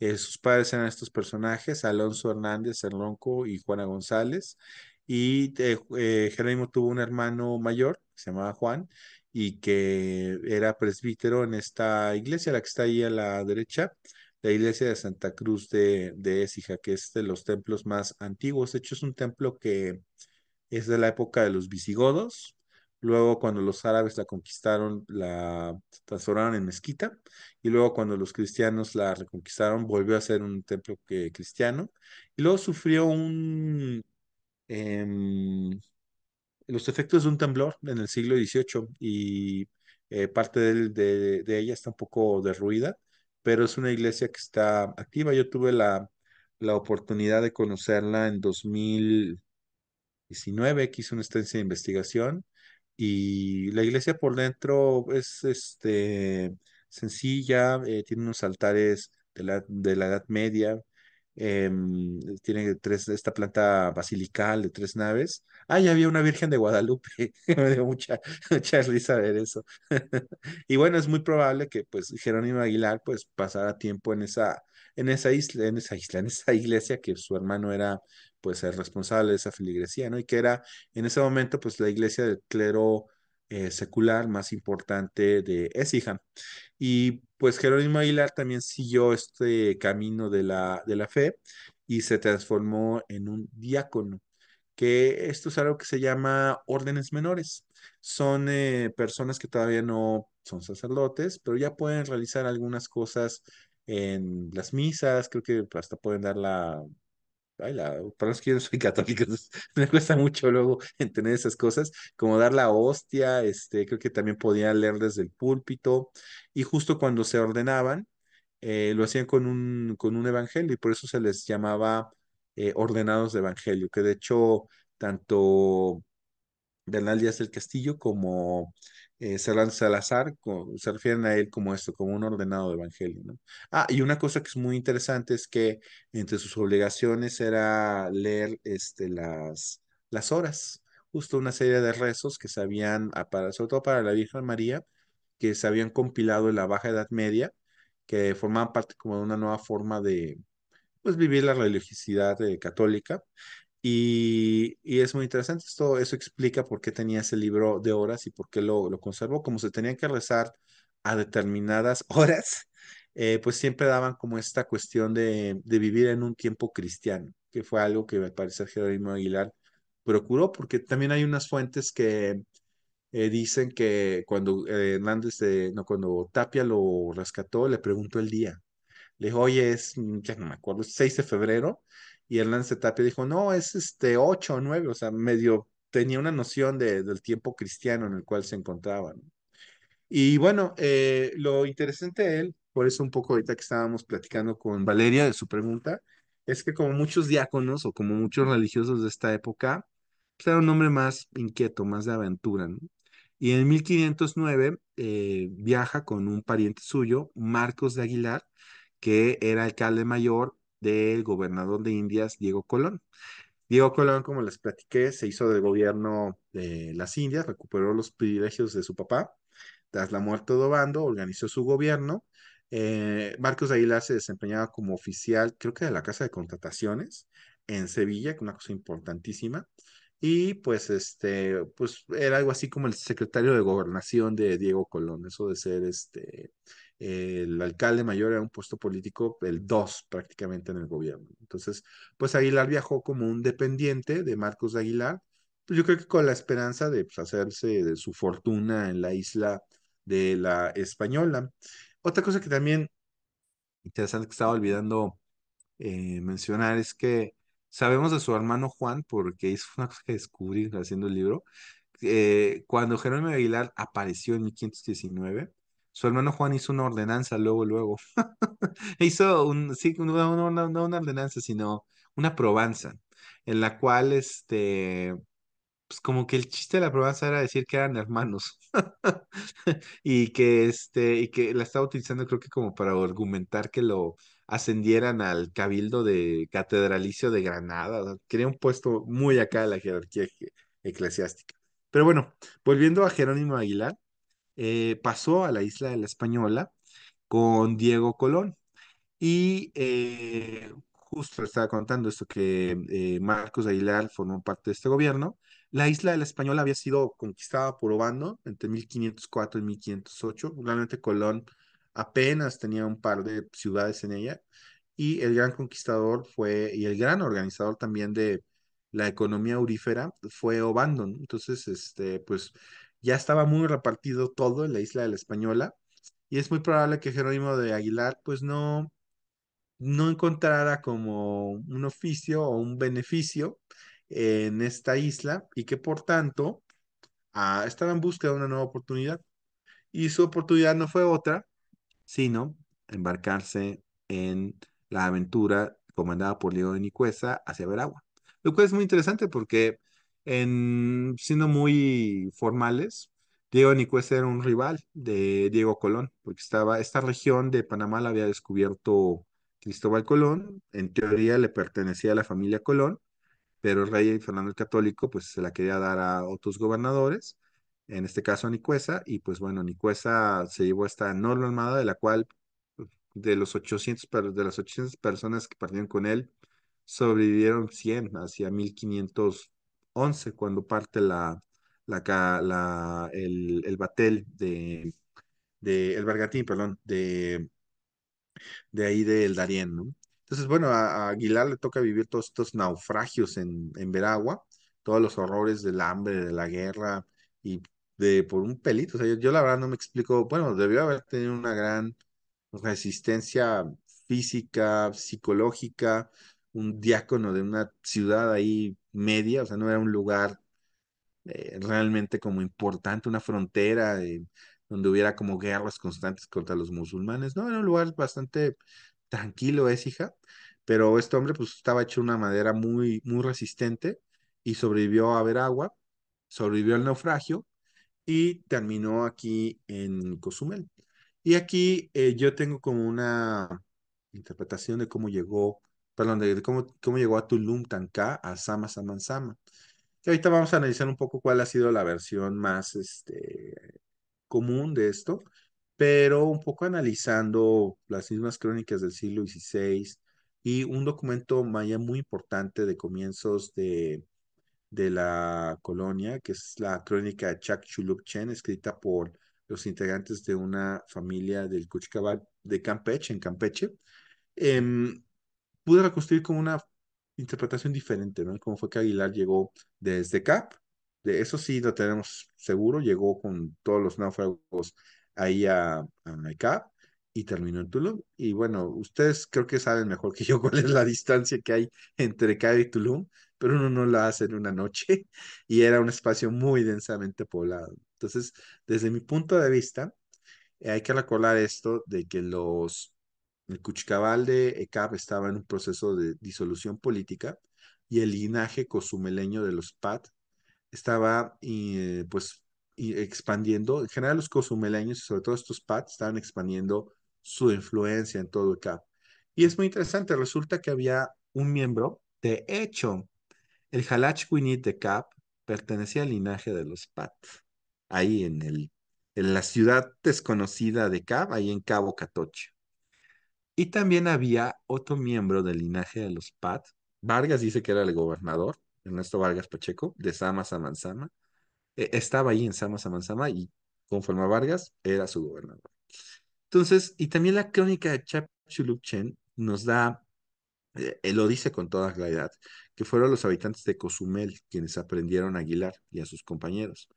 Eh, sus padres eran estos personajes, Alonso Hernández erlonco y Juana González. Y eh, Jerónimo tuvo un hermano mayor, se llamaba Juan, y que era presbítero en esta iglesia, la que está ahí a la derecha, la iglesia de Santa Cruz de, de Écija, que es de los templos más antiguos. De hecho, es un templo que es de la época de los visigodos. Luego, cuando los árabes la conquistaron, la transformaron en mezquita. Y luego, cuando los cristianos la reconquistaron, volvió a ser un templo que, cristiano. Y luego sufrió un, em, los efectos de un temblor en el siglo XVIII y eh, parte de, ella está un poco derruida, pero es una iglesia que está activa. Yo tuve la, la oportunidad de conocerla en 2019, que hice una estancia de investigación y la iglesia por dentro es este, sencilla, eh, tiene unos altares la, de la Edad Media, Em, tiene tres, esta planta basilical de tres naves. Ah, ya había una Virgen de Guadalupe. Me dio mucha, risa ver eso. y bueno, es muy probable que pues Jerónimo Aguilar pues pasara tiempo en esa, en esa isla, en esa esa iglesia que su hermano era pues el responsable de esa filigresía ¿no? Y que era en ese momento pues la iglesia del clero eh, secular más importante de Esija. Y pues Jerónimo Aguilar también siguió este camino de la, de la fe y se transformó en un diácono, que esto es algo que se llama órdenes menores. Son eh, personas que todavía no son sacerdotes, pero ya pueden realizar algunas cosas en las misas, creo que hasta pueden dar la ay, para los que yo no soy católico, me cuesta mucho luego entender esas cosas, como dar la hostia, este, creo que también podían leer desde el púlpito, y justo cuando se ordenaban, eh, lo hacían con un, con un evangelio, y por eso se les llamaba eh, ordenados de evangelio, que de hecho, tanto Bernal Díaz del Castillo como eh, Salazar se refieren a él como esto, como un ordenado de evangelio. ¿no? Ah, y una cosa que es muy interesante es que entre sus obligaciones era leer este, las, las horas, justo una serie de rezos que se habían, ah, para, sobre todo para la Virgen María, que se habían compilado en la Baja Edad Media, que formaban parte como de una nueva forma de pues, vivir la religiosidad eh, católica y, es muy interesante, esto, eso explica por qué tenía ese libro de horas y por qué lo, lo conservó, como se tenían que rezar a determinadas horas, eh, pues siempre daban como esta cuestión de, de, vivir en un tiempo cristiano, que fue algo que al parecer Jerónimo Aguilar procuró, porque también hay unas fuentes que eh, dicen que cuando eh, Hernández, no, cuando Tapia lo rescató, le preguntó el día, le dijo, oye, es, ya no me acuerdo, 6 de febrero, y Hernández Tapia dijo, no, es este 8 o 9, o sea, medio tenía una noción de, del tiempo cristiano en el cual se encontraban. Y bueno, eh, lo interesante de él, por eso un poco ahorita que estábamos platicando con Valeria de su pregunta, es que como muchos diáconos o como muchos religiosos de esta época, pues, era un hombre más inquieto, más de aventura. Y en 1509 eh, viaja con un pariente suyo, Marcos de Aguilar, que era alcalde mayor del gobernador de Indias, Diego Colón. Diego Colón, como les platiqué, se hizo del gobierno de las Indias, recuperó los privilegios de su papá. Tras la muerte de Obando, organizó su gobierno. Eh, Marcos Aguilar se desempeñaba como oficial, creo que de la Casa de Contrataciones en Sevilla, que es una cosa importantísima. Y pues este, pues era algo así como el secretario de gobernación de Diego Colón, eso de ser este el alcalde mayor era un puesto político, el 2 prácticamente en el gobierno. Entonces, pues Aguilar viajó como un dependiente de Marcos de Aguilar, pues yo creo que con la esperanza de pues, hacerse de su fortuna en la isla de la Española. Otra cosa que también interesante que estaba olvidando eh, mencionar es que sabemos de su hermano Juan, porque es una cosa que descubrí haciendo el libro, eh, cuando Jerónimo Aguilar apareció en 1519, su hermano Juan hizo una ordenanza luego, luego. hizo un, sí, no una, ordenanza, sino una probanza, en la cual, este, pues como que el chiste de la probanza era decir que eran hermanos y que, este, y que la estaba utilizando creo que como para argumentar que lo ascendieran al cabildo de catedralicio de Granada. quería un puesto muy acá de la jerarquía eclesiástica. Pero bueno, volviendo a Jerónimo Aguilar, eh, pasó a la isla de la Española con Diego Colón. Y eh, justo estaba contando esto que eh, Marcos Aguilar formó parte de este gobierno. La isla de la Española había sido conquistada por Obando entre 1504 y 1508. Realmente Colón apenas tenía un par de ciudades en ella y el gran conquistador fue, y el gran organizador también de la economía aurífera fue Obando. Entonces, este, pues ya estaba muy repartido todo en la isla de la Española y es muy probable que Jerónimo de Aguilar pues no, no encontrara como un oficio o un beneficio en esta isla y que por tanto ah, estaba en busca de una nueva oportunidad. Y su oportunidad no fue otra, sino embarcarse en la aventura comandada por Diego de Nicuesa hacia Veragua. Lo cual es muy interesante porque siendo muy formales, Diego Nicuesa era un rival de Diego Colón, porque estaba, esta región de Panamá la había descubierto Cristóbal Colón, en teoría le pertenecía a la familia Colón, pero el rey Fernando el Católico pues se la quería dar a otros gobernadores, en este caso a Nicuesa, y pues bueno, Nicuesa se llevó esta enorme armada de la cual de los 800, de las 800 personas que partieron con él, sobrevivieron 100 hacia 1500 once cuando parte la, la, la el, el, batel de, de, el Bergatín, perdón, de, de ahí del Darién, ¿no? Entonces, bueno, a, Aguilar le toca vivir todos estos naufragios en, en Veragua, todos los horrores del hambre, de la guerra y de por un pelito. O sea, yo la verdad no me explico, bueno, debió haber tenido una gran resistencia física, psicológica, un diácono de una ciudad ahí media, o sea, no era un lugar eh, realmente como importante, una frontera eh, donde hubiera como guerras constantes contra los musulmanes, no, era un lugar bastante tranquilo, es hija, pero este hombre pues estaba hecho una madera muy, muy resistente y sobrevivió a ver agua, sobrevivió al naufragio y terminó aquí en Cozumel. Y aquí eh, yo tengo como una interpretación de cómo llegó perdón, de cómo, llegó a Tulum tancá a Sama Saman Sama. Que ahorita vamos a analizar un poco cuál ha sido la versión más este, común de esto, pero un poco analizando las mismas crónicas del siglo XVI y un documento maya muy importante de comienzos de, de la colonia, que es la crónica de Chak Chen, escrita por los integrantes de una familia del Cuchcabal de Campeche, en Campeche. Em, pude reconstruir con una interpretación diferente, ¿no? Como fue que Aguilar llegó desde CAP, de eso sí lo tenemos seguro, llegó con todos los náufragos ahí a, a CAP y terminó en Tulum. Y bueno, ustedes creo que saben mejor que yo cuál es la distancia que hay entre CAP y Tulum, pero uno no la hace en una noche y era un espacio muy densamente poblado. Entonces, desde mi punto de vista, eh, hay que recordar esto de que los el Cuchicabal de Ecap estaba en un proceso de disolución política y el linaje cozumeleño de los Pat estaba eh, pues expandiendo, en general los cozumeleños sobre todo estos Pat estaban expandiendo su influencia en todo ECAP. Y es muy interesante, resulta que había un miembro, de hecho, el Winit de Cap pertenecía al linaje de los Pat, ahí en, el, en la ciudad desconocida de Ecap, ahí en Cabo Catoche. Y también había otro miembro del linaje de los Pat. Vargas dice que era el gobernador, Ernesto Vargas Pacheco, de Sama Samanzama. E, estaba ahí en Sama Samanzama y conforme a Vargas era su gobernador. Entonces, y también la crónica de Chapchulukchen nos da, eh, eh, lo dice con toda claridad, que fueron los habitantes de Cozumel quienes aprendieron a Aguilar y a sus compañeros.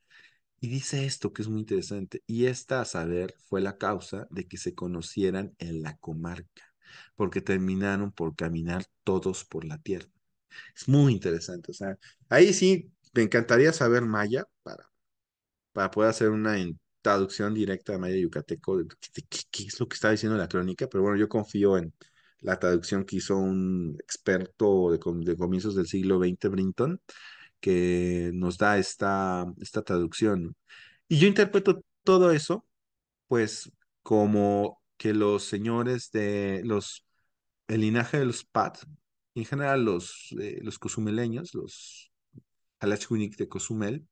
Y dice esto que es muy interesante, y esta a saber fue la causa de que se conocieran en la comarca, porque terminaron por caminar todos por la tierra. Es muy interesante, o sea, ahí sí me encantaría saber maya para, para poder hacer una traducción directa de maya yucateco qué, es lo que está diciendo la crónica, pero bueno, yo confío en la traducción que hizo un experto de, de comienzos del siglo XX, Brinton, que nos da esta, esta traducción. Y yo interpreto todo eso, pues, como que los señores de los, el linaje de los Pat, en general los, eh, los cozumeleños, los Alachunic de Cozumel,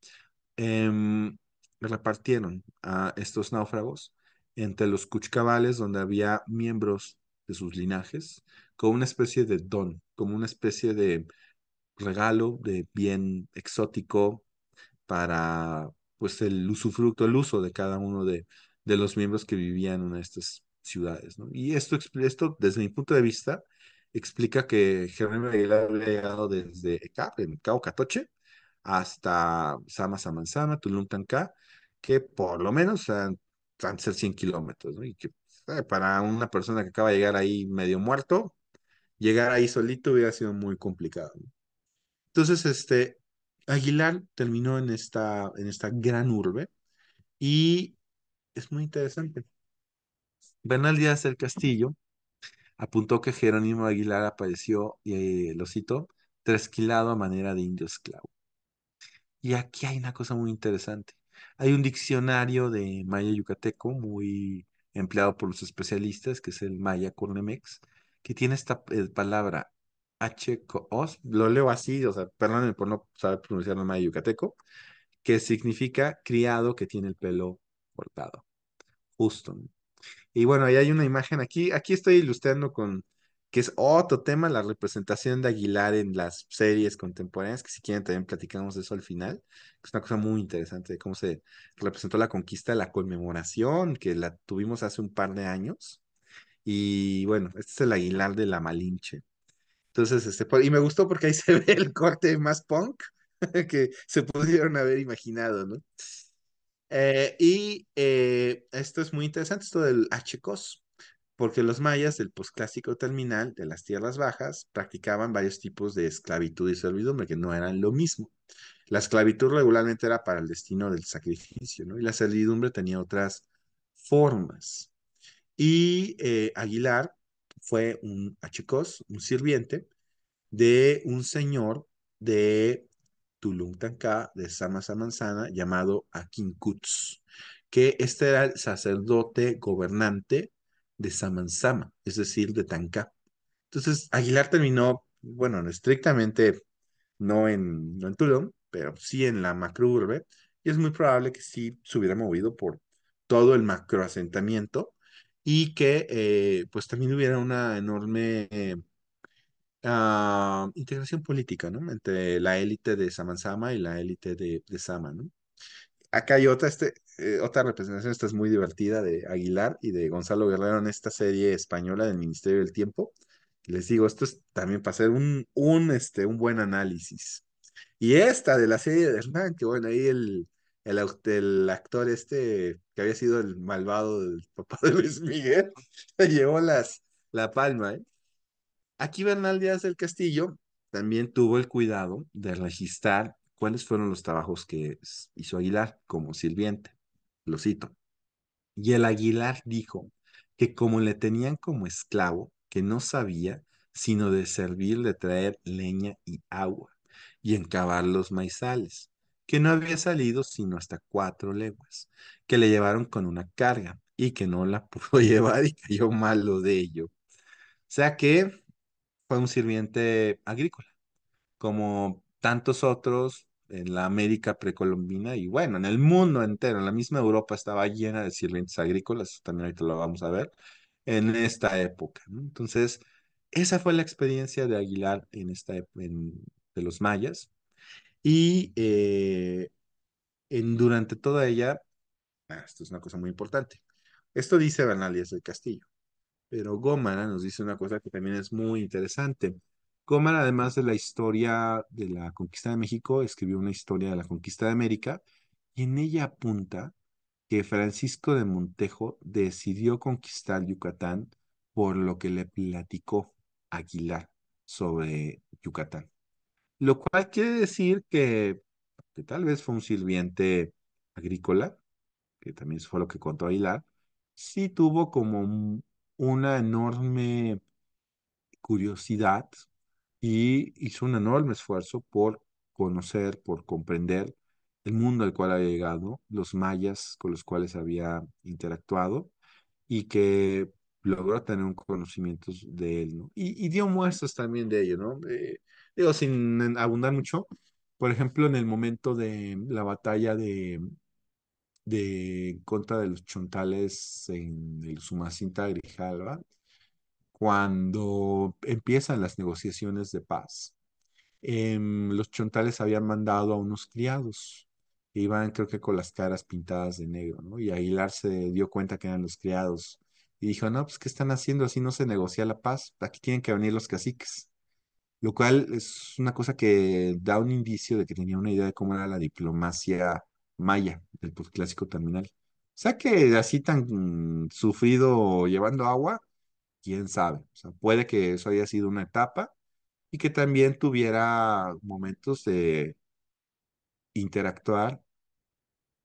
em, repartieron a estos náufragos entre los cuchcabales, donde había miembros de sus linajes, como una especie de don, como una especie de regalo de bien exótico para pues el usufructo, el uso de cada uno de, los miembros que vivían en estas ciudades. Y esto, esto, desde mi punto de vista, explica que Jerónimo Aguilar había llegado desde Eka, en Cao Catoche, hasta Sama Samanzana, Tulum que por lo menos han, han ser 100 kilómetros, ¿no? Y que eh, para una persona que acaba de llegar ahí medio muerto, llegar ahí solito hubiera sido muy complicado. Entonces, este, Aguilar terminó en esta, en esta gran urbe y es muy interesante. Bernal Díaz del Castillo apuntó que Jerónimo Aguilar apareció, y eh, lo cito, tresquilado a manera de indio esclavo. Y aquí hay una cosa muy interesante. Hay un diccionario de maya yucateco muy empleado por los especialistas, que es el maya cornemex, que tiene esta eh, palabra h lo leo así, o sea, perdónenme por no saber pronunciar de yucateco, que significa criado que tiene el pelo cortado. Houston Y bueno, ahí hay una imagen aquí, aquí estoy ilustrando con, que es otro tema, la representación de Aguilar en las series contemporáneas, que si quieren también platicamos de eso al final, que es una cosa muy interesante, de cómo se representó la conquista, la conmemoración, que la tuvimos hace un par de años. Y bueno, este es el Aguilar de la Malinche. Entonces, este, pues, y me gustó porque ahí se ve el corte más punk que se pudieron haber imaginado, ¿no? Eh, y eh, esto es muy interesante, esto del HCOS, porque los mayas del posclásico terminal de las tierras bajas practicaban varios tipos de esclavitud y servidumbre que no eran lo mismo. La esclavitud regularmente era para el destino del sacrificio, ¿no? Y la servidumbre tenía otras formas. Y eh, Aguilar fue un achicos, un sirviente de un señor de Tulum Tanca de Sama-Samanzana, llamado Akinkuts, que este era el sacerdote gobernante de Samansama, es decir, de Tanca. Entonces, Aguilar terminó, bueno, estrictamente no en, no en Tulum, pero sí en la macrourbe y es muy probable que sí se hubiera movido por todo el macroasentamiento y que eh, pues también hubiera una enorme eh, ah, integración política, ¿no? Entre la élite de Samansama y la élite de, de Sama, ¿no? Acá hay otra, este, eh, otra representación, esta es muy divertida, de Aguilar y de Gonzalo Guerrero en esta serie española del Ministerio del Tiempo. Les digo, esto es también para hacer un, un, este, un buen análisis. Y esta de la serie de Hernán, que bueno, ahí el, el, actor este, que había sido el malvado del papá de Luis Miguel, llevó las, la palma. ¿eh? Aquí Bernal Díaz del Castillo también tuvo el cuidado de registrar cuáles fueron los trabajos que hizo Aguilar como sirviente. Lo cito. Y el Aguilar dijo que como le tenían como esclavo, que no sabía sino de servir, de traer leña y agua y encavar los maizales que no había salido sino hasta cuatro leguas, que le llevaron con una carga y que no la pudo llevar y cayó malo de ello. O sea que fue un sirviente agrícola, como tantos otros en la América precolombina y bueno, en el mundo entero, en la misma Europa estaba llena de sirvientes agrícolas, también ahorita lo vamos a ver, en esta época. Entonces, esa fue la experiencia de Aguilar en esta en, de los mayas. Y eh, en, durante toda ella, ah, esto es una cosa muy importante. Esto dice Banalias del Castillo, pero Gómara nos dice una cosa que también es muy interesante. Gómara, además de la historia de la conquista de México, escribió una historia de la conquista de América y en ella apunta que Francisco de Montejo decidió conquistar Yucatán por lo que le platicó Aguilar sobre Yucatán lo cual quiere decir que, tal vez fue un sirviente agrícola, que también fue lo que contó Aguilar, sí tuvo como una enorme curiosidad y hizo un enorme esfuerzo por conocer, por comprender el mundo al cual había llegado, los mayas con los cuales había interactuado y que logró tener un conocimiento de él, ¿no? y, dio muestras también de ello, ¿no? Eh, digo, sin abundar mucho, por ejemplo, en el momento de la batalla de, de contra de los chontales en el Sumacinta Grijalva, cuando empiezan las negociaciones de paz, em, los chontales habían mandado a unos criados, iban creo que con las caras pintadas de negro, ¿no? Y Aguilar se dio cuenta que eran los criados y dijo, no, pues ¿qué están haciendo? Así no se negocia la paz, aquí tienen que venir los caciques lo cual es una cosa que da un indicio de que tenía una idea de cómo era la diplomacia maya del postclásico terminal. O sea que así tan sufrido llevando agua, quién sabe. O sea, puede que eso haya sido una etapa y que también tuviera momentos de interactuar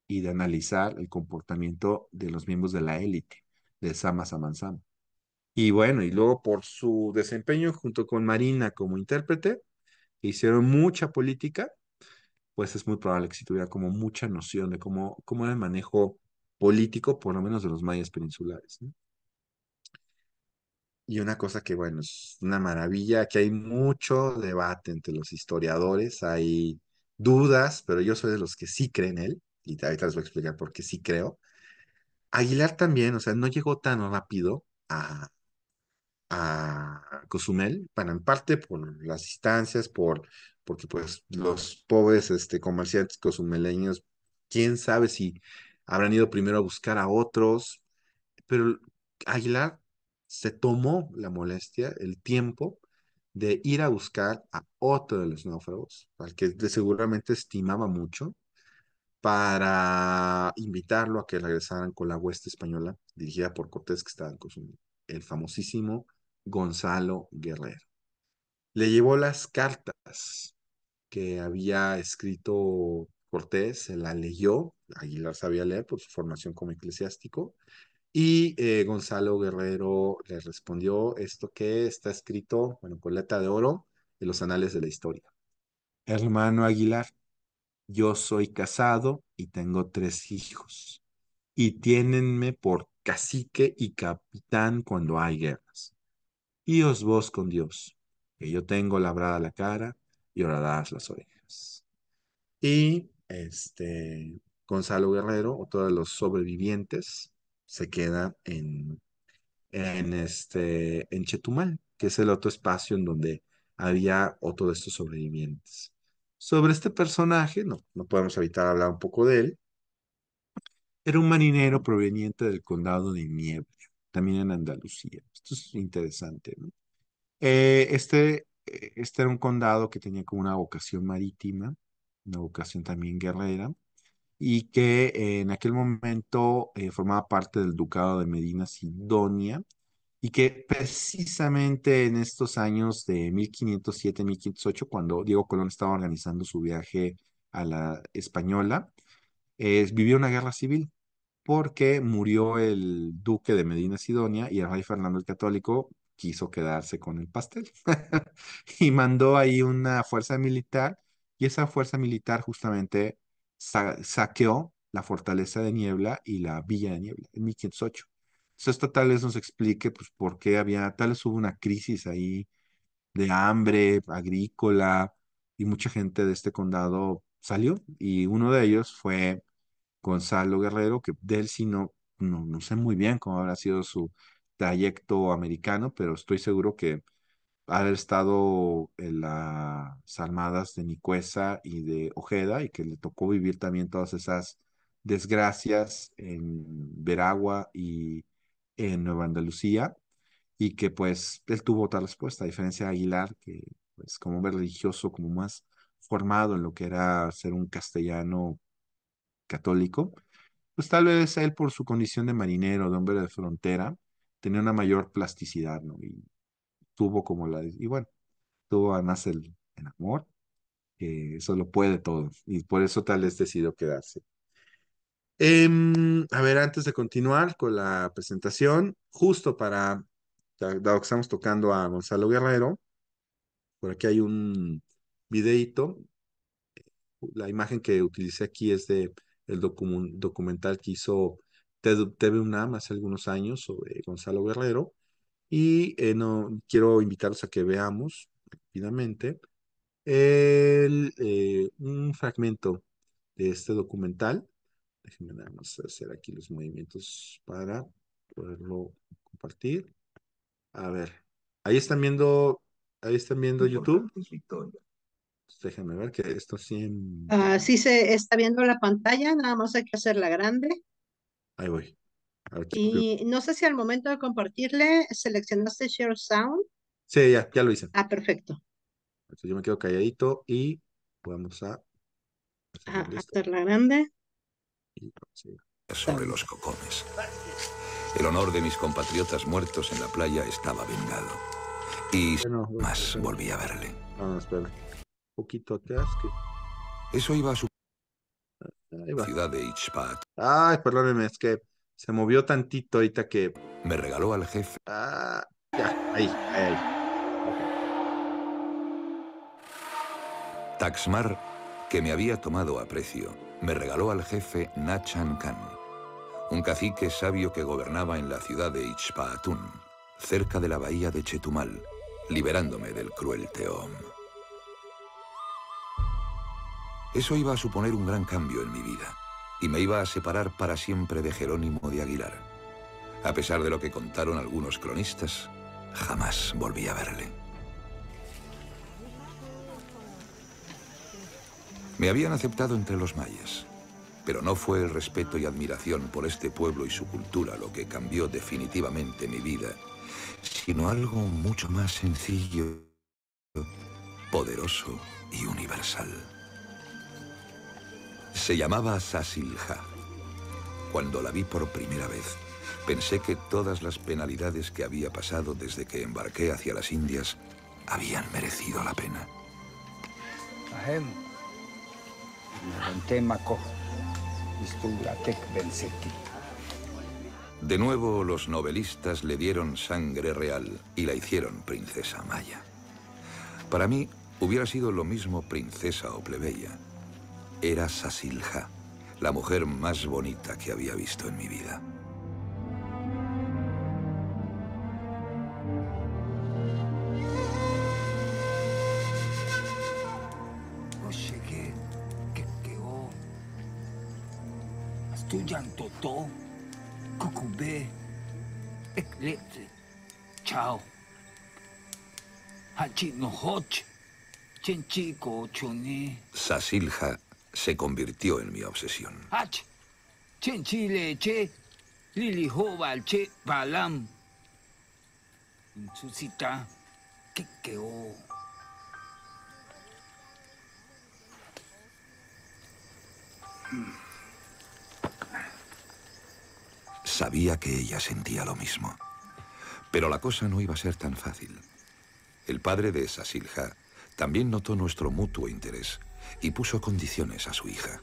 y de analizar el comportamiento de los miembros de la élite, de Sama Saman y bueno, y luego por su desempeño junto con Marina como intérprete, hicieron mucha política, pues es muy probable que sí tuviera como mucha noción de cómo, cómo era el manejo político, por lo menos de los mayas peninsulares. Y una cosa que, bueno, es una maravilla, que hay mucho debate entre los historiadores, hay dudas, pero yo soy de los que sí creen él, y ahorita les voy a explicar por qué sí creo. Aguilar también, o sea, no llegó tan rápido a, a Cozumel, para en parte por las instancias, por, porque pues los pobres este, comerciantes cozumeleños, quién sabe si habrán ido primero a buscar a otros, pero Aguilar se tomó la molestia, el tiempo de ir a buscar a otro de los náufragos, al que seguramente estimaba mucho, para invitarlo a que regresaran con la hueste española dirigida por Cortés que estaba en Cozumel, el famosísimo Gonzalo Guerrero. Le llevó las cartas que había escrito Cortés, se la leyó, Aguilar sabía leer por su formación como eclesiástico, y eh, Gonzalo Guerrero le respondió esto que está escrito, bueno, con letra de oro, en los anales de la historia. Hermano Aguilar, yo soy casado y tengo tres hijos, y tienenme por cacique y capitán cuando hay guerras y os vos con Dios, que yo tengo labrada la cara y oradas las orejas. Y este Gonzalo Guerrero, otro de los sobrevivientes, se queda en, en, este, en Chetumal, que es el otro espacio en donde había otro de estos sobrevivientes. Sobre este personaje, no, no podemos evitar hablar un poco de él, era un marinero proveniente del condado de Niebla, también en Andalucía esto es interesante. Eh, este, eh, este era un condado que tenía como una vocación marítima, una vocación también guerrera, y que eh, en aquel momento formaba parte del ducado de Medina Sidonia, y que precisamente en estos años de 1507-1508, cuando Diego Colón estaba organizando su viaje a la Española, vivió una guerra civil porque murió el duque de Medina Sidonia y el rey Fernando el Católico quiso quedarse con el pastel y mandó ahí una fuerza militar y esa fuerza militar justamente saqueó la fortaleza de Niebla y la villa de Niebla en 1508. Entonces esto tal vez nos explique pues por qué había, tal vez hubo una crisis ahí de hambre agrícola y mucha gente de este condado salió y uno de ellos fue Gonzalo Guerrero, que de él sí no, no, sé muy bien cómo habrá sido su trayecto americano, pero estoy seguro que ha estado en las armadas de Nicuesa y de Ojeda y que le tocó vivir también todas esas desgracias en Veragua y en Nueva Andalucía y que pues él tuvo otra respuesta, a diferencia de Aguilar, que pues como un religioso, como más formado en lo que era ser un castellano católico, pues tal vez él por su condición de marinero, de hombre de frontera, tenía una mayor plasticidad, ¿no? Y tuvo como la... Y bueno, tuvo además el, el amor, eso lo puede todo, y por eso tal vez decidió quedarse. Em, a ver, antes de continuar con la presentación, justo para, dado que estamos tocando a Gonzalo Guerrero, por aquí hay un videito La imagen que utilicé aquí es de el documental que hizo TV UNAM hace algunos años sobre Gonzalo Guerrero. Y eh, no, quiero invitarlos a que veamos rápidamente el, eh, un fragmento de este documental. Déjenme nada más hacer aquí los movimientos para poderlo compartir. A ver, ahí están viendo, ahí están viendo YouTube. Pues, déjame ver que esto sí. En... Ah, sí se está viendo la pantalla, nada más hay que hacerla grande. Ahí voy. Y no sé si al momento de compartirle seleccionaste Share Sound. Sí, ya, ya lo hice. Ah, perfecto. yo me quedo calladito y vamos a... hacer ah, hacerla grande. Sobre los cocones. El honor de mis compatriotas muertos en la playa estaba vengado. Y más volví a verle. espera poquito atrás. Que... Eso iba a su ah, ciudad de Ichpat. Ay, perdónenme, es que se movió tantito ahorita que. Me regaló al jefe. Ah, ahí, ahí. Taxmar, que me había tomado a precio, me regaló al jefe Nachan Khan, un cacique sabio que gobernaba en la ciudad de Ichpaatun, cerca de la bahía de Chetumal, liberándome del cruel Teom. Eso iba a suponer un gran cambio en mi vida y me iba a separar para siempre de Jerónimo de Aguilar. A pesar de lo que contaron algunos cronistas, jamás volví a verle. Me habían aceptado entre los mayas, pero no fue el respeto y admiración por este pueblo y su cultura lo que cambió definitivamente mi vida, sino algo mucho más sencillo, poderoso y universal. Se llamaba Sasilja. Cuando la vi por primera vez, pensé que todas las penalidades que había pasado desde que embarqué hacia las Indias habían merecido la pena. De nuevo los novelistas le dieron sangre real y la hicieron princesa maya. Para mí hubiera sido lo mismo princesa o plebeya, era Sasilja, la mujer más bonita que había visto en mi vida. Yantotó, Cucubé, ¿Eclete? Chao, Chen Chenchico, Choné. Sasilja se convirtió en mi obsesión. Che, Lili Balam. Sabía que ella sentía lo mismo. Pero la cosa no iba a ser tan fácil. El padre de Sasilja también notó nuestro mutuo interés y puso condiciones a su hija.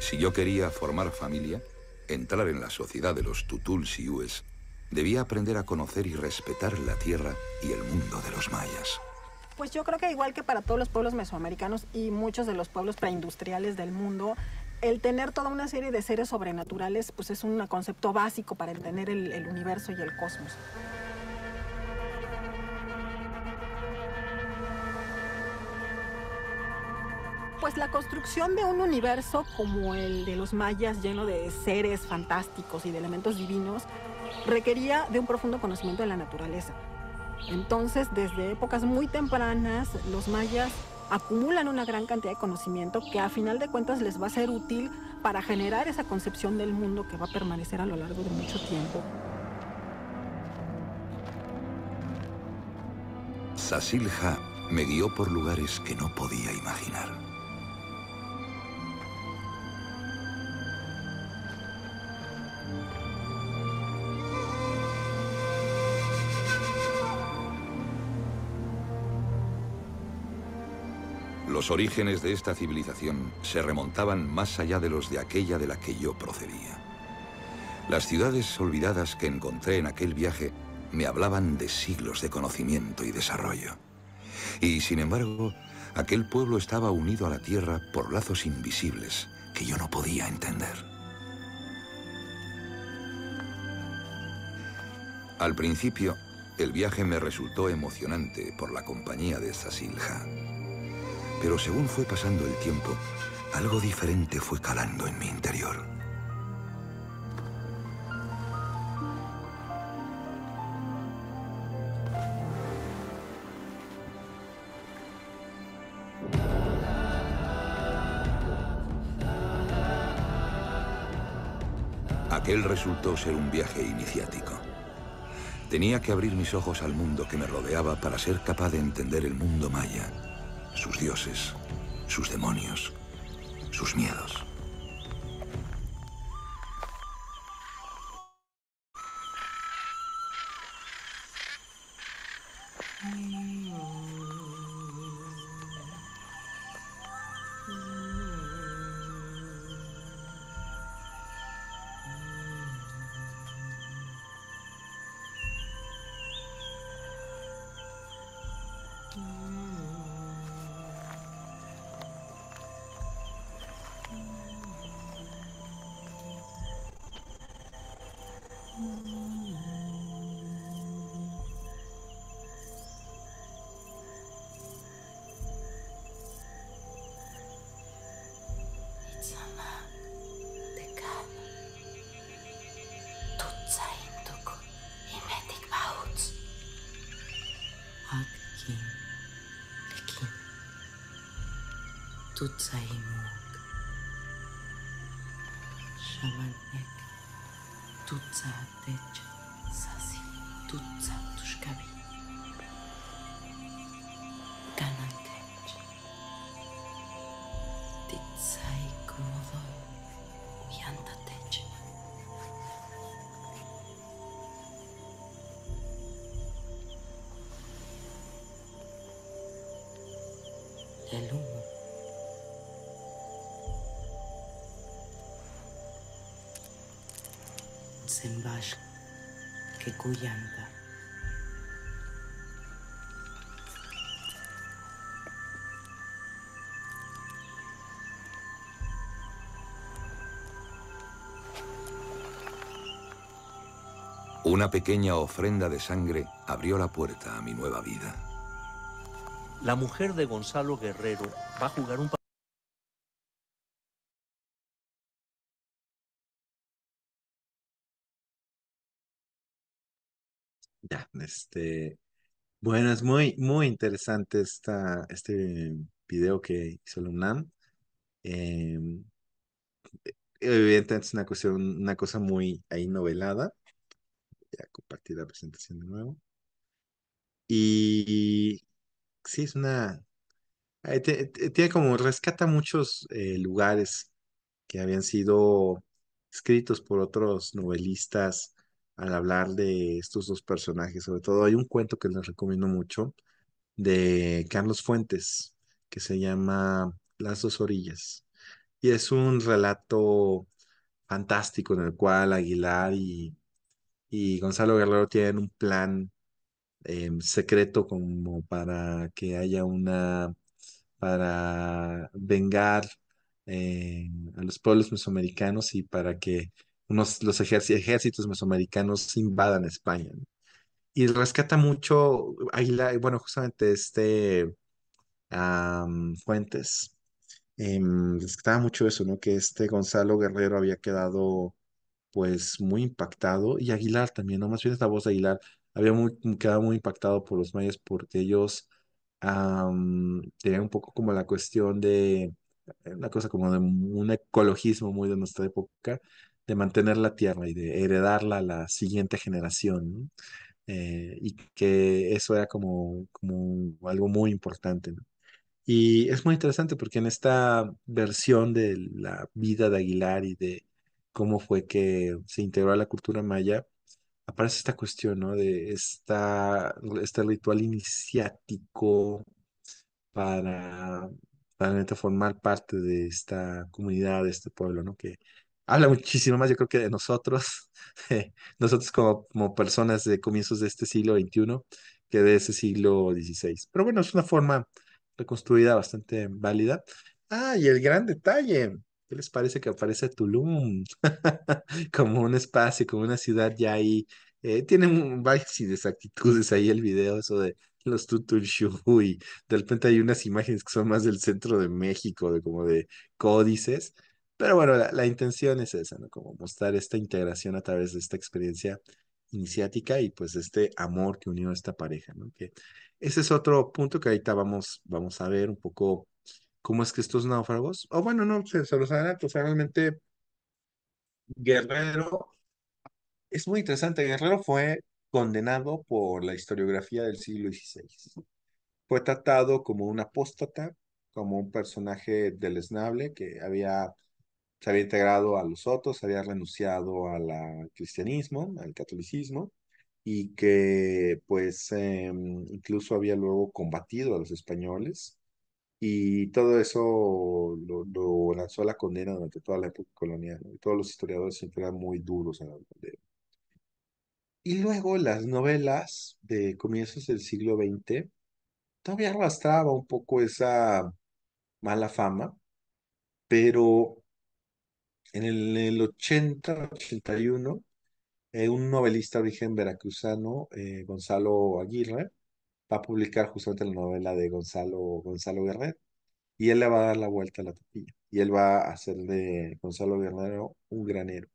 Si yo quería formar familia, entrar en la sociedad de los tutuls y Ues, debía aprender a conocer y respetar la tierra y el mundo de los mayas. Pues yo creo que igual que para todos los pueblos mesoamericanos y muchos de los pueblos preindustriales del mundo, el tener toda una serie de seres sobrenaturales pues es un concepto básico para entender el universo y el cosmos. pues la construcción de un universo como el de los mayas lleno de seres fantásticos y de elementos divinos requería de un profundo conocimiento de la naturaleza. Entonces, desde épocas muy tempranas, los mayas acumulan una gran cantidad de conocimiento que a final de cuentas les va a ser útil para generar esa concepción del mundo que va a permanecer a lo largo de mucho tiempo. Sasilja me guió por lugares que no podía imaginar. Los orígenes de esta civilización se remontaban más allá de los de aquella de la que yo procedía. Las ciudades olvidadas que encontré en aquel viaje me hablaban de siglos de conocimiento y desarrollo. Y sin embargo, aquel pueblo estaba unido a la tierra por lazos invisibles que yo no podía entender. Al principio, el viaje me resultó emocionante por la compañía de Silja. Pero según fue pasando el tiempo, algo diferente fue calando en mi interior. Aquel resultó ser un viaje iniciático. Tenía que abrir mis ojos al mundo que me rodeaba para ser capaz de entender el mundo maya sus dioses, sus demonios, sus miedos. que anda. Una pequeña ofrenda de sangre abrió la puerta a mi nueva vida. La mujer de Gonzalo Guerrero va a jugar un papel Bueno, es muy, muy interesante esta, este video que hizo el UNAM. Em, evidentemente es una cuestión, una cosa muy ahí novelada. a compartir la presentación de nuevo. Y sí, es una. tiene como rescata muchos eh, lugares que habían sido escritos por otros novelistas al hablar de estos dos personajes. Sobre todo hay un cuento que les recomiendo mucho de Carlos Fuentes que se llama Las dos orillas. Y es un relato fantástico en el cual Aguilar y, y Gonzalo Guerrero tienen un plan em, secreto como para que haya una, para vengar eh, a los pueblos mesoamericanos y para que los ejércitos mesoamericanos invadan España. Y rescata mucho, Aguilar, bueno, justamente este Fuentes, eh, rescataba mucho eso, ¿no? Que este Gonzalo Guerrero había quedado pues muy impactado y Aguilar también, ¿no? Más bien esta voz de Aguilar, había quedado muy impactado por los mayas porque ellos tenían un poco como la cuestión de eh, una cosa como de un ecologismo muy de nuestra época, de mantener la tierra y de heredarla a la siguiente generación. Eh, y que eso era como, como algo muy importante. Y es muy interesante porque en esta versión de la vida de Aguilar y de cómo fue que se integró a la cultura maya, aparece esta cuestión, ¿no? De esta, este ritual iniciático para realmente formar parte de esta comunidad, de este pueblo, ¿no? Que habla muchísimo más, yo creo que de nosotros, eh, nosotros como, como, personas de comienzos de este siglo XXI, que de ese siglo XVI. Pero bueno, es una forma reconstruida bastante válida. Ah, y el gran detalle, ¿qué les parece que aparece Tulum? como un espacio, como una ciudad ya ahí. Eh, tienen varias inexactitudes ahí el video, eso de los y De repente hay unas imágenes que son más del centro de México, de como de códices pero bueno, la, intención es esa, ¿no? Como mostrar esta integración a través de esta experiencia iniciática y pues este amor que unió a esta pareja, ¿no? ese es otro punto que ahorita vamos, vamos a ver un poco cómo es que estos náufragos, o bueno, no, se, los adelanto, o realmente Guerrero es muy interesante, Guerrero fue condenado por la historiografía del siglo XVI. Fue tratado como un apóstata, como un personaje deleznable que había se había integrado a los otros, había renunciado al cristianismo, al catolicismo, y que pues em, incluso había luego combatido a los españoles. Y todo eso lo, lanzó a la condena durante toda la época colonial. Y todos los historiadores siempre eran muy duros en la condena. Y luego las novelas de comienzos del siglo XX todavía arrastraba un poco esa mala fama, pero en el, 80-81, eh, un novelista de origen veracruzano, eh, Gonzalo Aguirre, va a publicar justamente la novela de Gonzalo, Gonzalo Guerrero, y él le va a dar la vuelta a la tapilla, y él va a hacer de Gonzalo Guerrero un granero.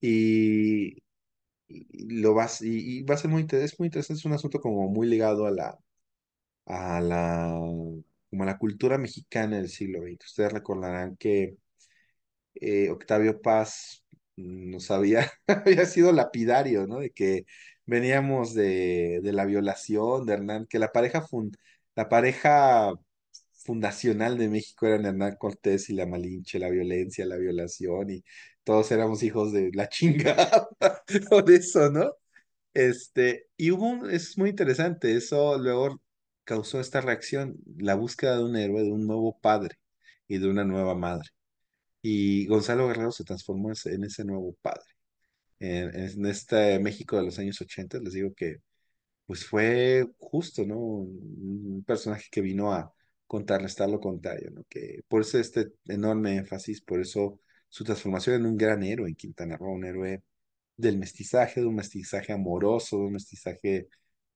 Y, lo va y, va a ser muy interesante, es muy interesante, es un asunto como muy ligado a la, a la, como a la cultura mexicana del siglo XX. Ustedes recordarán que eh, Octavio Paz mm, nos había, había sido lapidario, ¿no? De que veníamos de, la violación de Hernán, que la pareja, la pareja fundacional de México eran Hernán Cortés y la Malinche, la violencia, la violación, y todos éramos hijos de la chingada, por eso, ¿no? Este, y hubo es muy interesante, eso luego causó esta reacción, la búsqueda de un héroe, de un nuevo padre y de una nueva madre. Y Gonzalo Guerrero se transformó en ese nuevo padre. En, este México de los años 80, les digo que pues fue justo, ¿no? Un, personaje que vino a contrarrestar lo contrario, ¿no? Que por eso este enorme énfasis, por eso su transformación en un gran héroe en Quintana Roo, un héroe del mestizaje, de un mestizaje amoroso, de un mestizaje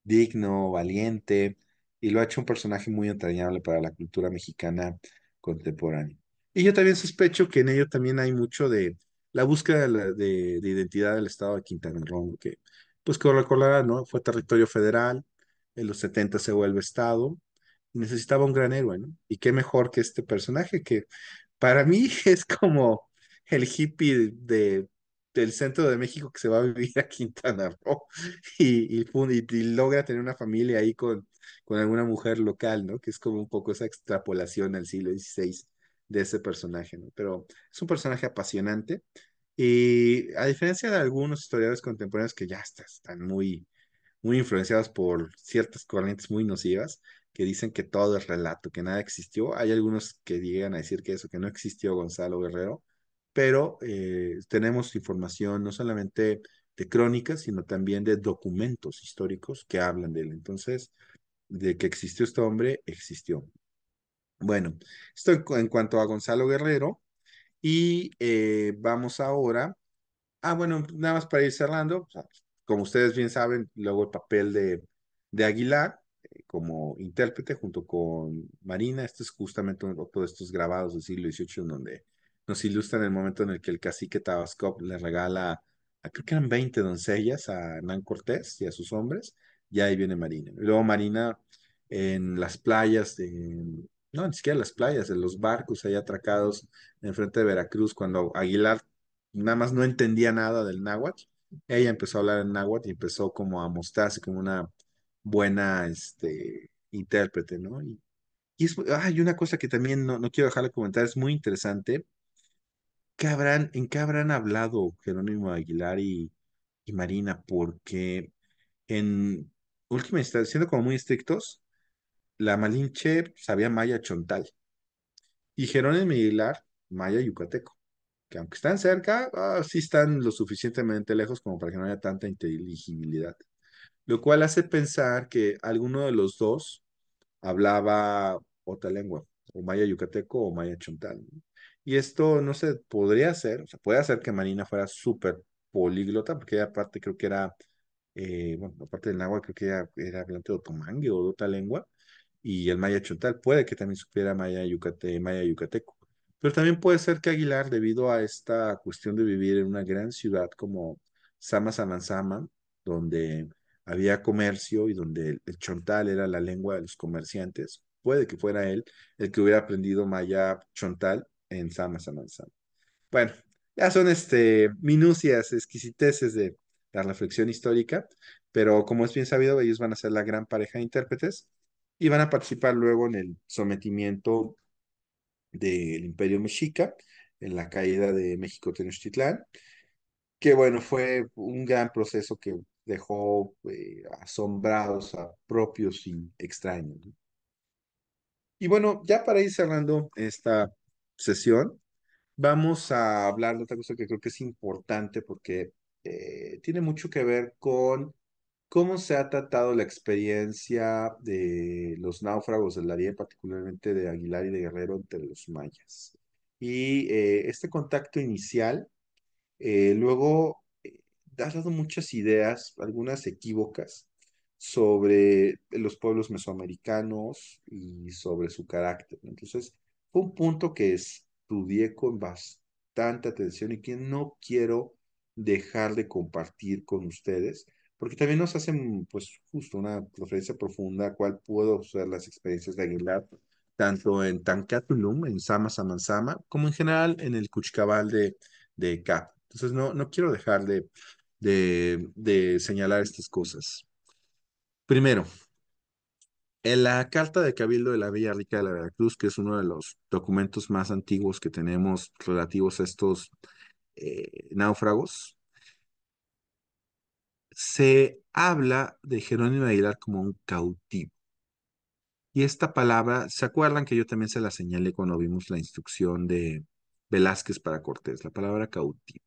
digno, valiente, y lo ha hecho un personaje muy entrañable para la cultura mexicana contemporánea. Y yo también sospecho que en ello también hay mucho de la búsqueda de, identidad del Estado de Quintana Roo, que, pues que recordará, ¿no? Fue territorio federal, en los 70 se vuelve Estado, necesitaba un gran héroe, ¿no? Y qué mejor que este personaje, que para mí es como el hippie de, del centro de México que se va a vivir a Quintana Roo y, y logra tener una familia ahí con, con alguna mujer local, ¿no? Que es como un poco esa extrapolación al siglo XVI de ese personaje, Pero es un personaje apasionante y a diferencia de algunos historiadores contemporáneos que ya están muy, muy influenciados por ciertas corrientes muy nocivas que dicen que todo es relato, que nada existió, hay algunos que llegan a decir que eso, que no existió Gonzalo Guerrero, pero eh, tenemos información no solamente de crónicas, sino también de documentos históricos que hablan de él. Entonces, de que existió este hombre, existió. Bueno, esto en cuanto a Gonzalo Guerrero. Y eh, vamos ahora. Ah, bueno, nada más para ir cerrando. Como ustedes bien saben, luego el papel de, de Aguilar eh, como intérprete junto con Marina. Este es justamente otro de estos grabados del siglo XVIII en donde nos ilustran el momento en el que el cacique Tabasco le regala, creo que eran 20 doncellas a Hernán Cortés y a sus hombres. Y ahí viene Marina. luego Marina en las playas de no, ni siquiera las playas, en los barcos ahí atracados frente de Veracruz, cuando Aguilar nada más no entendía nada del náhuatl, ella empezó a hablar en náhuatl y empezó como a mostrarse como una buena este, intérprete, ¿no? Y, es, hay una cosa que también no, no quiero dejar de comentar, es muy interesante. ¿En qué habrán hablado Jerónimo Aguilar y, y Marina? Porque en última instancia, siendo como muy estrictos, la Malinche sabía pues, maya chontal y Jerónimo Miguelar maya yucateco, que aunque están cerca, ah, sí están lo suficientemente lejos como para que no haya tanta inteligibilidad. Lo cual hace pensar que alguno de los dos hablaba otra lengua, o maya yucateco o maya chontal. Y esto no se podría hacer, o sea, puede hacer que Marina fuera súper políglota, porque aparte creo que era, eh, bueno, aparte del náhuatl, creo que ella era hablante de otomangue o de otra lengua, y el maya chontal, puede que también supiera maya, yucate, maya yucateco. Pero también puede ser que Aguilar, debido a esta cuestión de vivir en una gran ciudad como Sama Samansama, donde había comercio y donde el, chontal era la lengua de los comerciantes, puede que fuera él el que hubiera aprendido maya chontal en Sama Samansama. Bueno, ya son este, minucias, exquisiteces de la reflexión histórica, pero como es bien sabido, ellos van a ser la gran pareja de intérpretes y van a participar luego en el sometimiento del Imperio Mexica, en la caída de México Tenochtitlán, que bueno, fue un gran proceso que dejó eh, asombrados a propios y extraños. Y bueno, ya para ir cerrando esta sesión, vamos a hablar de otra cosa que creo que es importante porque eh, tiene mucho que ver con ¿Cómo se ha tratado la experiencia de los náufragos del la particularmente de Aguilar y de Guerrero, entre los mayas? Y eh, este contacto inicial, eh, luego eh, ha dado muchas ideas, algunas equívocas, sobre los pueblos mesoamericanos y sobre su carácter. Entonces, fue un punto que estudié con bastante atención y que no quiero dejar de compartir con ustedes porque también nos hacen, mm, pues, justo una referencia profunda a cuál puedo ser las experiencias de Aguilar, tanto en Tancatulum, en Sama Samansama, como en general en el Cuchcabal de, de Cap. Entonces, no, no quiero dejar de, de, señalar estas cosas. Primero, en la Carta de Cabildo de la Villa Rica de la Veracruz, que es uno de los documentos más antiguos que tenemos relativos a estos eh, náufragos, se habla de Jerónimo Aguilar como un cautivo. Y esta palabra, ¿se acuerdan que yo también se la señalé cuando vimos la instrucción de Velázquez para Cortés? La palabra cautivo.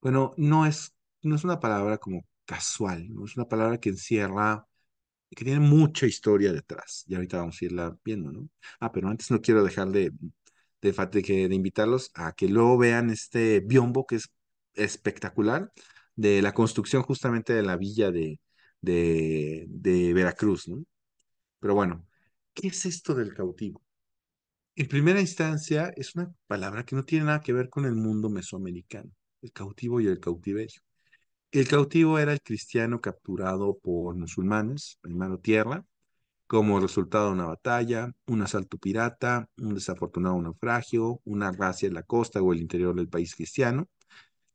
Bueno, no es, no es una palabra como casual, ¿no? es una palabra que encierra, que tiene mucha historia detrás. Y ahorita vamos a irla viendo, ¿no? Ah, pero antes no quiero dejar de, de, de invitarlos a que luego vean este biombo que es espectacular de la construcción justamente de la villa de, de, Veracruz. ¿no? Pero bueno, ¿qué es esto del cautivo? En primera instancia, es una palabra que no tiene nada que ver con el mundo mesoamericano, el cautivo y el cautiverio. El cautivo era el cristiano capturado por musulmanes, hermano tierra, como resultado de una batalla, un asalto pirata, un desafortunado naufragio, una racia en la costa o el interior del país cristiano,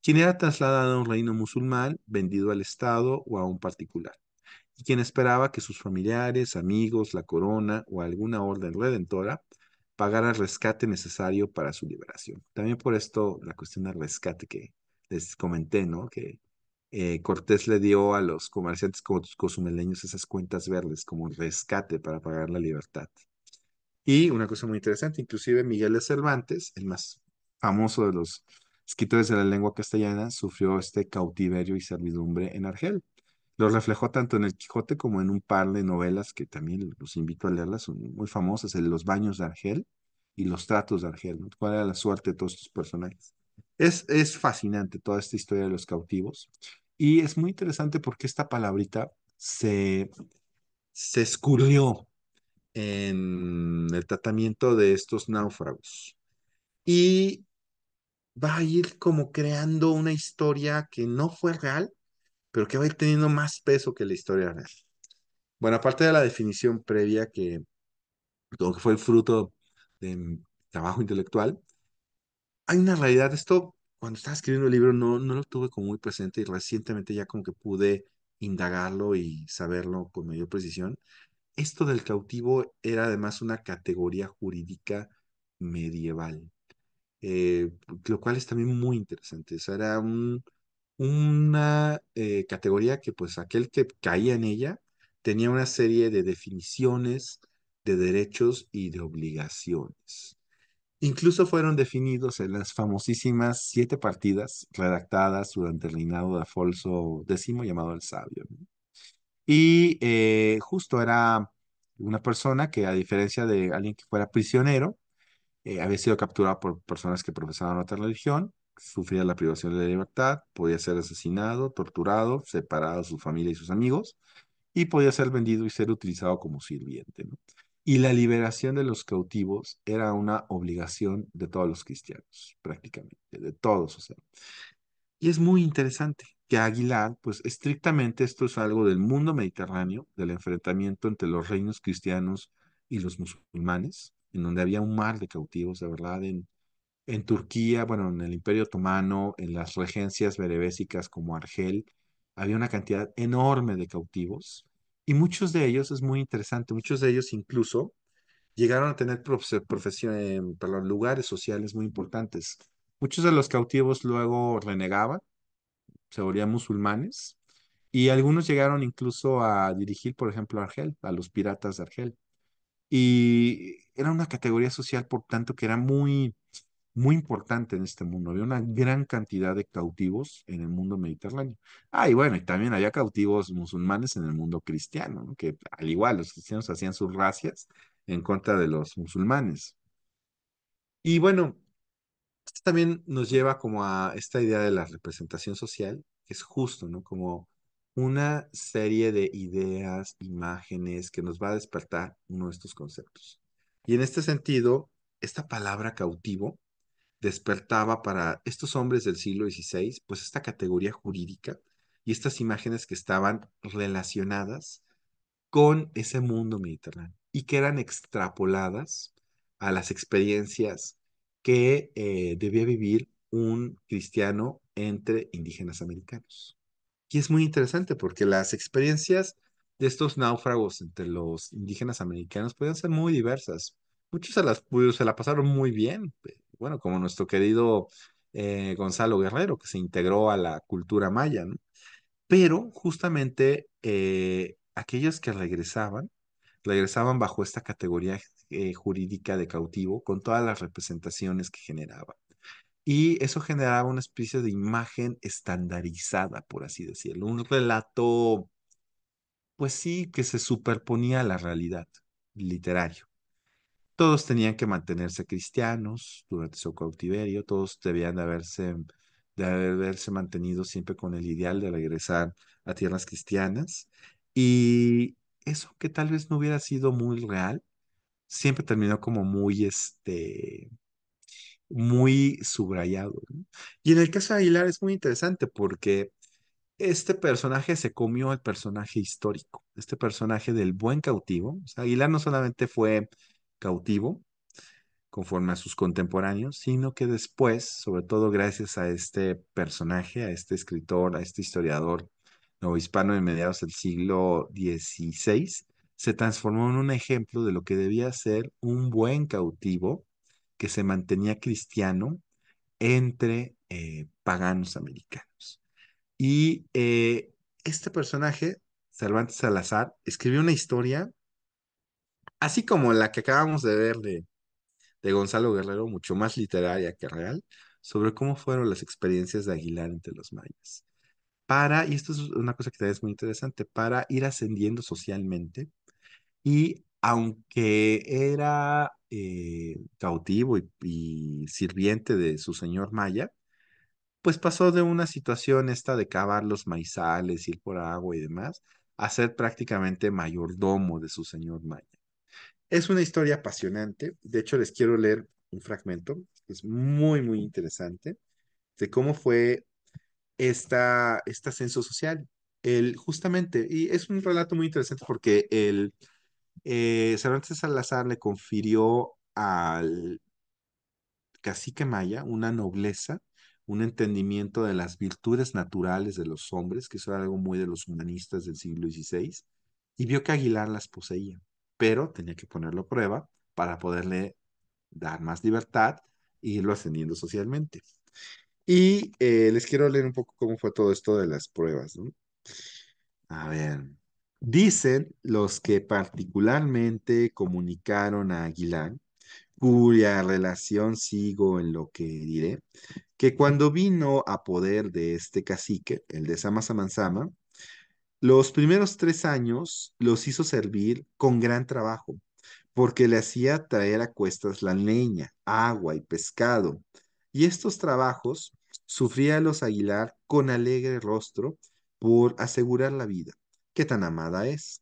quien era trasladado a un reino musulmán, vendido al Estado o a un particular, y quien esperaba que sus familiares, amigos, la corona o alguna orden redentora pagara el rescate necesario para su liberación. También por esto la cuestión del rescate que les comenté, ¿no? Que eh, Cortés le dio a los comerciantes cosumeleños esas cuentas verdes como rescate para pagar la libertad. Y una cosa muy interesante, inclusive Miguel de Cervantes, el más famoso de los escrito desde la lengua castellana, sufrió este cautiverio y servidumbre en Argel. Lo reflejó tanto en El Quijote como en un par de novelas que también los invito a leerlas, son muy famosas, en Los baños de Argel y Los tratos de Argel. ¿Cuál era la suerte de todos estos personajes? Es, es fascinante toda esta historia de los cautivos y es muy interesante porque esta palabrita se, se escurrió en el tratamiento de estos náufragos. Y va a ir como creando una historia que no fue real, pero que va a ir teniendo más peso que la historia real. Bueno, aparte de la definición previa que, fue el fruto de trabajo intelectual, hay una realidad. Esto, cuando estaba escribiendo el libro, no, no lo tuve como muy presente y recientemente ya como que pude indagarlo y saberlo con mayor precisión. Esto del cautivo era además una categoría jurídica medieval. Eh, lo cual es también muy interesante. era una eh, categoría que pues aquel que caía en ella tenía una serie de definiciones de derechos y de obligaciones. Incluso fueron definidos en las famosísimas siete partidas redactadas durante el reinado de Afonso X llamado el Sabio. Y eh, justo era una persona que a diferencia de alguien que fuera prisionero, eh, había sido capturado por personas que profesaban otra religión, sufría la privación de la libertad, podía ser asesinado, torturado, separado de su familia y sus amigos, y podía ser vendido y ser utilizado como sirviente. Y la liberación de los cautivos era una obligación de todos los cristianos, prácticamente, de todos. O sea. Y es muy interesante que Aguilar, pues estrictamente esto es algo del mundo mediterráneo, del enfrentamiento entre los reinos cristianos y los musulmanes, en donde había un mar de cautivos, de verdad, en, Turquía, bueno, en el Imperio Otomano, en las regencias berebésicas como Argel, había una cantidad enorme de cautivos y muchos de ellos, es muy interesante, muchos de ellos incluso llegaron a tener lugares sociales muy importantes. Muchos de los cautivos luego renegaban, se volvían musulmanes y algunos llegaron incluso a dirigir, por ejemplo, a Argel, a los piratas de Argel. Y era una categoría social, por tanto, que era muy, muy importante en este mundo. Había una gran cantidad de cautivos en el mundo mediterráneo. Ah, y bueno, y también había cautivos musulmanes en el mundo cristiano, que al igual los cristianos hacían sus racias en contra de los musulmanes. Y bueno, esto también nos lleva como a esta idea de la representación social, que es justo, ¿no? Como una serie de ideas, imágenes que nos va a despertar nuestros conceptos. Y en este sentido, esta palabra cautivo despertaba para estos hombres del siglo XVI, pues esta categoría jurídica y estas imágenes que estaban relacionadas con ese mundo mediterráneo y que eran extrapoladas a las experiencias que eh, debía vivir un cristiano entre indígenas americanos. Y es muy interesante porque las experiencias de estos náufragos entre los indígenas americanos podían ser muy diversas. Muchos se, las, se la pasaron muy bien, bueno, como nuestro querido eh, Gonzalo Guerrero, que se integró a la cultura maya, Pero justamente eh, aquellos que regresaban, regresaban bajo esta categoría eh, jurídica de cautivo con todas las representaciones que generaba y eso generaba una especie de imagen estandarizada, por así decirlo, un relato, pues sí, que se superponía a la realidad literario. Todos tenían que mantenerse cristianos durante su cautiverio, todos debían de haberse, de mantenido siempre con el ideal de regresar a tierras cristianas. Y eso que tal vez no hubiera sido muy real, siempre terminó como muy, este, muy subrayado. Y en el caso de Aguilar es muy interesante porque este personaje se comió al personaje histórico, este personaje del buen cautivo. Aguilar no solamente fue cautivo conforme a sus contemporáneos, sino que después, sobre todo gracias a este personaje, a este escritor, a este historiador hispano de mediados del siglo XVI, se transformó en un ejemplo de lo que debía ser un buen cautivo que se mantenía cristiano entre eh, paganos americanos. Y eh, este personaje, Cervantes Salazar, escribió una historia, así como la que acabamos de ver de, de Gonzalo Guerrero, mucho más literaria que real, sobre cómo fueron las experiencias de Aguilar entre los mayas. Para, y esto es una cosa que también es muy interesante, para ir ascendiendo socialmente y aunque era eh, cautivo y, sirviente de su señor Maya, pues pasó de una situación esta de cavar los maizales, ir por agua y demás, a ser prácticamente mayordomo de su señor Maya. Es una historia apasionante, de hecho les quiero leer un fragmento, es muy, muy interesante, de cómo fue esta, este ascenso social. El, justamente, y es un relato muy interesante porque el eh, Cervantes Salazar le confirió al cacique maya una nobleza, un entendimiento de las virtudes naturales de los hombres, que eso era algo muy de los humanistas del siglo XVI, y vio que Aguilar las poseía, pero tenía que ponerlo a prueba para poderle dar más libertad e irlo ascendiendo socialmente. Y eh, les quiero leer un poco cómo fue todo esto de las pruebas, A ver. Dicen los que particularmente comunicaron a Aguilar, cuya relación sigo en lo que diré, que cuando vino a poder de este cacique, el de Sama Samanzama, los primeros tres años los hizo servir con gran trabajo, porque le hacía traer a cuestas la leña, agua y pescado. Y estos trabajos sufría los Aguilar con alegre rostro por asegurar la vida que tan amada es.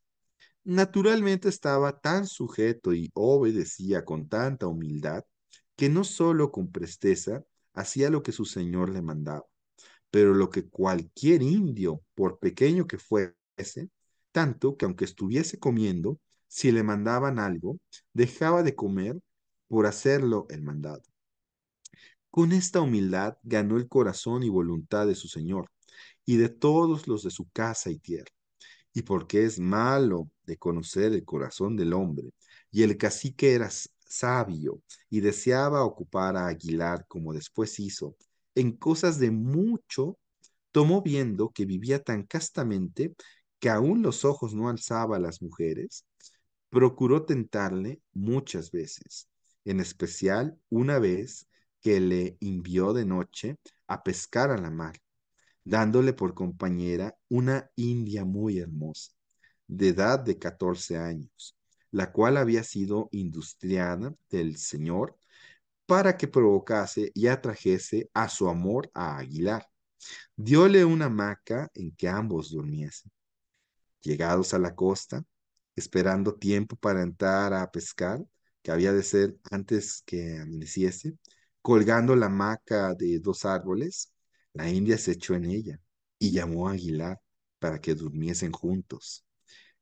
Naturalmente estaba tan sujeto y obedecía con tanta humildad que no sólo con presteza hacía lo que su señor le mandaba, pero lo que cualquier indio, por pequeño que fuese, tanto que aunque estuviese comiendo, si le mandaban algo, dejaba de comer por hacerlo el mandado. Con esta humildad ganó el corazón y voluntad de su señor y de todos los de su casa y tierra y porque es malo de conocer el corazón del hombre. Y el cacique era sabio y deseaba ocupar a Aguilar como después hizo. En cosas de mucho, tomó viendo que vivía tan castamente que aún los ojos no alzaba a las mujeres, procuró tentarle muchas veces, en especial una vez que le envió de noche a pescar a la mar dándole por compañera una india muy hermosa, de edad de 14 años, la cual había sido industriada del Señor para que provocase y atrajese a su amor a Aguilar. Diole una hamaca en que ambos durmiesen. Llegados a la costa, esperando tiempo para entrar a pescar, que había de ser antes que amaneciese, colgando la hamaca de dos árboles, la India se echó en ella y llamó a Aguilar para que durmiesen juntos.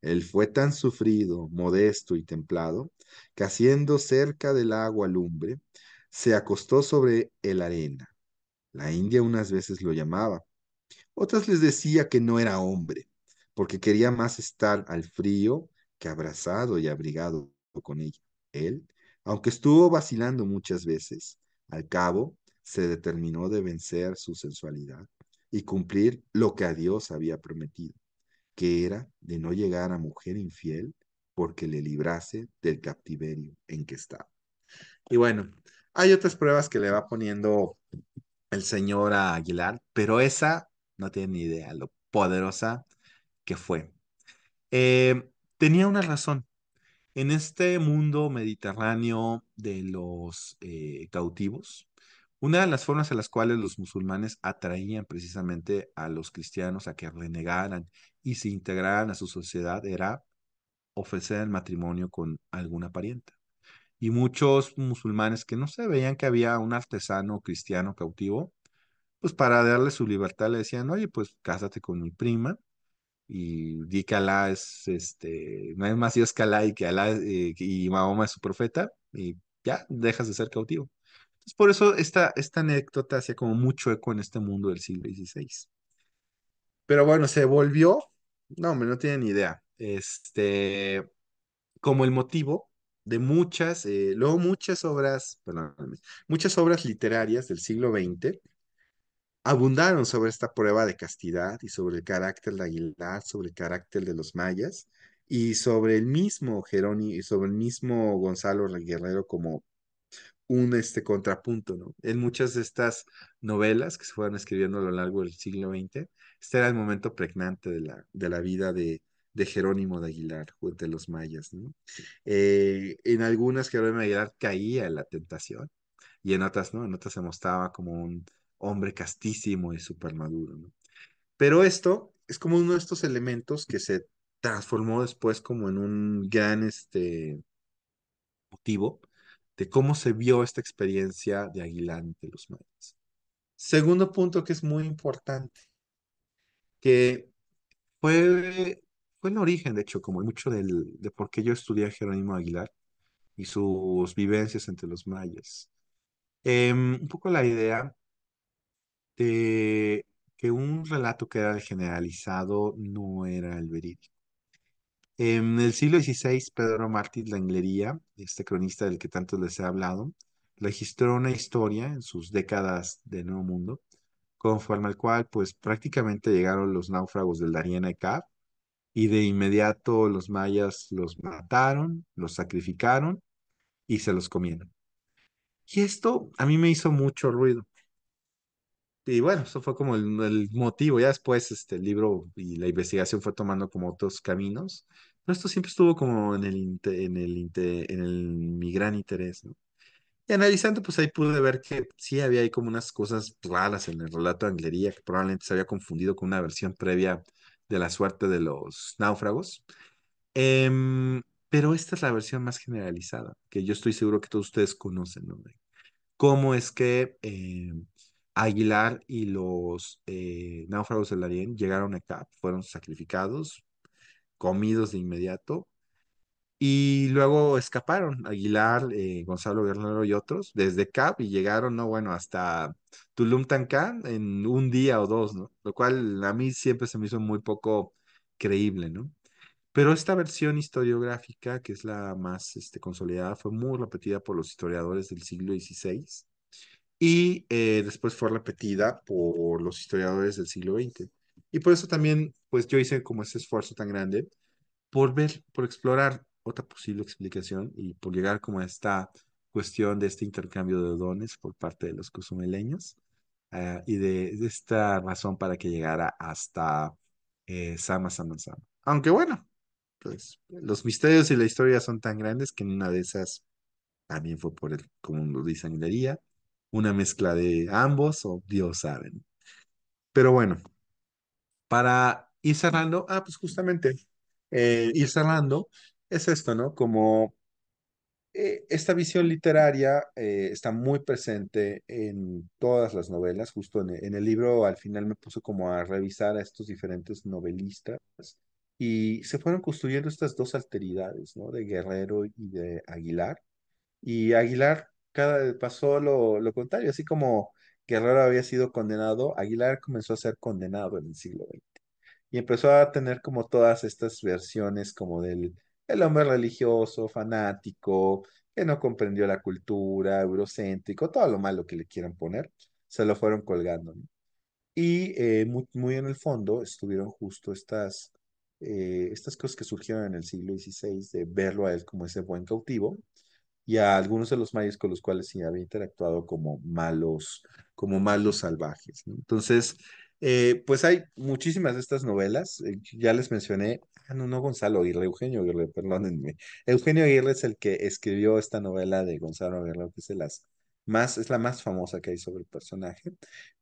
Él fue tan sufrido, modesto y templado, que haciendo cerca del agua lumbre, se acostó sobre el arena. La India unas veces lo llamaba, otras les decía que no era hombre, porque quería más estar al frío que abrazado y abrigado con ella. Él, aunque estuvo vacilando muchas veces, al cabo se determinó de vencer su sensualidad y cumplir lo que a Dios había prometido, que era de no llegar a mujer infiel porque le librase del captiverio en que estaba. Y bueno, hay otras pruebas que le va poniendo el señor a Aguilar, pero esa no tiene ni idea lo poderosa que fue. Eh, tenía una razón. En este mundo mediterráneo de los eh, cautivos, una de las formas en las cuales los musulmanes atraían precisamente a los cristianos a que renegaran y se integraran a su sociedad era ofrecer el matrimonio con alguna parienta. Y muchos musulmanes que no se veían que había un artesano cristiano cautivo, pues para darle su libertad le decían, oye, pues cásate con mi prima y di que Alá es, este, no es más Dios que Alá y que Alá eh, y Mahoma es su profeta y ya dejas de ser cautivo por eso esta, esta anécdota hacía como mucho eco en este mundo del siglo XVI. Pero bueno, se volvió, no, me no tienen ni idea, este, como el motivo de muchas, eh, luego muchas obras, muchas obras literarias del siglo XX abundaron sobre esta prueba de castidad y sobre el carácter de Aguilar, sobre el carácter de los mayas y sobre el mismo Jerónimo y sobre el mismo Gonzalo Guerrero como un este contrapunto, ¿no? En muchas de estas novelas que se fueron escribiendo a lo largo del siglo XX, este era el momento pregnante de la, de la vida de, Jerónimo de Aguilar, de los mayas, ¿no? Eh, en algunas Jerónimo de Aguilar caía en la tentación y en otras, ¿no? En otras se mostraba como un hombre castísimo y súper maduro, ¿no? Pero esto es como uno de estos elementos que se transformó después como en un gran, este, motivo de cómo se vio esta experiencia de Aguilar entre los mayas. Segundo punto que es muy importante, que fue, fue el origen, de hecho, como mucho del, de por qué yo estudié a Jerónimo Aguilar y sus vivencias entre los mayas. Em, un poco la idea de que un relato que era generalizado no era el verídico. En el siglo XVI, Pedro la Langlería, este cronista del que tanto les he hablado, registró una historia en sus décadas de Nuevo Mundo, conforme al cual pues prácticamente llegaron los náufragos del Darién Cap y de inmediato los mayas los mataron, los sacrificaron y se los comieron. Y esto a mí me hizo mucho ruido, y bueno, eso fue como el, motivo. Ya después este, el libro y la investigación fue tomando como otros caminos, pero esto siempre estuvo como en el, en el, en mi gran interés, ¿no? Y analizando, pues ahí pude ver que sí había ahí como unas cosas raras en el relato de Anglería, que probablemente se había confundido con una versión previa de la suerte de los náufragos. Em, pero esta es la versión más generalizada, que yo estoy seguro que todos ustedes conocen, ¿no? Cómo es que... Em, Aguilar y los eh, náufragos del Arién llegaron a Cap, fueron sacrificados, comidos de inmediato, y luego escaparon Aguilar, eh, Gonzalo Guerrero y otros desde Cap y llegaron, no, bueno, hasta Tulum Tancan en un día o dos, ¿no? Lo cual a mí siempre se me hizo muy poco creíble, ¿no? Pero esta versión historiográfica, que es la más este, consolidada, fue muy repetida por los historiadores del siglo XVI y eh, después fue repetida por los historiadores del siglo XX. Y por eso también, pues yo hice como ese esfuerzo tan grande por ver, por explorar otra posible explicación y por llegar como a esta cuestión de este intercambio de dones por parte de los cozumeleños eh, y de, esta razón para que llegara hasta eh, Sama Sama Sama. Aunque bueno, pues los misterios y la historia son tan grandes que en una de esas también fue por el, como lo dicen, una mezcla de ambos o Dios sabe. Pero bueno, para ir cerrando, ah, pues justamente eh, ir cerrando es esto, ¿no? Como eh, esta visión literaria eh, está muy presente en todas las novelas, justo en, en, el libro al final me puso como a revisar a estos diferentes novelistas y se fueron construyendo estas dos alteridades, ¿no? De Guerrero y de Aguilar. Y Aguilar cada, pasó lo, contrario, así como Guerrero había sido condenado, Aguilar comenzó a ser condenado en el siglo XX y empezó a tener como todas estas versiones como del el hombre religioso, fanático, que no comprendió la cultura, eurocéntrico, todo lo malo que le quieran poner, se lo fueron colgando. Y eh, muy, en el fondo estuvieron justo estas, eh, estas cosas que surgieron en el siglo XVI de verlo a él como ese buen cautivo, y a algunos de los mayas con los cuales sí había interactuado como malos, como malos salvajes. Entonces, eh, pues hay muchísimas de estas novelas, eh, ya les mencioné, ah, no, no Gonzalo Aguirre, Eugenio Aguirre, perdónenme. Eugenio Aguirre es el que escribió esta novela de Gonzalo Aguirre, que es de más, es la más famosa que hay sobre el personaje,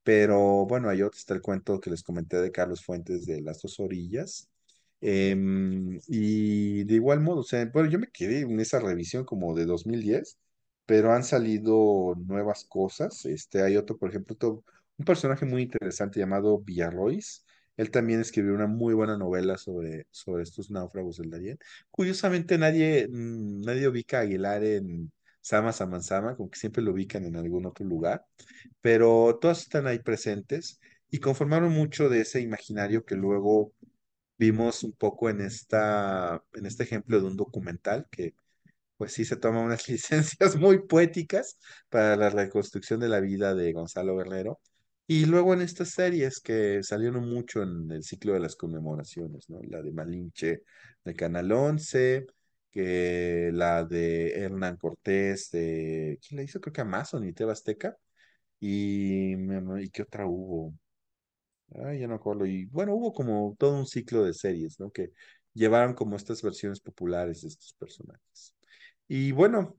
pero bueno, hay otro, está el cuento que les comenté de Carlos Fuentes de Las dos orillas, Em, y de igual modo, bueno, yo me quedé en esa revisión como de 2010, pero han salido nuevas cosas. Este, hay otro, por ejemplo, un personaje muy interesante llamado Villarrois. Él también escribió una muy buena novela sobre, sobre estos náufragos del Darién. Curiosamente, nadie, mm, nadie ubica a Aguilar en Sama como que siempre lo ubican en algún otro lugar, pero todas están ahí presentes y conformaron mucho de ese imaginario que luego vimos un poco en, esta, en este ejemplo de un documental que pues sí se toma unas licencias muy poéticas para la reconstrucción de la vida de Gonzalo Guerrero. Y luego en estas series que salieron mucho en el ciclo de las conmemoraciones, ¿no? La de Malinche de Canal 11, que la de Hernán Cortés de... ¿Quién la hizo? Creo que Amazon y Tebasteca. Y, ¿y qué otra hubo? Ah, ya no acuerdo. Y bueno, hubo como todo un ciclo de series, ¿no? Que llevaron como estas versiones populares de estos personajes. Y bueno,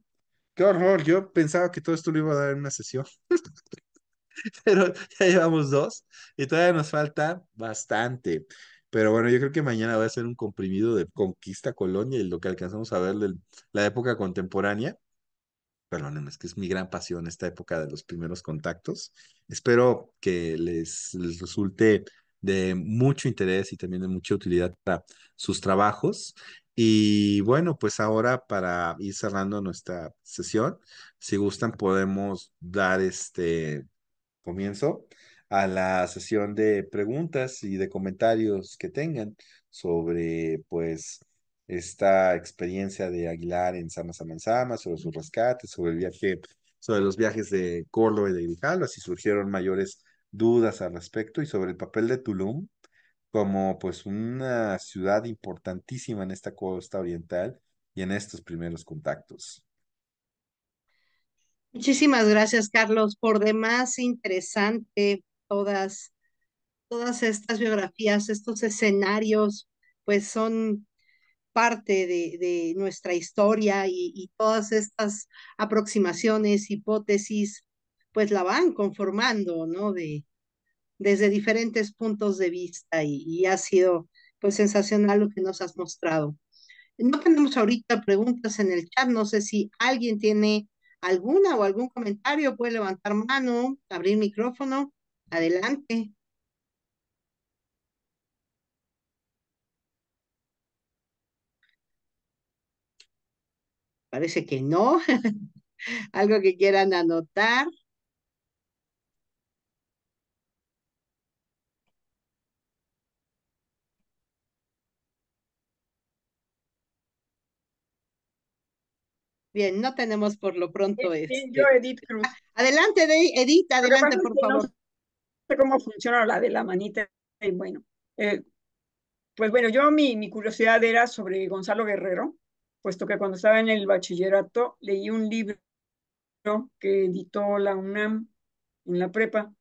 qué horror. Yo pensaba que todo esto lo iba a dar en una sesión. Pero ya llevamos dos y todavía nos falta bastante. Pero bueno, yo creo que mañana va a ser un comprimido de Conquista Colonia y lo que alcanzamos a ver de la época contemporánea perdónenme, es que es mi gran pasión esta época de los primeros contactos. Espero que les, les resulte de mucho interés y también de mucha utilidad para sus trabajos. Y bueno, pues ahora para ir cerrando nuestra sesión, si gustan podemos dar este comienzo a la sesión de preguntas y de comentarios que tengan sobre pues esta experiencia de Aguilar en Sama Sama, sobre su rescate, sobre el viaje, sobre los viajes de Córdoba y de Grijalva, si surgieron mayores dudas al respecto y sobre el papel de Tulum como pues una ciudad importantísima en esta costa oriental y en estos primeros contactos. Muchísimas gracias, Carlos. Por demás, interesante todas, todas estas biografías, estos escenarios, pues son parte de, nuestra historia y, todas estas aproximaciones, hipótesis, pues la van conformando, ¿no? De, desde diferentes puntos de vista y, y ha sido pues sensacional lo que nos has mostrado. No tenemos ahorita preguntas en el chat, no sé si alguien tiene alguna o algún comentario, puede levantar mano, abrir micrófono, adelante. Parece que no. Algo que quieran anotar. Bien, no tenemos por lo pronto eso. Este, este. ah, adelante, Edith, adelante, por favor. No sé cómo funciona la de la manita. Bueno, eh, pues bueno, yo mi curiosidad era sobre Gonzalo Guerrero puesto que cuando estaba en el bachillerato leí un libro que editó la UNAM en la prepa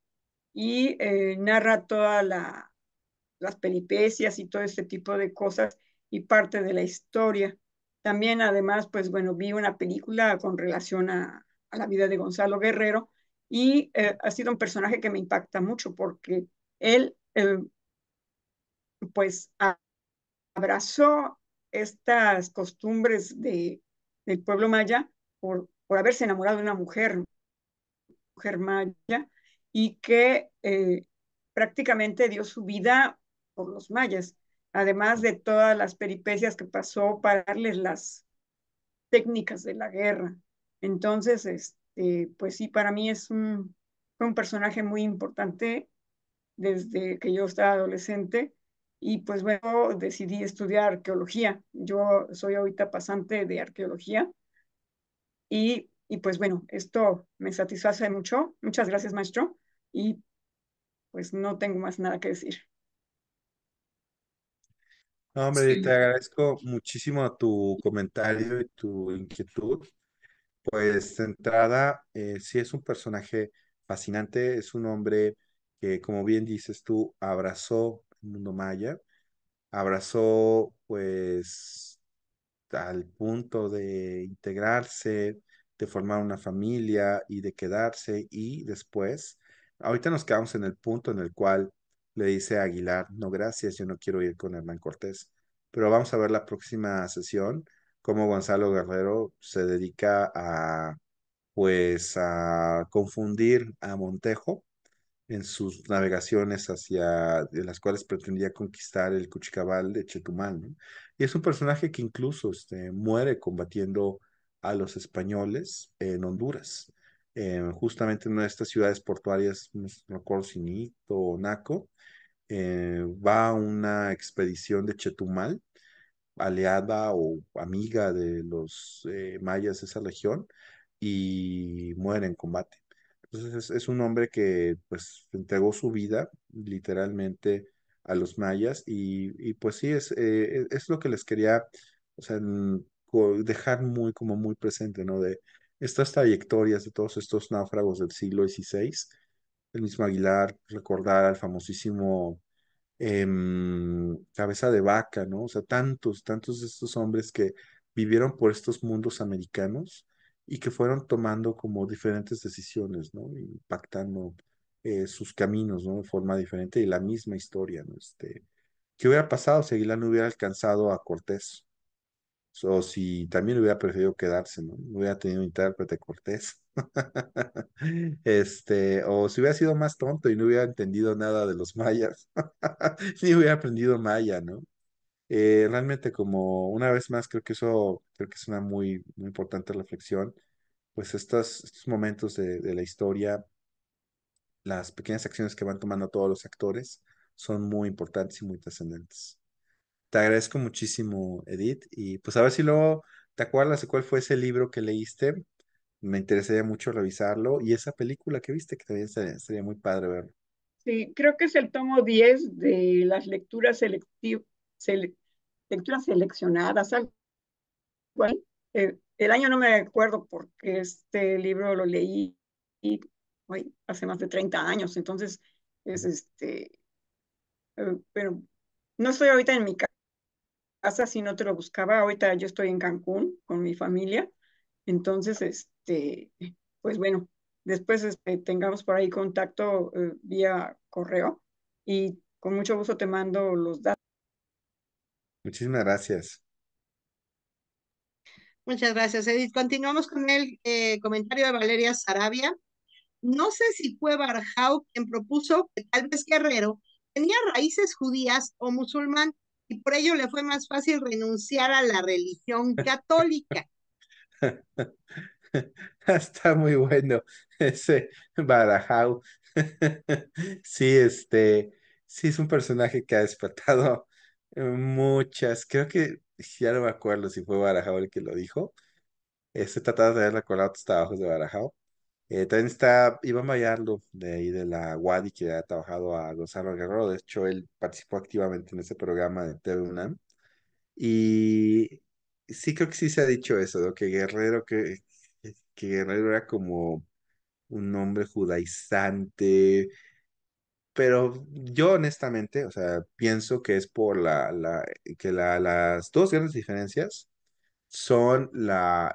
y eh, narra todas la, las peripecias y todo este tipo de cosas y parte de la historia. También, además, pues bueno, vi una película con relación a, a la vida de Gonzalo Guerrero y eh, ha sido un personaje que me impacta mucho porque él, eh, pues, abrazó estas costumbres de, del pueblo maya por, por haberse enamorado de una mujer, mujer maya, y que eh, prácticamente dio su vida por los mayas, además de todas las peripecias que pasó para darles las técnicas de la guerra. Entonces, este, pues sí, para mí es un personaje muy importante desde que yo estaba adolescente y pues bueno, decidí estudiar arqueología. Yo soy ahorita pasante de arqueología. Y, pues bueno, esto me satisface mucho. Muchas gracias, maestro. Y pues no tengo más nada que decir. No, hombre, te agradezco muchísimo tu comentario y tu inquietud. Pues de entrada, eh, sí es un personaje fascinante, es un hombre que, como bien dices tú, abrazó mundo maya, abrazó pues al punto de integrarse, de formar una familia y de quedarse y después, ahorita nos quedamos en el punto en el cual le dice Aguilar, no gracias, yo no quiero ir con Hernán Cortés, pero vamos a ver la próxima sesión, cómo Gonzalo Guerrero se dedica a pues a confundir a Montejo en sus navegaciones hacia, las cuales pretendía conquistar el Cuchicabal de Chetumal. Y es un personaje que incluso este, muere combatiendo a los españoles en Honduras, justamente en una de estas ciudades portuarias, no recuerdo si Nito o Naco, eh, va a una expedición de Chetumal, aliada o amiga de los eh, mayas de esa región, y muere en combate. Entonces es, un hombre que pues entregó su vida literalmente a los mayas y, pues sí, es, eh, es lo que les quería o dejar muy como muy presente, ¿no? De estas trayectorias de todos estos náufragos del siglo XVI, el mismo Aguilar, recordar al famosísimo em, Cabeza de Vaca, ¿no? O sea, tantos, tantos de estos hombres que vivieron por estos mundos americanos y que fueron tomando como diferentes decisiones, ¿no? Impactando eh, sus caminos, ¿no? De forma diferente y la misma historia, ¿no? Este, ¿Qué hubiera pasado si Aguilar no hubiera alcanzado a Cortés? O si también hubiera preferido quedarse, ¿no? No Hubiera tenido intérprete Cortés. este, o si hubiera sido más tonto y no hubiera entendido nada de los mayas, ni hubiera aprendido maya, ¿no? Eh, realmente como una vez más creo que eso, creo que es una muy, importante reflexión, pues estos momentos de, la historia, las pequeñas acciones que van tomando todos los actores son muy importantes y muy trascendentes. Te agradezco muchísimo, Edith, y pues a ver si luego te acuerdas de cuál fue ese libro que leíste. Me interesaría mucho revisarlo y esa película que viste, que también sería, muy padre verlo. Sí, creo que es el tomo 10 de las lecturas selectivas lecturas seleccionadas, algo eh, el año no me acuerdo porque este libro lo leí y, hace más de 30 años, entonces es este, eh, pero no estoy ahorita en mi casa, si no te lo buscaba, ahorita yo estoy en Cancún con mi familia, entonces, este, pues bueno, después este, tengamos por ahí contacto eh, vía correo y con mucho gusto te mando los datos. Muchísimas gracias. Muchas gracias, Edith. Continuamos con el eh, comentario de Valeria Sarabia. No sé si fue Barajau quien propuso que tal vez Guerrero tenía raíces judías o musulmán y por ello le fue más fácil renunciar a la religión católica. Está muy bueno ese Barajau. sí, este, sí es un personaje que ha despertado Muchas, creo que ya no me acuerdo si fue Barajao el que lo dijo. Estoy tratando de haber la otros trabajos de Barajao. Eh, también está Iván Bayardo, de ahí de la Wadi, que ha trabajado a Gonzalo Guerrero. De hecho, él participó activamente en ese programa de TV UNAM. Y sí creo que sí se ha dicho eso, que Guerrero, que, que Guerrero era como un hombre judaizante, pero yo honestamente, o sea, pienso que es por la, que las dos grandes diferencias son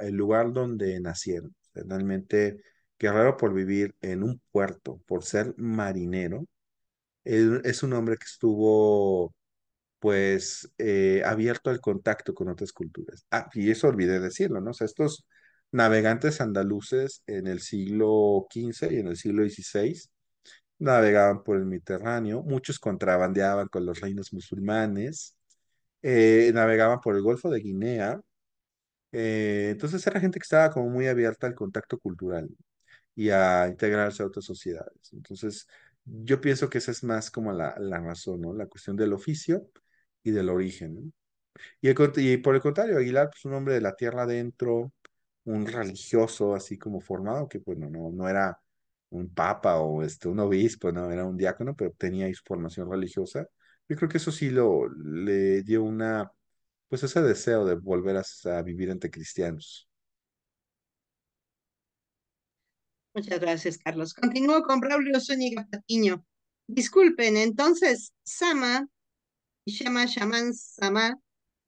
el lugar donde nacieron. Realmente, Guerrero por vivir en un puerto, por ser marinero, es un hombre que estuvo pues eh, abierto al contacto con otras culturas. Ah, y eso olvidé decirlo, ¿no? O sea, estos navegantes andaluces en el siglo XV y en el siglo XVI navegaban por el Mediterráneo, muchos contrabandeaban con los reinos musulmanes, eh, navegaban por el Golfo de Guinea. Eh, entonces era gente que estaba como muy abierta al contacto cultural y a integrarse a otras sociedades. Entonces, yo pienso que esa es más como la, la razón, ¿no? La cuestión del oficio y del origen, Y, por el contrario, Aguilar, pues un hombre de la tierra adentro, un religioso así como formado, que bueno, no, no era un papa o este, un obispo, no era un diácono, pero tenía formación religiosa. Yo creo que eso sí lo, le dio una, pues ese deseo de volver a, vivir entre cristianos. Muchas gracias, Carlos. Continúo con Braulio Zúñiga Patiño. Disculpen, entonces, Sama y Shema Shaman Sama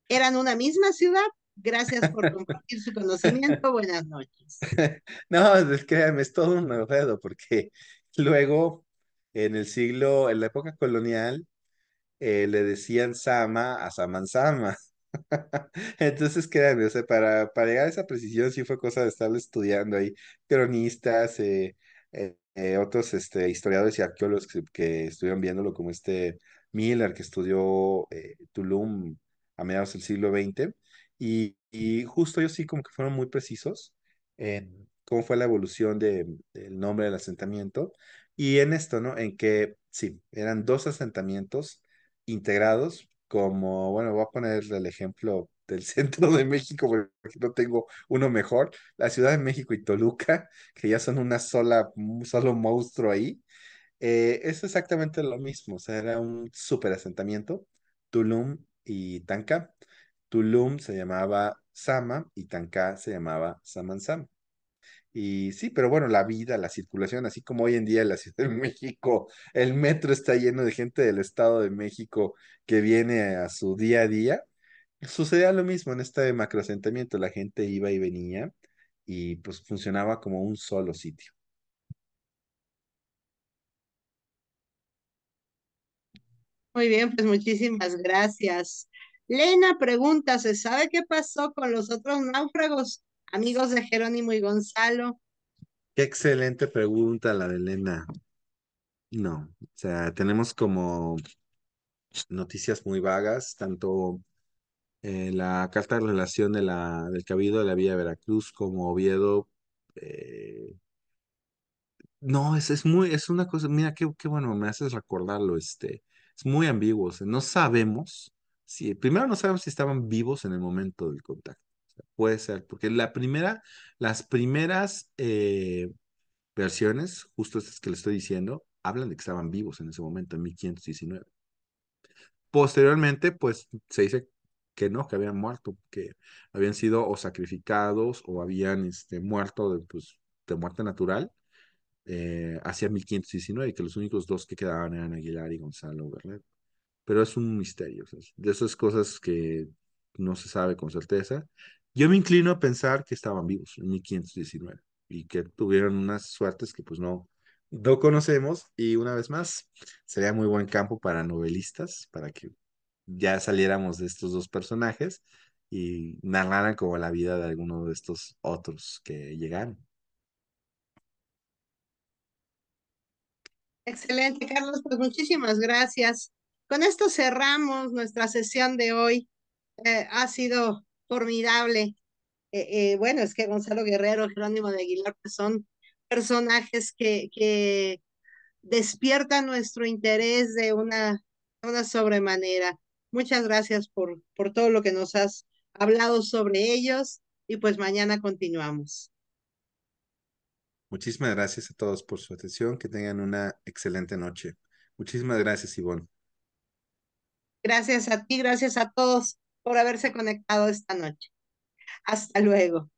eran una misma ciudad Gracias por compartir su conocimiento. Buenas noches. No, pues, créanme, es todo un enredo, porque luego en el siglo, en la época colonial, eh, le decían Sama a Saman Sama. Entonces, créanme, o sea, para, para llegar a esa precisión sí fue cosa de estar estudiando ahí cronistas, eh, eh, otros este, historiadores y arqueólogos que, que, estuvieron viéndolo, como este Miller, que estudió Tulum a mediados del siglo XX, y, justo ellos sí como que fueron muy precisos en cómo fue la evolución de, del nombre del asentamiento y en esto, ¿no? En que sí, eran dos asentamientos integrados como, bueno, voy a poner el ejemplo del centro de México, porque no tengo uno mejor, la Ciudad de México y Toluca, que ya son una sola, un solo monstruo ahí, eh, es exactamente lo mismo, o sea, era un super asentamiento, Tulum y Tanca, Tulum se llamaba Sama y Tancá se llamaba Samansama. Y sí, pero bueno, la vida, la circulación, así como hoy en día en la Ciudad de México, el metro está lleno de gente del Estado de México que viene a su día a día, sucedía lo mismo en este macroasentamiento, la gente iba y venía y pues funcionaba como un solo sitio. Muy bien, pues muchísimas gracias. Lena pregunta, ¿se sabe qué pasó con los otros náufragos, amigos de Jerónimo y Gonzalo? Qué excelente pregunta la de Lena. No, o sea, tenemos como noticias muy vagas, tanto eh, la carta de relación de la, del Cabildo de la Villa Veracruz como Oviedo. Eh, no, es, es muy, es una cosa, mira, qué, qué bueno, me haces recordarlo, este, es muy ambiguo, no sabemos Sí, primero no sabemos si estaban vivos en el momento del contacto. puede ser, porque la primera, las primeras eh, versiones, justo estas que le estoy diciendo, hablan de que estaban vivos en ese momento, en 1519. Posteriormente, pues se dice que no, que habían muerto, que habían sido o sacrificados o habían este, muerto de, pues, de muerte natural eh, hacia 1519, que los únicos dos que quedaban eran Aguilar y Gonzalo Guerrero pero es un misterio, de esas cosas que no se sabe con certeza. Yo me inclino a pensar que estaban vivos en 1519 y que tuvieron unas suertes que pues no, no conocemos y una vez más sería muy buen campo para novelistas, para que ya saliéramos de estos dos personajes y narraran como la vida de alguno de estos otros que llegaron. Excelente, Carlos, pues muchísimas gracias. Con esto cerramos nuestra sesión de hoy. Eh, ha sido formidable. Eh, eh, bueno, es que Gonzalo Guerrero, Jerónimo de Aguilar pues son personajes que, despiertan nuestro interés de una, sobremanera. Muchas gracias por, por todo lo que nos has hablado sobre ellos y pues mañana continuamos. Muchísimas gracias a todos por su atención. Que tengan una excelente noche. Muchísimas gracias, Ivonne. Gracias a ti, gracias a todos por haberse conectado esta noche. Hasta luego.